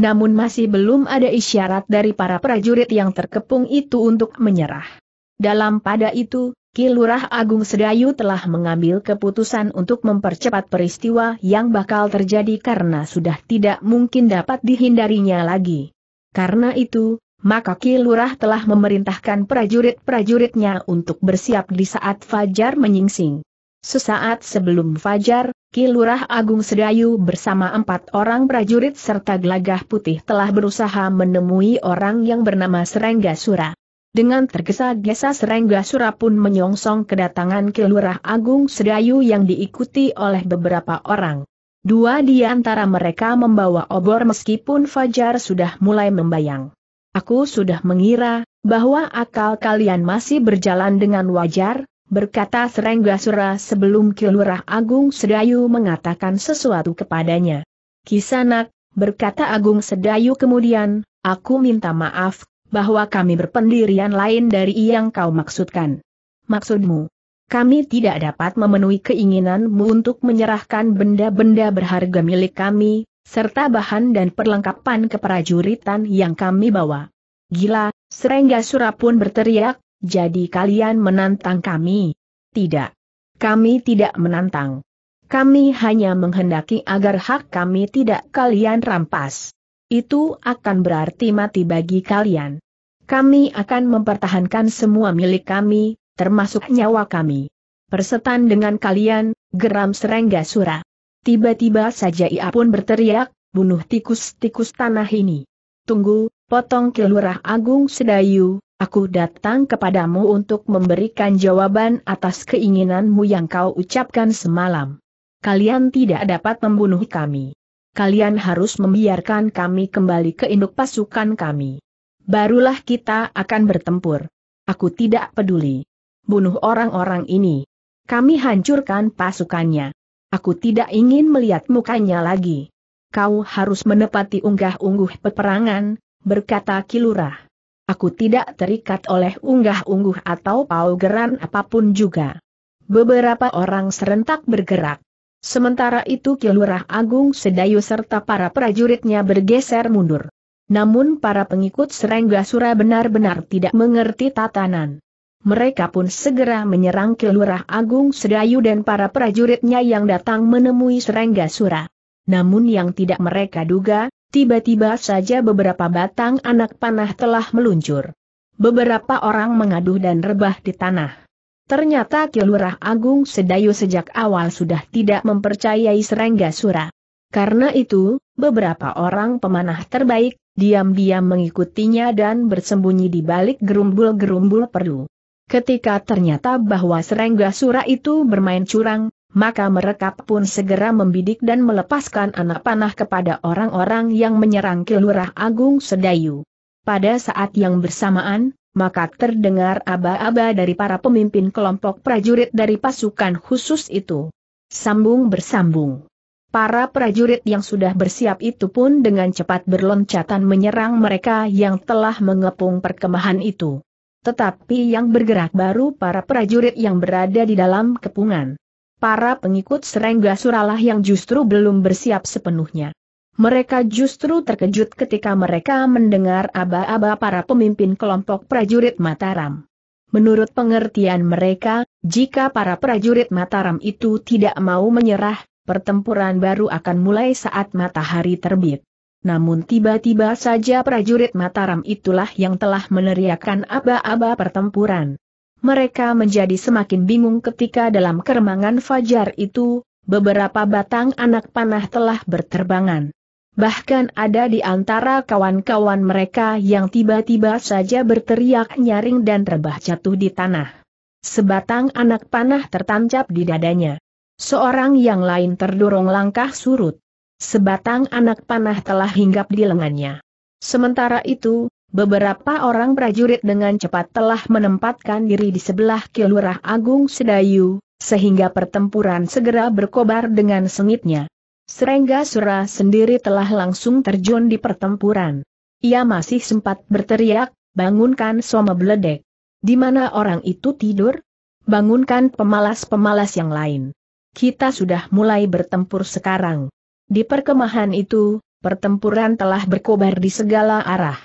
S1: Namun masih belum ada isyarat dari para prajurit yang terkepung itu untuk menyerah. Dalam pada itu, Kilurah Agung Sedayu telah mengambil keputusan untuk mempercepat peristiwa yang bakal terjadi karena sudah tidak mungkin dapat dihindarinya lagi. Karena itu, maka Kilurah telah memerintahkan prajurit-prajuritnya untuk bersiap di saat Fajar menyingsing. Sesaat sebelum Fajar, Kilurah Agung Sedayu bersama empat orang prajurit serta gelagah putih telah berusaha menemui orang yang bernama Serengga Sura. Dengan tergesa-gesa Serengga Sura pun menyongsong kedatangan Kilurah Agung Sedayu yang diikuti oleh beberapa orang. Dua di antara mereka membawa obor meskipun Fajar sudah mulai membayang. Aku sudah mengira, bahwa akal kalian masih berjalan dengan wajar, berkata Serenggasura sebelum Kilurah Agung Sedayu mengatakan sesuatu kepadanya. Kisanak, berkata Agung Sedayu kemudian, aku minta maaf, bahwa kami berpendirian lain dari yang kau maksudkan. Maksudmu? Kami tidak dapat memenuhi keinginanmu untuk menyerahkan benda-benda berharga milik kami, serta bahan dan perlengkapan keprajuritan yang kami bawa. Gila, Serengga Sura pun berteriak, jadi kalian menantang kami? Tidak. Kami tidak menantang. Kami hanya menghendaki agar hak kami tidak kalian rampas. Itu akan berarti mati bagi kalian. Kami akan mempertahankan semua milik kami, termasuk nyawa kami. Persetan dengan kalian, geram serengga sura. Tiba-tiba saja ia pun berteriak, bunuh tikus-tikus tanah ini. Tunggu, potong kelurah agung sedayu, Aku datang kepadamu untuk memberikan jawaban atas keinginanmu yang kau ucapkan semalam. Kalian tidak dapat membunuh kami. Kalian harus membiarkan kami kembali ke induk pasukan kami. Barulah kita akan bertempur. Aku tidak peduli. Bunuh orang-orang ini. Kami hancurkan pasukannya. Aku tidak ingin melihat mukanya lagi. Kau harus menepati unggah-ungguh peperangan, berkata Kilurah. Aku tidak terikat oleh unggah-ungguh atau paugeran apapun juga. Beberapa orang serentak bergerak. Sementara itu Kilurah Agung Sedayu serta para prajuritnya bergeser mundur. Namun para pengikut Serenggasura benar-benar tidak mengerti tatanan. Mereka pun segera menyerang Kilurah Agung Sedayu dan para prajuritnya yang datang menemui Serenggasura. Namun yang tidak mereka duga, Tiba-tiba saja beberapa batang anak panah telah meluncur. Beberapa orang mengaduh dan rebah di tanah. Ternyata Kilurah Agung Sedayu sejak awal sudah tidak mempercayai Serangga Sura. Karena itu, beberapa orang pemanah terbaik, diam-diam mengikutinya dan bersembunyi di balik gerumbul-gerumbul perlu. Ketika ternyata bahwa Serangga Sura itu bermain curang, maka mereka pun segera membidik dan melepaskan anak panah kepada orang-orang yang menyerang Kilurah Agung Sedayu. Pada saat yang bersamaan, maka terdengar aba-aba dari para pemimpin kelompok prajurit dari pasukan khusus itu. Sambung bersambung. Para prajurit yang sudah bersiap itu pun dengan cepat berloncatan menyerang mereka yang telah mengepung perkemahan itu. Tetapi yang bergerak baru para prajurit yang berada di dalam kepungan para pengikut Serengga Suralah yang justru belum bersiap sepenuhnya. Mereka justru terkejut ketika mereka mendengar aba-aba para pemimpin kelompok prajurit Mataram. Menurut pengertian mereka, jika para prajurit Mataram itu tidak mau menyerah, pertempuran baru akan mulai saat matahari terbit. Namun tiba-tiba saja prajurit Mataram itulah yang telah meneriakkan aba-aba pertempuran. Mereka menjadi semakin bingung ketika dalam keremangan fajar itu, beberapa batang anak panah telah berterbangan. Bahkan ada di antara kawan-kawan mereka yang tiba-tiba saja berteriak nyaring dan rebah jatuh di tanah. Sebatang anak panah tertancap di dadanya. Seorang yang lain terdorong langkah surut. Sebatang anak panah telah hinggap di lengannya. Sementara itu, Beberapa orang prajurit dengan cepat telah menempatkan diri di sebelah Kilurah Agung Sedayu, sehingga pertempuran segera berkobar dengan sengitnya. Serengga Sura sendiri telah langsung terjun di pertempuran. Ia masih sempat berteriak, bangunkan Soma Bledek. Di mana orang itu tidur? Bangunkan pemalas-pemalas yang lain. Kita sudah mulai bertempur sekarang. Di perkemahan itu, pertempuran telah berkobar di segala arah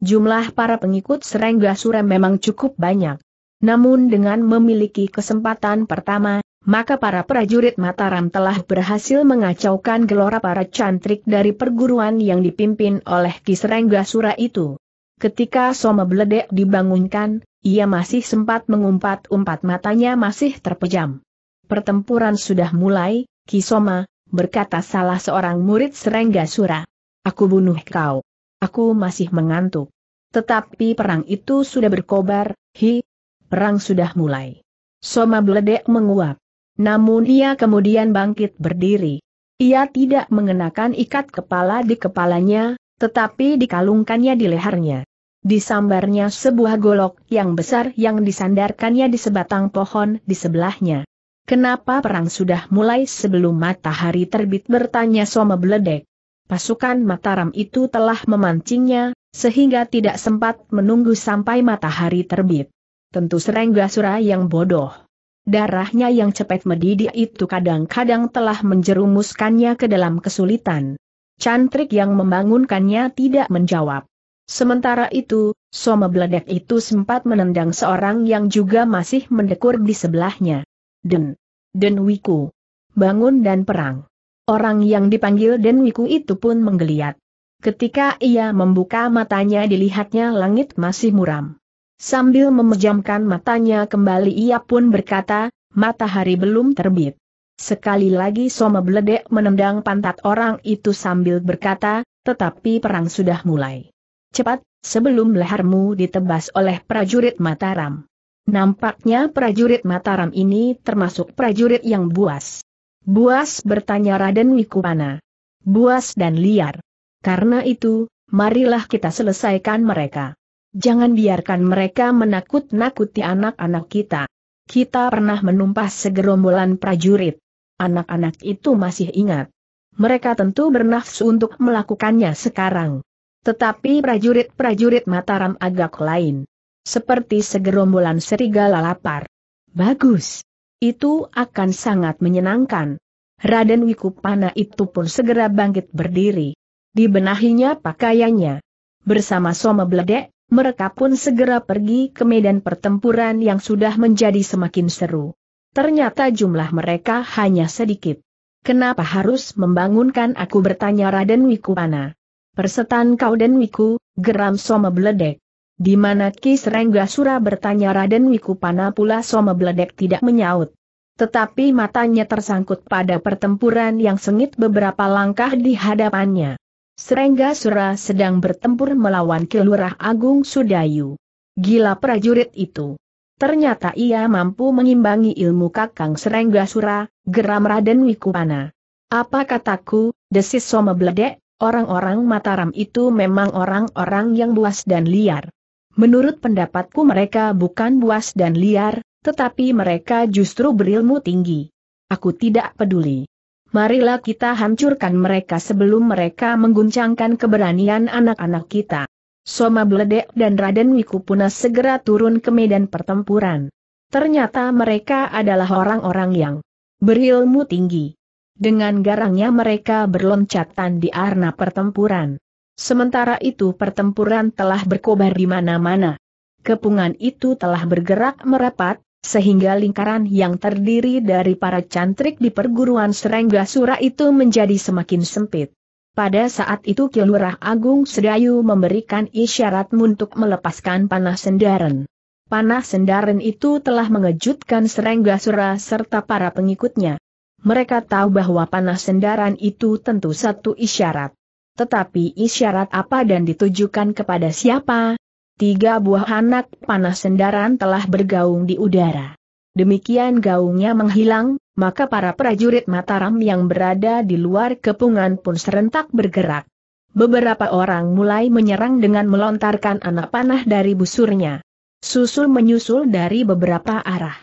S1: jumlah para pengikut Serengga Sura memang cukup banyak. Namun dengan memiliki kesempatan pertama, maka para prajurit Mataram telah berhasil mengacaukan gelora para cantrik dari perguruan yang dipimpin oleh Kisrengga Sura itu. Ketika Soma Beledek dibangunkan, ia masih sempat mengumpat-umpat matanya masih terpejam. Pertempuran sudah mulai, Kisoma, berkata salah seorang murid Serengga Sura. Aku bunuh kau. Aku masih mengantuk. Tetapi perang itu sudah berkobar, hi. Perang sudah mulai. Soma beledek menguap. Namun ia kemudian bangkit berdiri. Ia tidak mengenakan ikat kepala di kepalanya, tetapi dikalungkannya di lehernya. Disambarnya sebuah golok yang besar yang disandarkannya di sebatang pohon di sebelahnya. Kenapa perang sudah mulai sebelum matahari terbit bertanya Soma Beledek pasukan Mataram itu telah memancingnya, sehingga tidak sempat menunggu sampai matahari terbit. Tentu Sura yang bodoh. Darahnya yang cepat mendidih itu kadang-kadang telah menjerumuskannya ke dalam kesulitan. Cantrik yang membangunkannya tidak menjawab. Sementara itu, Soma Bledek itu sempat menendang seorang yang juga masih mendekur di sebelahnya. Den. Den Wiku. Bangun dan perang. Orang yang dipanggil Den Wiku itu pun menggeliat. Ketika ia membuka matanya dilihatnya langit masih muram. Sambil memejamkan matanya kembali ia pun berkata, matahari belum terbit. Sekali lagi Soma Beledek menendang pantat orang itu sambil berkata, tetapi perang sudah mulai. Cepat, sebelum lehermu ditebas oleh prajurit Mataram. Nampaknya prajurit Mataram ini termasuk prajurit yang buas. Buas bertanya Raden Wikupana. Buas dan liar. Karena itu, marilah kita selesaikan mereka. Jangan biarkan mereka menakut-nakuti anak-anak kita. Kita pernah menumpas segerombolan prajurit. Anak-anak itu masih ingat. Mereka tentu bernafsu untuk melakukannya sekarang. Tetapi prajurit-prajurit Mataram agak lain. Seperti segerombolan serigala lapar. Bagus. Itu akan sangat menyenangkan. Raden Wikupana itu pun segera bangkit berdiri. Dibenahinya pakaiannya. Bersama Soma Bledek, mereka pun segera pergi ke medan pertempuran yang sudah menjadi semakin seru. Ternyata jumlah mereka hanya sedikit. Kenapa harus membangunkan aku bertanya Raden Wikupana. Persetan kau dan Wiku, geram Soma Bledek. Di mana Ki Sura bertanya Raden Wikupana pula Soma Bledek tidak menyaut. Tetapi matanya tersangkut pada pertempuran yang sengit beberapa langkah di hadapannya. Serengga Sura sedang bertempur melawan Kelurah Agung Sudayu. Gila prajurit itu. Ternyata ia mampu mengimbangi ilmu Kakang Serengga Sura, geram Raden Wikupana. Apa kataku, desis Soma Bledek, orang-orang Mataram itu memang orang-orang yang buas dan liar. Menurut pendapatku mereka bukan buas dan liar, tetapi mereka justru berilmu tinggi. Aku tidak peduli. Marilah kita hancurkan mereka sebelum mereka mengguncangkan keberanian anak-anak kita. Soma Bledek dan Raden Wikupuna segera turun ke medan pertempuran. Ternyata mereka adalah orang-orang yang berilmu tinggi. Dengan garangnya mereka berloncatan di arena pertempuran. Sementara itu pertempuran telah berkobar di mana-mana. Kepungan itu telah bergerak merapat, sehingga lingkaran yang terdiri dari para cantrik di perguruan Serengga Sura itu menjadi semakin sempit. Pada saat itu Kilurah Agung Sedayu memberikan isyarat untuk melepaskan panah sendaren. Panah sendaren itu telah mengejutkan Serengga Sura serta para pengikutnya. Mereka tahu bahwa panah sendaran itu tentu satu isyarat. Tetapi isyarat apa dan ditujukan kepada siapa? Tiga buah anak panah sendaran telah bergaung di udara. Demikian gaungnya menghilang, maka para prajurit Mataram yang berada di luar kepungan pun serentak bergerak. Beberapa orang mulai menyerang dengan melontarkan anak panah dari busurnya. Susul menyusul dari beberapa arah.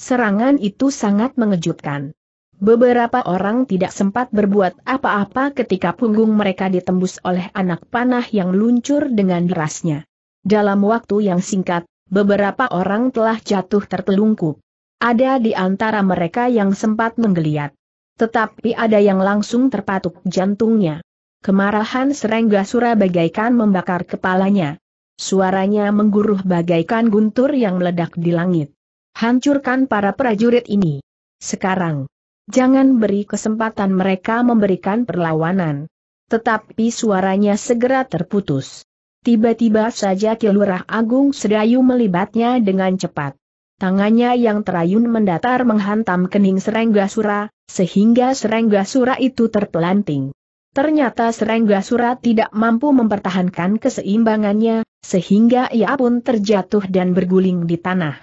S1: Serangan itu sangat mengejutkan. Beberapa orang tidak sempat berbuat apa-apa ketika punggung mereka ditembus oleh anak panah yang luncur dengan derasnya. Dalam waktu yang singkat, beberapa orang telah jatuh tertelungkup. Ada di antara mereka yang sempat menggeliat. Tetapi ada yang langsung terpatuk jantungnya. Kemarahan Serengga Sura bagaikan membakar kepalanya. Suaranya mengguruh bagaikan guntur yang meledak di langit. Hancurkan para prajurit ini. Sekarang jangan beri kesempatan mereka memberikan perlawanan. Tetapi suaranya segera terputus. Tiba-tiba saja Kilurah Agung Sedayu melibatnya dengan cepat. Tangannya yang terayun mendatar menghantam kening Serengga Sura, sehingga Serengga Sura itu terpelanting. Ternyata Serengga Sura tidak mampu mempertahankan keseimbangannya, sehingga ia pun terjatuh dan berguling di tanah.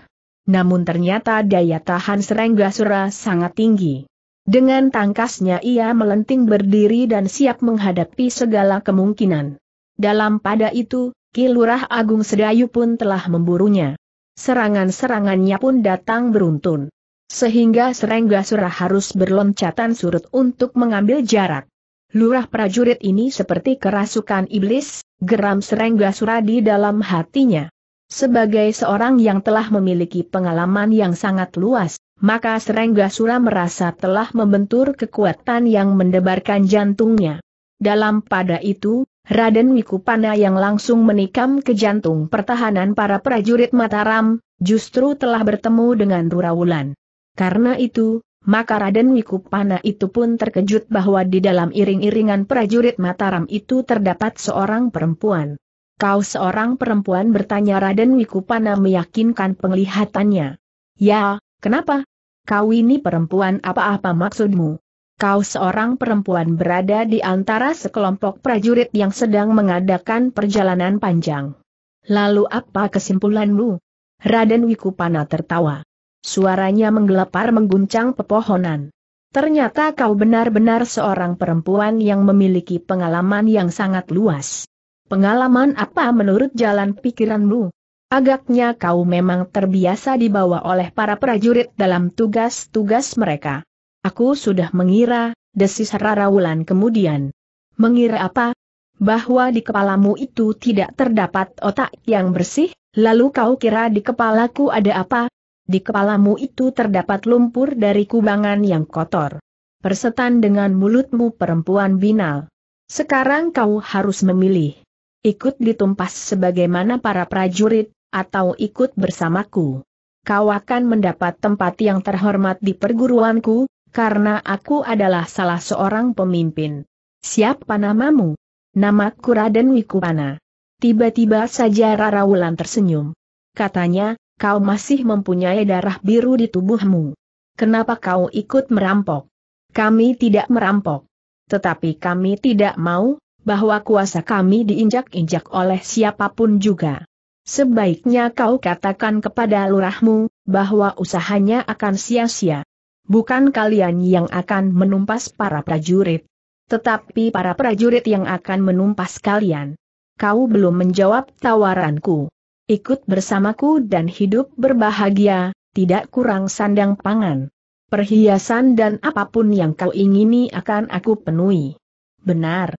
S1: Namun ternyata daya tahan Serengga Sura sangat tinggi. Dengan tangkasnya ia melenting berdiri dan siap menghadapi segala kemungkinan. Dalam pada itu, Kilurah Agung Sedayu pun telah memburunya. Serangan-serangannya pun datang beruntun. Sehingga Serengga Surah harus berloncatan surut untuk mengambil jarak. Lurah prajurit ini seperti kerasukan iblis, geram Serengga di dalam hatinya. Sebagai seorang yang telah memiliki pengalaman yang sangat luas, maka Serenggasura merasa telah membentur kekuatan yang mendebarkan jantungnya. Dalam pada itu, Raden Wikupana yang langsung menikam ke jantung pertahanan para prajurit Mataram, justru telah bertemu dengan Rurawulan. Karena itu, maka Raden Wikupana itu pun terkejut bahwa di dalam iring-iringan prajurit Mataram itu terdapat seorang perempuan. Kau seorang perempuan bertanya Raden Wikupana meyakinkan penglihatannya. Ya, Kenapa? Kau ini perempuan apa-apa maksudmu? Kau seorang perempuan berada di antara sekelompok prajurit yang sedang mengadakan perjalanan panjang. Lalu apa kesimpulanmu? Raden Wikupana tertawa. Suaranya menggelepar mengguncang pepohonan. Ternyata kau benar-benar seorang perempuan yang memiliki pengalaman yang sangat luas. Pengalaman apa menurut jalan pikiranmu? Agaknya kau memang terbiasa dibawa oleh para prajurit dalam tugas-tugas mereka. Aku sudah mengira, desis Wulan kemudian. Mengira apa? Bahwa di kepalamu itu tidak terdapat otak yang bersih, lalu kau kira di kepalaku ada apa? Di kepalamu itu terdapat lumpur dari kubangan yang kotor. Persetan dengan mulutmu perempuan binal. Sekarang kau harus memilih ikut ditumpas sebagaimana para prajurit, atau ikut bersamaku. Kau akan mendapat tempat yang terhormat di perguruanku, karena aku adalah salah seorang pemimpin. Siapa namamu? Namaku Raden Wikupana. Tiba-tiba saja Rara Wulan tersenyum. Katanya, kau masih mempunyai darah biru di tubuhmu. Kenapa kau ikut merampok? Kami tidak merampok. Tetapi kami tidak mau, bahwa kuasa kami diinjak-injak oleh siapapun juga. Sebaiknya kau katakan kepada lurahmu, bahwa usahanya akan sia-sia. Bukan kalian yang akan menumpas para prajurit. Tetapi para prajurit yang akan menumpas kalian. Kau belum menjawab tawaranku. Ikut bersamaku dan hidup berbahagia, tidak kurang sandang pangan. Perhiasan dan apapun yang kau ingini akan aku penuhi. Benar,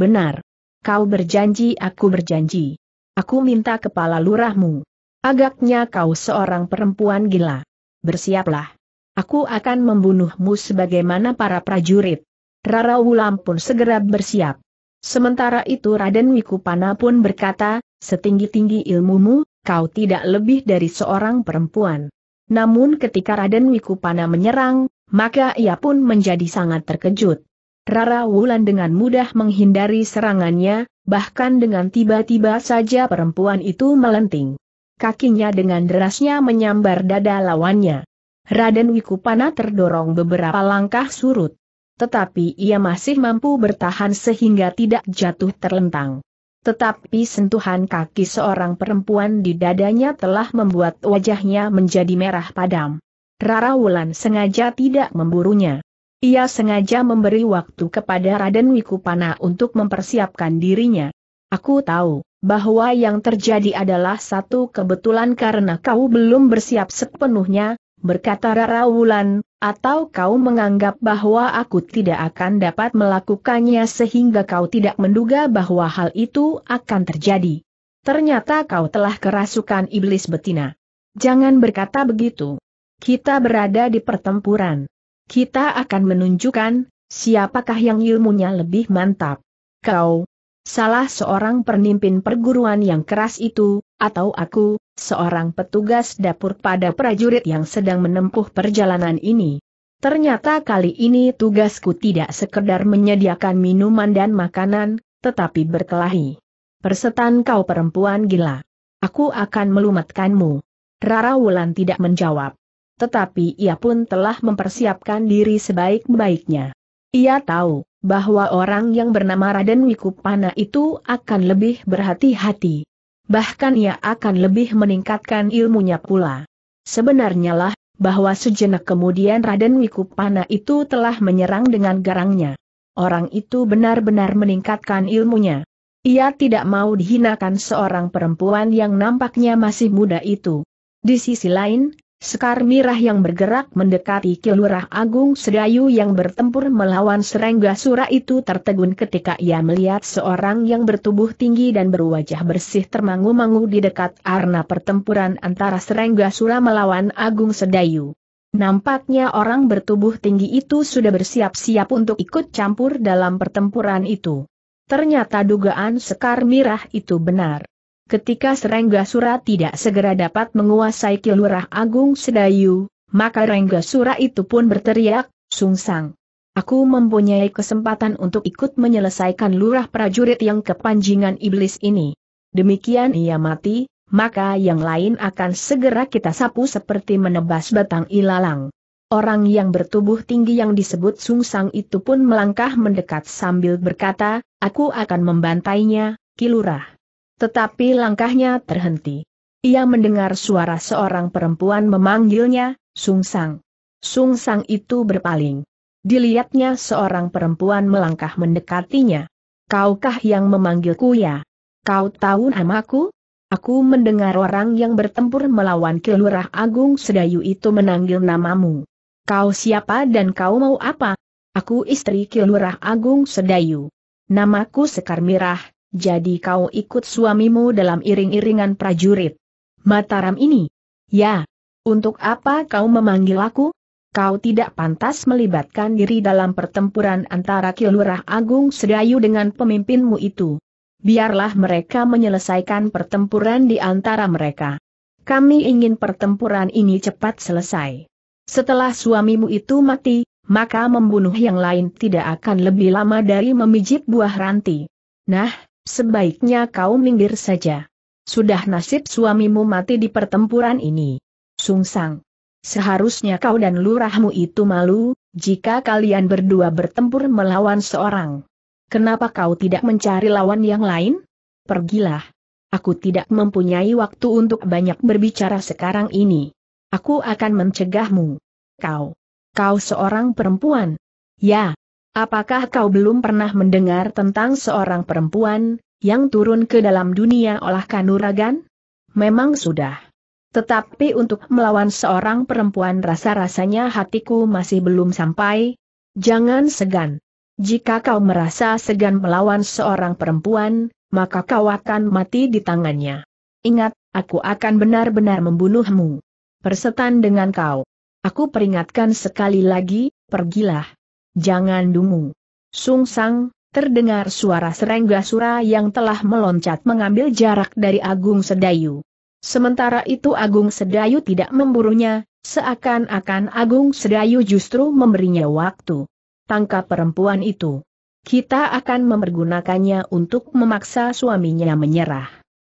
S1: Benar. Kau berjanji aku berjanji. Aku minta kepala lurahmu. Agaknya kau seorang perempuan gila. Bersiaplah. Aku akan membunuhmu sebagaimana para prajurit. Rara Wulam pun segera bersiap. Sementara itu Raden Wikupana pun berkata, setinggi-tinggi ilmumu, kau tidak lebih dari seorang perempuan. Namun ketika Raden Wikupana menyerang, maka ia pun menjadi sangat terkejut. Rara Wulan dengan mudah menghindari serangannya, bahkan dengan tiba-tiba saja perempuan itu melenting. Kakinya dengan derasnya menyambar dada lawannya. Raden Wikupana terdorong beberapa langkah surut. Tetapi ia masih mampu bertahan sehingga tidak jatuh terlentang. Tetapi sentuhan kaki seorang perempuan di dadanya telah membuat wajahnya menjadi merah padam. Rara Wulan sengaja tidak memburunya. Ia sengaja memberi waktu kepada Raden Wikupana untuk mempersiapkan dirinya. Aku tahu bahwa yang terjadi adalah satu kebetulan karena kau belum bersiap sepenuhnya, berkata Rara Wulan, atau kau menganggap bahwa aku tidak akan dapat melakukannya sehingga kau tidak menduga bahwa hal itu akan terjadi. Ternyata kau telah kerasukan iblis betina. Jangan berkata begitu. Kita berada di pertempuran. Kita akan menunjukkan, siapakah yang ilmunya lebih mantap. Kau, salah seorang penimpin perguruan yang keras itu, atau aku, seorang petugas dapur pada prajurit yang sedang menempuh perjalanan ini. Ternyata kali ini tugasku tidak sekedar menyediakan minuman dan makanan, tetapi berkelahi. Persetan kau perempuan gila. Aku akan melumatkanmu. Rara Wulan tidak menjawab tetapi ia pun telah mempersiapkan diri sebaik-baiknya. Ia tahu bahwa orang yang bernama Raden Wikupana itu akan lebih berhati-hati. Bahkan ia akan lebih meningkatkan ilmunya pula. Sebenarnya lah, bahwa sejenak kemudian Raden Wikupana itu telah menyerang dengan garangnya. Orang itu benar-benar meningkatkan ilmunya. Ia tidak mau dihinakan seorang perempuan yang nampaknya masih muda itu. Di sisi lain, Sekar Mirah yang bergerak mendekati Kilurah Agung Sedayu yang bertempur melawan Serengga Sura itu tertegun ketika ia melihat seorang yang bertubuh tinggi dan berwajah bersih termangu-mangu di dekat arena pertempuran antara Serengga Sura melawan Agung Sedayu. Nampaknya orang bertubuh tinggi itu sudah bersiap-siap untuk ikut campur dalam pertempuran itu. Ternyata dugaan Sekar Mirah itu benar. Ketika Serengga Sura tidak segera dapat menguasai Kilurah Agung Sedayu, maka Sura itu pun berteriak, Sungsang. Aku mempunyai kesempatan untuk ikut menyelesaikan lurah prajurit yang kepanjingan iblis ini. Demikian ia mati, maka yang lain akan segera kita sapu seperti menebas batang ilalang. Orang yang bertubuh tinggi yang disebut Sungsang itu pun melangkah mendekat sambil berkata, aku akan membantainya, Kilurah. Tetapi langkahnya terhenti. Ia mendengar suara seorang perempuan memanggilnya, Sung Sang. Sung Sang itu berpaling. Dilihatnya seorang perempuan melangkah mendekatinya. Kaukah yang memanggilku ya? Kau tahu namaku? Aku mendengar orang yang bertempur melawan Kelurah Agung Sedayu itu menanggil namamu. Kau siapa dan kau mau apa? Aku istri kelurah Agung Sedayu. Namaku Sekar Mirah, jadi kau ikut suamimu dalam iring-iringan prajurit. Mataram ini? Ya. Untuk apa kau memanggil aku? Kau tidak pantas melibatkan diri dalam pertempuran antara Kilurah Agung Sedayu dengan pemimpinmu itu. Biarlah mereka menyelesaikan pertempuran di antara mereka. Kami ingin pertempuran ini cepat selesai. Setelah suamimu itu mati, maka membunuh yang lain tidak akan lebih lama dari memijit buah ranti. Nah, Sebaiknya kau minggir saja. Sudah nasib suamimu mati di pertempuran ini. Sungsang. Seharusnya kau dan lurahmu itu malu, jika kalian berdua bertempur melawan seorang. Kenapa kau tidak mencari lawan yang lain? Pergilah. Aku tidak mempunyai waktu untuk banyak berbicara sekarang ini. Aku akan mencegahmu. Kau. Kau seorang perempuan. Ya, Apakah kau belum pernah mendengar tentang seorang perempuan, yang turun ke dalam dunia olah kanuragan? Memang sudah. Tetapi untuk melawan seorang perempuan rasa-rasanya hatiku masih belum sampai. Jangan segan. Jika kau merasa segan melawan seorang perempuan, maka kau akan mati di tangannya. Ingat, aku akan benar-benar membunuhmu. Persetan dengan kau. Aku peringatkan sekali lagi, pergilah. Jangan dungu. Sung Sang, terdengar suara serengga sura yang telah meloncat mengambil jarak dari Agung Sedayu. Sementara itu Agung Sedayu tidak memburunya, seakan-akan Agung Sedayu justru memberinya waktu. Tangkap perempuan itu. Kita akan mempergunakannya untuk memaksa suaminya menyerah.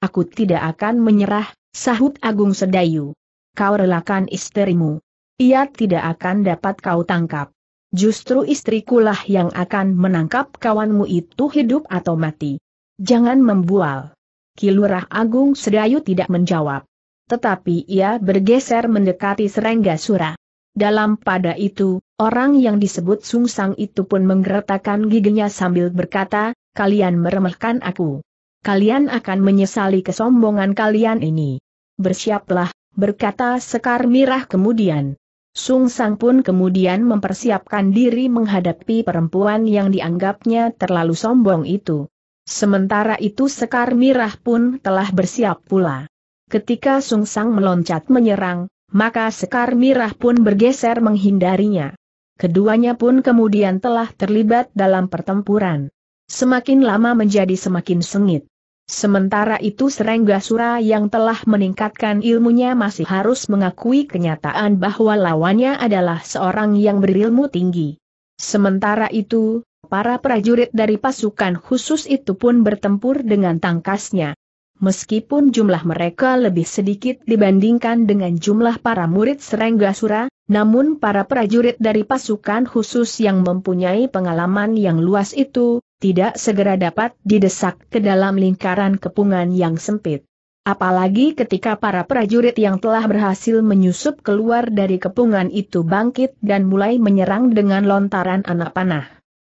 S1: Aku tidak akan menyerah, sahut Agung Sedayu. Kau relakan istrimu. Ia tidak akan dapat kau tangkap. Justru istrikulah yang akan menangkap kawanmu itu hidup atau mati. Jangan membual. Kilurah Agung Sedayu tidak menjawab. Tetapi ia bergeser mendekati Serengga Sura. Dalam pada itu, orang yang disebut Sungsang itu pun menggeretakan giginya sambil berkata, kalian meremehkan aku. Kalian akan menyesali kesombongan kalian ini. Bersiaplah, berkata Sekar Mirah kemudian. Sung Sang pun kemudian mempersiapkan diri menghadapi perempuan yang dianggapnya terlalu sombong itu. Sementara itu Sekar Mirah pun telah bersiap pula. Ketika Sung Sang meloncat menyerang, maka Sekar Mirah pun bergeser menghindarinya. Keduanya pun kemudian telah terlibat dalam pertempuran. Semakin lama menjadi semakin sengit. Sementara itu Serengga Sura yang telah meningkatkan ilmunya masih harus mengakui kenyataan bahwa lawannya adalah seorang yang berilmu tinggi. Sementara itu, para prajurit dari pasukan khusus itu pun bertempur dengan tangkasnya. Meskipun jumlah mereka lebih sedikit dibandingkan dengan jumlah para murid Serengga Sura, namun para prajurit dari pasukan khusus yang mempunyai pengalaman yang luas itu, tidak segera dapat didesak ke dalam lingkaran kepungan yang sempit. Apalagi ketika para prajurit yang telah berhasil menyusup keluar dari kepungan itu bangkit dan mulai menyerang dengan lontaran anak panah.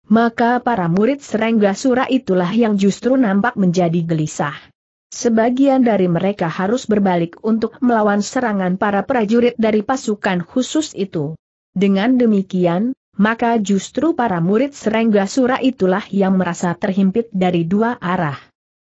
S1: Maka para murid Serengga Sura itulah yang justru nampak menjadi gelisah. Sebagian dari mereka harus berbalik untuk melawan serangan para prajurit dari pasukan khusus itu. Dengan demikian, maka justru para murid Serengga Sura itulah yang merasa terhimpit dari dua arah.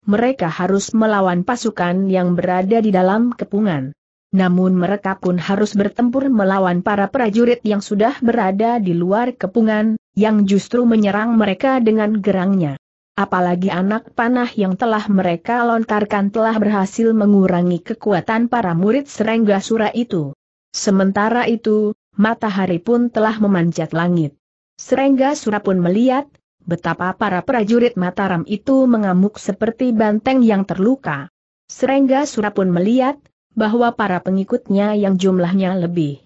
S1: Mereka harus melawan pasukan yang berada di dalam kepungan. Namun mereka pun harus bertempur melawan para prajurit yang sudah berada di luar kepungan, yang justru menyerang mereka dengan gerangnya. Apalagi anak panah yang telah mereka lontarkan telah berhasil mengurangi kekuatan para murid Serengga Sura itu. Sementara itu, matahari pun telah memanjat langit. Serengga Sura pun melihat, betapa para prajurit Mataram itu mengamuk seperti banteng yang terluka. Serengga Sura pun melihat, bahwa para pengikutnya yang jumlahnya lebih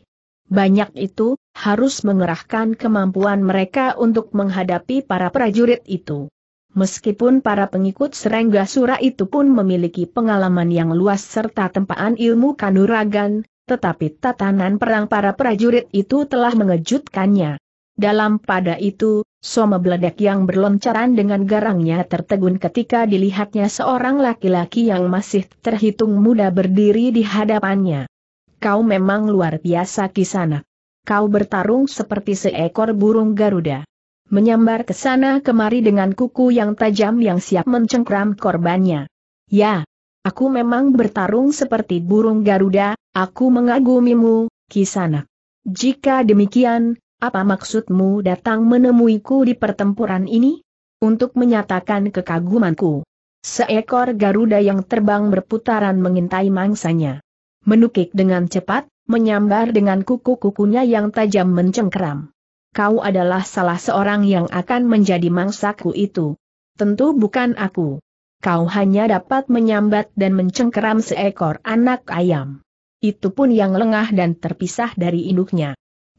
S1: banyak itu, harus mengerahkan kemampuan mereka untuk menghadapi para prajurit itu. Meskipun para pengikut Serengga Sura itu pun memiliki pengalaman yang luas serta tempaan ilmu kanuragan, tetapi tatanan perang para prajurit itu telah mengejutkannya. Dalam pada itu, Soma Bledek yang berloncaran dengan garangnya tertegun ketika dilihatnya seorang laki-laki yang masih terhitung muda berdiri di hadapannya. Kau memang luar biasa kisana. Kau bertarung seperti seekor burung Garuda. Menyambar ke sana kemari dengan kuku yang tajam yang siap mencengkram korbannya. Ya, Aku memang bertarung seperti burung Garuda, aku mengagumimu, Kisanak. Jika demikian, apa maksudmu datang menemuiku di pertempuran ini? Untuk menyatakan kekagumanku. Seekor Garuda yang terbang berputaran mengintai mangsanya. Menukik dengan cepat, menyambar dengan kuku-kukunya yang tajam mencengkeram. Kau adalah salah seorang yang akan menjadi mangsaku itu. Tentu bukan aku kau hanya dapat menyambat dan mencengkeram seekor anak ayam. Itu pun yang lengah dan terpisah dari induknya.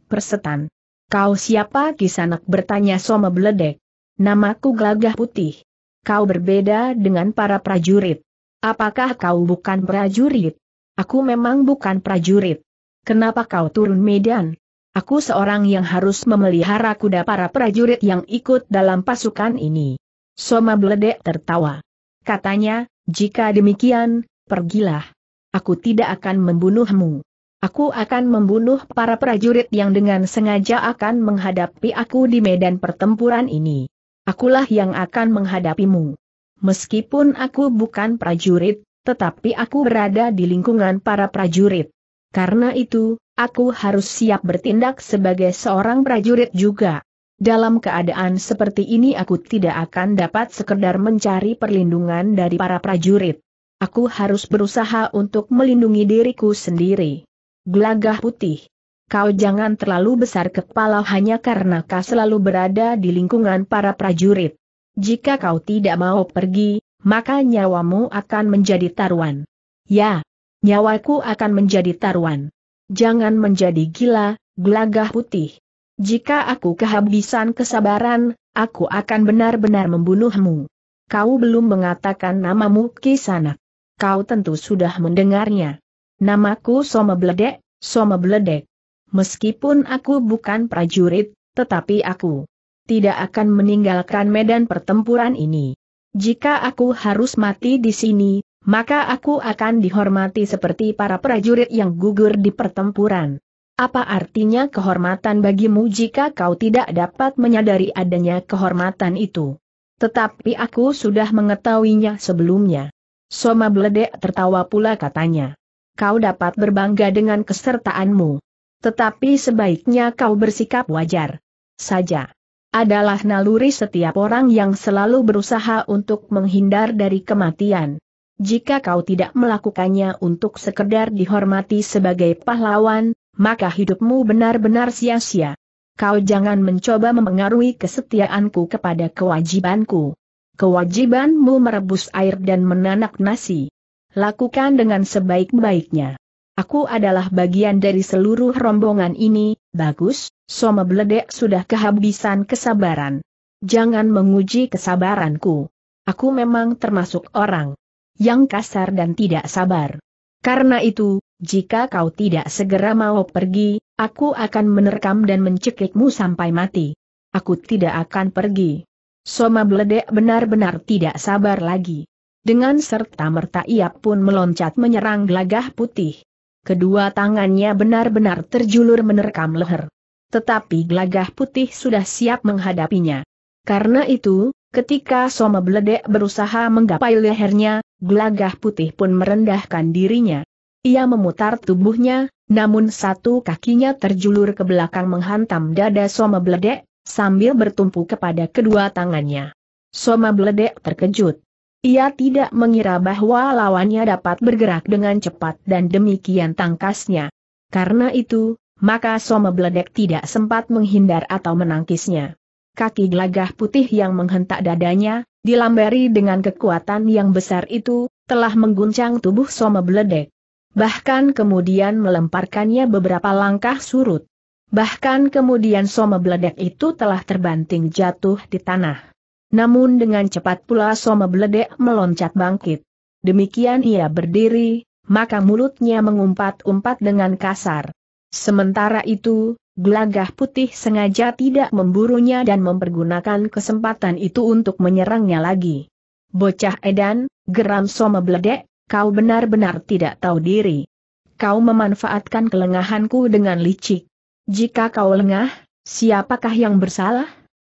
S1: Persetan. Kau siapa kisanak bertanya Soma Beledek. Namaku Gelagah Putih. Kau berbeda dengan para prajurit. Apakah kau bukan prajurit? Aku memang bukan prajurit. Kenapa kau turun medan? Aku seorang yang harus memelihara kuda para prajurit yang ikut dalam pasukan ini. Soma Beledek tertawa. Katanya, jika demikian, pergilah. Aku tidak akan membunuhmu. Aku akan membunuh para prajurit yang dengan sengaja akan menghadapi aku di medan pertempuran ini. Akulah yang akan menghadapimu. Meskipun aku bukan prajurit, tetapi aku berada di lingkungan para prajurit. Karena itu, aku harus siap bertindak sebagai seorang prajurit juga. Dalam keadaan seperti ini aku tidak akan dapat sekedar mencari perlindungan dari para prajurit. Aku harus berusaha untuk melindungi diriku sendiri. Gelagah putih. Kau jangan terlalu besar kepala hanya karena kau selalu berada di lingkungan para prajurit. Jika kau tidak mau pergi, maka nyawamu akan menjadi taruhan. Ya, nyawaku akan menjadi taruhan. Jangan menjadi gila, gelagah putih. Jika aku kehabisan kesabaran, aku akan benar-benar membunuhmu. Kau belum mengatakan namamu Kisanak. Kau tentu sudah mendengarnya. Namaku Soma Bledek, Soma Bledek. Meskipun aku bukan prajurit, tetapi aku tidak akan meninggalkan medan pertempuran ini. Jika aku harus mati di sini, maka aku akan dihormati seperti para prajurit yang gugur di pertempuran. Apa artinya kehormatan bagimu jika kau tidak dapat menyadari adanya kehormatan itu? Tetapi aku sudah mengetahuinya sebelumnya. Soma Bledek tertawa pula katanya. Kau dapat berbangga dengan kesertaanmu. Tetapi sebaiknya kau bersikap wajar. Saja. Adalah naluri setiap orang yang selalu berusaha untuk menghindar dari kematian. Jika kau tidak melakukannya untuk sekedar dihormati sebagai pahlawan, maka hidupmu benar-benar sia-sia. Kau jangan mencoba memengaruhi kesetiaanku kepada kewajibanku. Kewajibanmu merebus air dan menanak nasi. Lakukan dengan sebaik-baiknya. Aku adalah bagian dari seluruh rombongan ini, bagus, Soma Bledek sudah kehabisan kesabaran. Jangan menguji kesabaranku. Aku memang termasuk orang yang kasar dan tidak sabar. Karena itu, jika kau tidak segera mau pergi, aku akan menerkam dan mencekikmu sampai mati. Aku tidak akan pergi. Soma Bledek benar-benar tidak sabar lagi. Dengan serta-merta ia pun meloncat menyerang gelagah putih. Kedua tangannya benar-benar terjulur menerkam leher. Tetapi gelagah putih sudah siap menghadapinya. Karena itu, ketika Soma Bledek berusaha menggapai lehernya, gelagah putih pun merendahkan dirinya. Ia memutar tubuhnya, namun satu kakinya terjulur ke belakang menghantam dada Soma Bledek, sambil bertumpu kepada kedua tangannya. Soma Bledek terkejut. Ia tidak mengira bahwa lawannya dapat bergerak dengan cepat dan demikian tangkasnya. Karena itu, maka Soma Bledek tidak sempat menghindar atau menangkisnya. Kaki gelagah putih yang menghentak dadanya, dilambari dengan kekuatan yang besar itu, telah mengguncang tubuh Soma Bledek. Bahkan kemudian melemparkannya beberapa langkah surut. Bahkan kemudian Soma Bledek itu telah terbanting jatuh di tanah. Namun dengan cepat pula Soma Bledek meloncat bangkit. Demikian ia berdiri, maka mulutnya mengumpat-umpat dengan kasar. Sementara itu, Gelagah putih sengaja tidak memburunya dan mempergunakan kesempatan itu untuk menyerangnya lagi. Bocah edan, geram Soma meledek, kau benar-benar tidak tahu diri. Kau memanfaatkan kelengahanku dengan licik. Jika kau lengah, siapakah yang bersalah?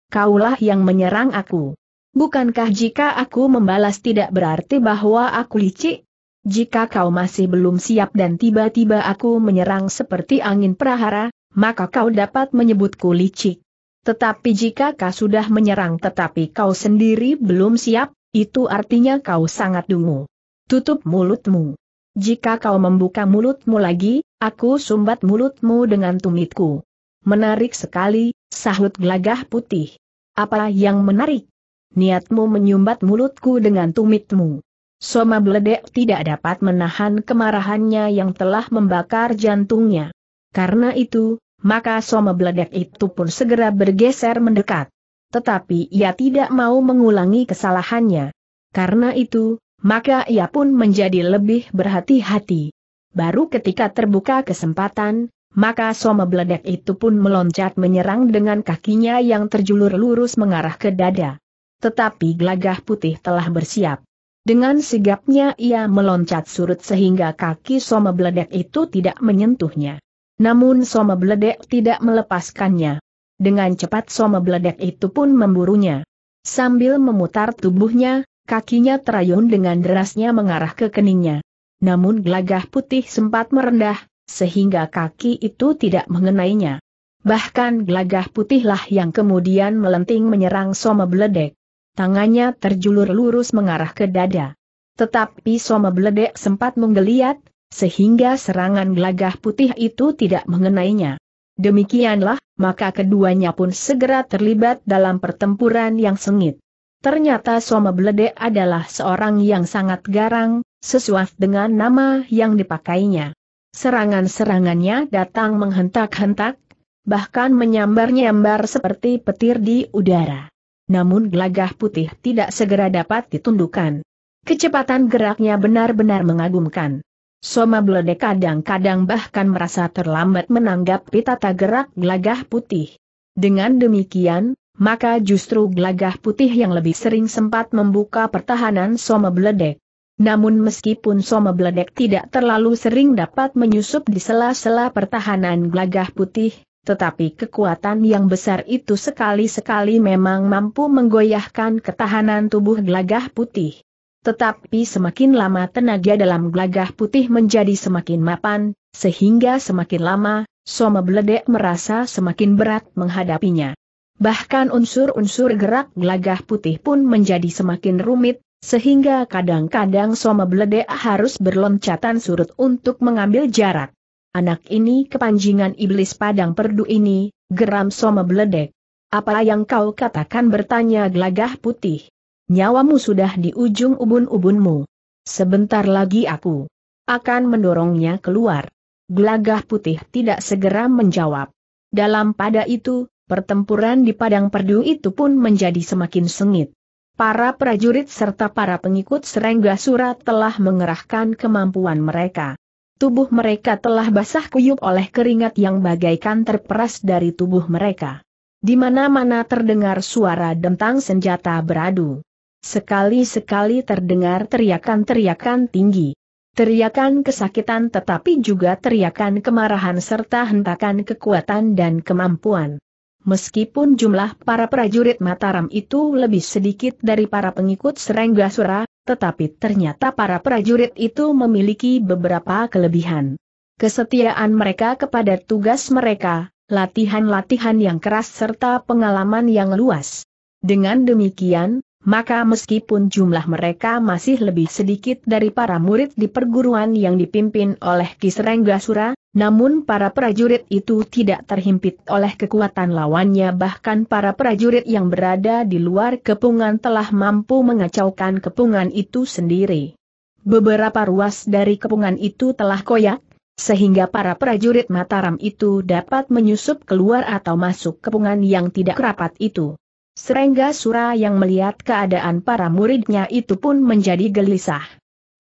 S1: Kaulah yang menyerang aku. Bukankah jika aku membalas tidak berarti bahwa aku licik? Jika kau masih belum siap dan tiba-tiba aku menyerang seperti angin prahara, maka kau dapat menyebutku licik. Tetapi jika kau sudah menyerang tetapi kau sendiri belum siap, itu artinya kau sangat dungu. Tutup mulutmu. Jika kau membuka mulutmu lagi, aku sumbat mulutmu dengan tumitku. Menarik sekali, sahut gelagah putih. Apa yang menarik? Niatmu menyumbat mulutku dengan tumitmu. Soma Bledek tidak dapat menahan kemarahannya yang telah membakar jantungnya. Karena itu, maka Soma Bledek itu pun segera bergeser mendekat. Tetapi ia tidak mau mengulangi kesalahannya. Karena itu, maka ia pun menjadi lebih berhati-hati. Baru ketika terbuka kesempatan, maka Soma Bledek itu pun meloncat menyerang dengan kakinya yang terjulur lurus mengarah ke dada. Tetapi gelagah putih telah bersiap. Dengan sigapnya ia meloncat surut sehingga kaki Soma Bledek itu tidak menyentuhnya. Namun Soma Bledek tidak melepaskannya. Dengan cepat Soma Bledek itu pun memburunya. Sambil memutar tubuhnya, kakinya terayun dengan derasnya mengarah ke keningnya. Namun gelagah putih sempat merendah, sehingga kaki itu tidak mengenainya. Bahkan gelagah putihlah yang kemudian melenting menyerang Soma Bledek, Tangannya terjulur lurus mengarah ke dada. Tetapi Soma Bledek sempat menggeliat, sehingga serangan gelagah putih itu tidak mengenainya. Demikianlah, maka keduanya pun segera terlibat dalam pertempuran yang sengit. Ternyata Soma Blede adalah seorang yang sangat garang, sesuai dengan nama yang dipakainya. Serangan-serangannya datang menghentak-hentak, bahkan menyambar-nyambar seperti petir di udara. Namun gelagah putih tidak segera dapat ditundukkan. Kecepatan geraknya benar-benar mengagumkan. Soma Blode kadang-kadang bahkan merasa terlambat menanggapi tata gerak gelagah putih. Dengan demikian, maka justru glagah putih yang lebih sering sempat membuka pertahanan Soma Bledek. Namun meskipun Soma Bledek tidak terlalu sering dapat menyusup di sela-sela pertahanan glagah putih, tetapi kekuatan yang besar itu sekali-sekali memang mampu menggoyahkan ketahanan tubuh glagah putih. Tetapi semakin lama tenaga dalam gelagah putih menjadi semakin mapan, sehingga semakin lama, Soma Bledek merasa semakin berat menghadapinya. Bahkan unsur-unsur gerak gelagah putih pun menjadi semakin rumit, sehingga kadang-kadang Soma Bledek harus berloncatan surut untuk mengambil jarak. Anak ini kepanjingan iblis padang perdu ini, geram Soma Bledek. Apa yang kau katakan bertanya gelagah putih? nyawamu sudah di ujung ubun-ubunmu. Sebentar lagi aku akan mendorongnya keluar. Gelagah putih tidak segera menjawab. Dalam pada itu, pertempuran di padang perdu itu pun menjadi semakin sengit. Para prajurit serta para pengikut Serengga Surat telah mengerahkan kemampuan mereka. Tubuh mereka telah basah kuyup oleh keringat yang bagaikan terperas dari tubuh mereka. Di mana-mana terdengar suara dentang senjata beradu. Sekali-sekali terdengar teriakan-teriakan tinggi. Teriakan kesakitan tetapi juga teriakan kemarahan serta hentakan kekuatan dan kemampuan. Meskipun jumlah para prajurit Mataram itu lebih sedikit dari para pengikut Sura, tetapi ternyata para prajurit itu memiliki beberapa kelebihan. Kesetiaan mereka kepada tugas mereka, latihan-latihan yang keras serta pengalaman yang luas. Dengan demikian, maka meskipun jumlah mereka masih lebih sedikit dari para murid di perguruan yang dipimpin oleh Kisrenggasura, namun para prajurit itu tidak terhimpit oleh kekuatan lawannya bahkan para prajurit yang berada di luar kepungan telah mampu mengacaukan kepungan itu sendiri. Beberapa ruas dari kepungan itu telah koyak, sehingga para prajurit Mataram itu dapat menyusup keluar atau masuk kepungan yang tidak rapat itu. Serengga Sura yang melihat keadaan para muridnya itu pun menjadi gelisah.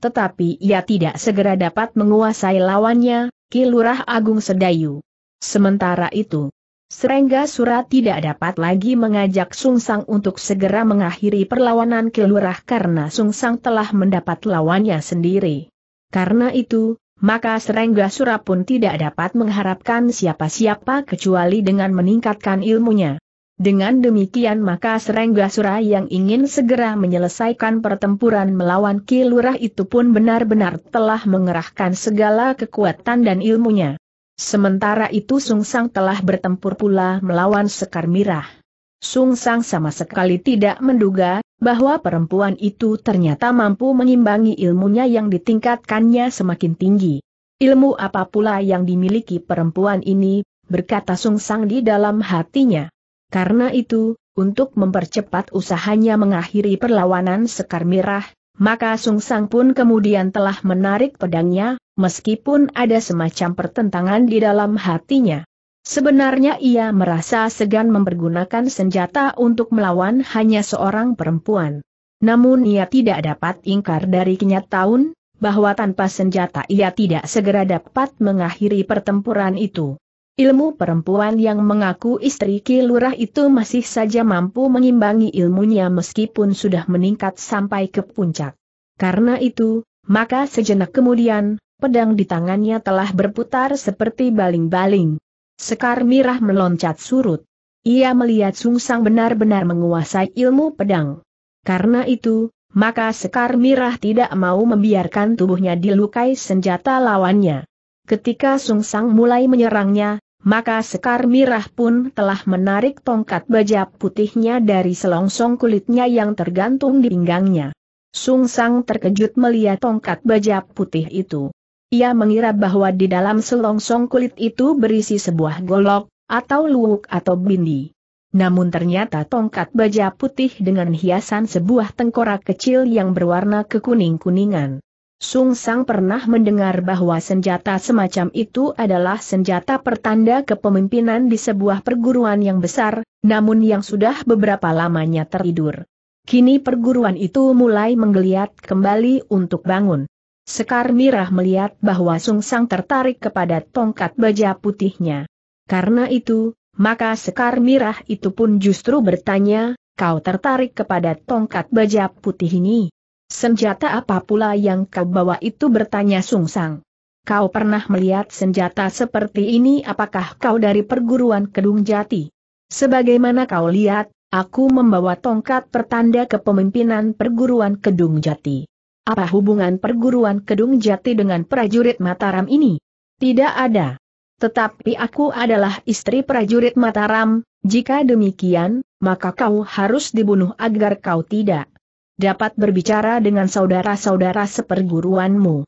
S1: Tetapi ia tidak segera dapat menguasai lawannya, Kilurah Agung Sedayu. Sementara itu, Serengga Sura tidak dapat lagi mengajak Sungsang untuk segera mengakhiri perlawanan Kilurah karena Sungsang telah mendapat lawannya sendiri. Karena itu, maka Serengga Sura pun tidak dapat mengharapkan siapa-siapa kecuali dengan meningkatkan ilmunya. Dengan demikian maka Serengga Sura yang ingin segera menyelesaikan pertempuran melawan Kilurah itu pun benar-benar telah mengerahkan segala kekuatan dan ilmunya. Sementara itu Sung Sang telah bertempur pula melawan Sekar Mirah. Sung Sang sama sekali tidak menduga bahwa perempuan itu ternyata mampu mengimbangi ilmunya yang ditingkatkannya semakin tinggi. Ilmu apa pula yang dimiliki perempuan ini, berkata Sung Sang di dalam hatinya. Karena itu, untuk mempercepat usahanya mengakhiri perlawanan Sekar Mirah, maka Sung Sang pun kemudian telah menarik pedangnya, meskipun ada semacam pertentangan di dalam hatinya. Sebenarnya ia merasa segan mempergunakan senjata untuk melawan hanya seorang perempuan. Namun ia tidak dapat ingkar dari kenyataan, bahwa tanpa senjata ia tidak segera dapat mengakhiri pertempuran itu. Ilmu perempuan yang mengaku istri Ki Lurah itu masih saja mampu mengimbangi ilmunya meskipun sudah meningkat sampai ke puncak. Karena itu, maka sejenak kemudian, pedang di tangannya telah berputar seperti baling-baling. Sekar Mirah meloncat surut. Ia melihat sung sang benar-benar menguasai ilmu pedang. Karena itu, maka Sekar Mirah tidak mau membiarkan tubuhnya dilukai senjata lawannya. Ketika sung sang mulai menyerangnya, maka Sekar Mirah pun telah menarik tongkat baja putihnya dari selongsong kulitnya yang tergantung di pinggangnya. Sung Sang terkejut melihat tongkat baja putih itu. Ia mengira bahwa di dalam selongsong kulit itu berisi sebuah golok, atau luwuk atau bindi. Namun ternyata tongkat baja putih dengan hiasan sebuah tengkorak kecil yang berwarna kekuning-kuningan. Sung Sang pernah mendengar bahwa senjata semacam itu adalah senjata pertanda kepemimpinan di sebuah perguruan yang besar, namun yang sudah beberapa lamanya tertidur. Kini perguruan itu mulai menggeliat kembali untuk bangun. Sekar Mirah melihat bahwa Sung Sang tertarik kepada tongkat baja putihnya. Karena itu, maka Sekar Mirah itu pun justru bertanya, kau tertarik kepada tongkat baja putih ini? Senjata apa pula yang kau bawa itu bertanya Sungsang. Kau pernah melihat senjata seperti ini apakah kau dari perguruan Kedung Jati? Sebagaimana kau lihat, aku membawa tongkat pertanda kepemimpinan perguruan Kedung Jati. Apa hubungan perguruan Kedung Jati dengan prajurit Mataram ini? Tidak ada. Tetapi aku adalah istri prajurit Mataram, jika demikian, maka kau harus dibunuh agar kau tidak dapat berbicara dengan saudara-saudara seperguruanmu.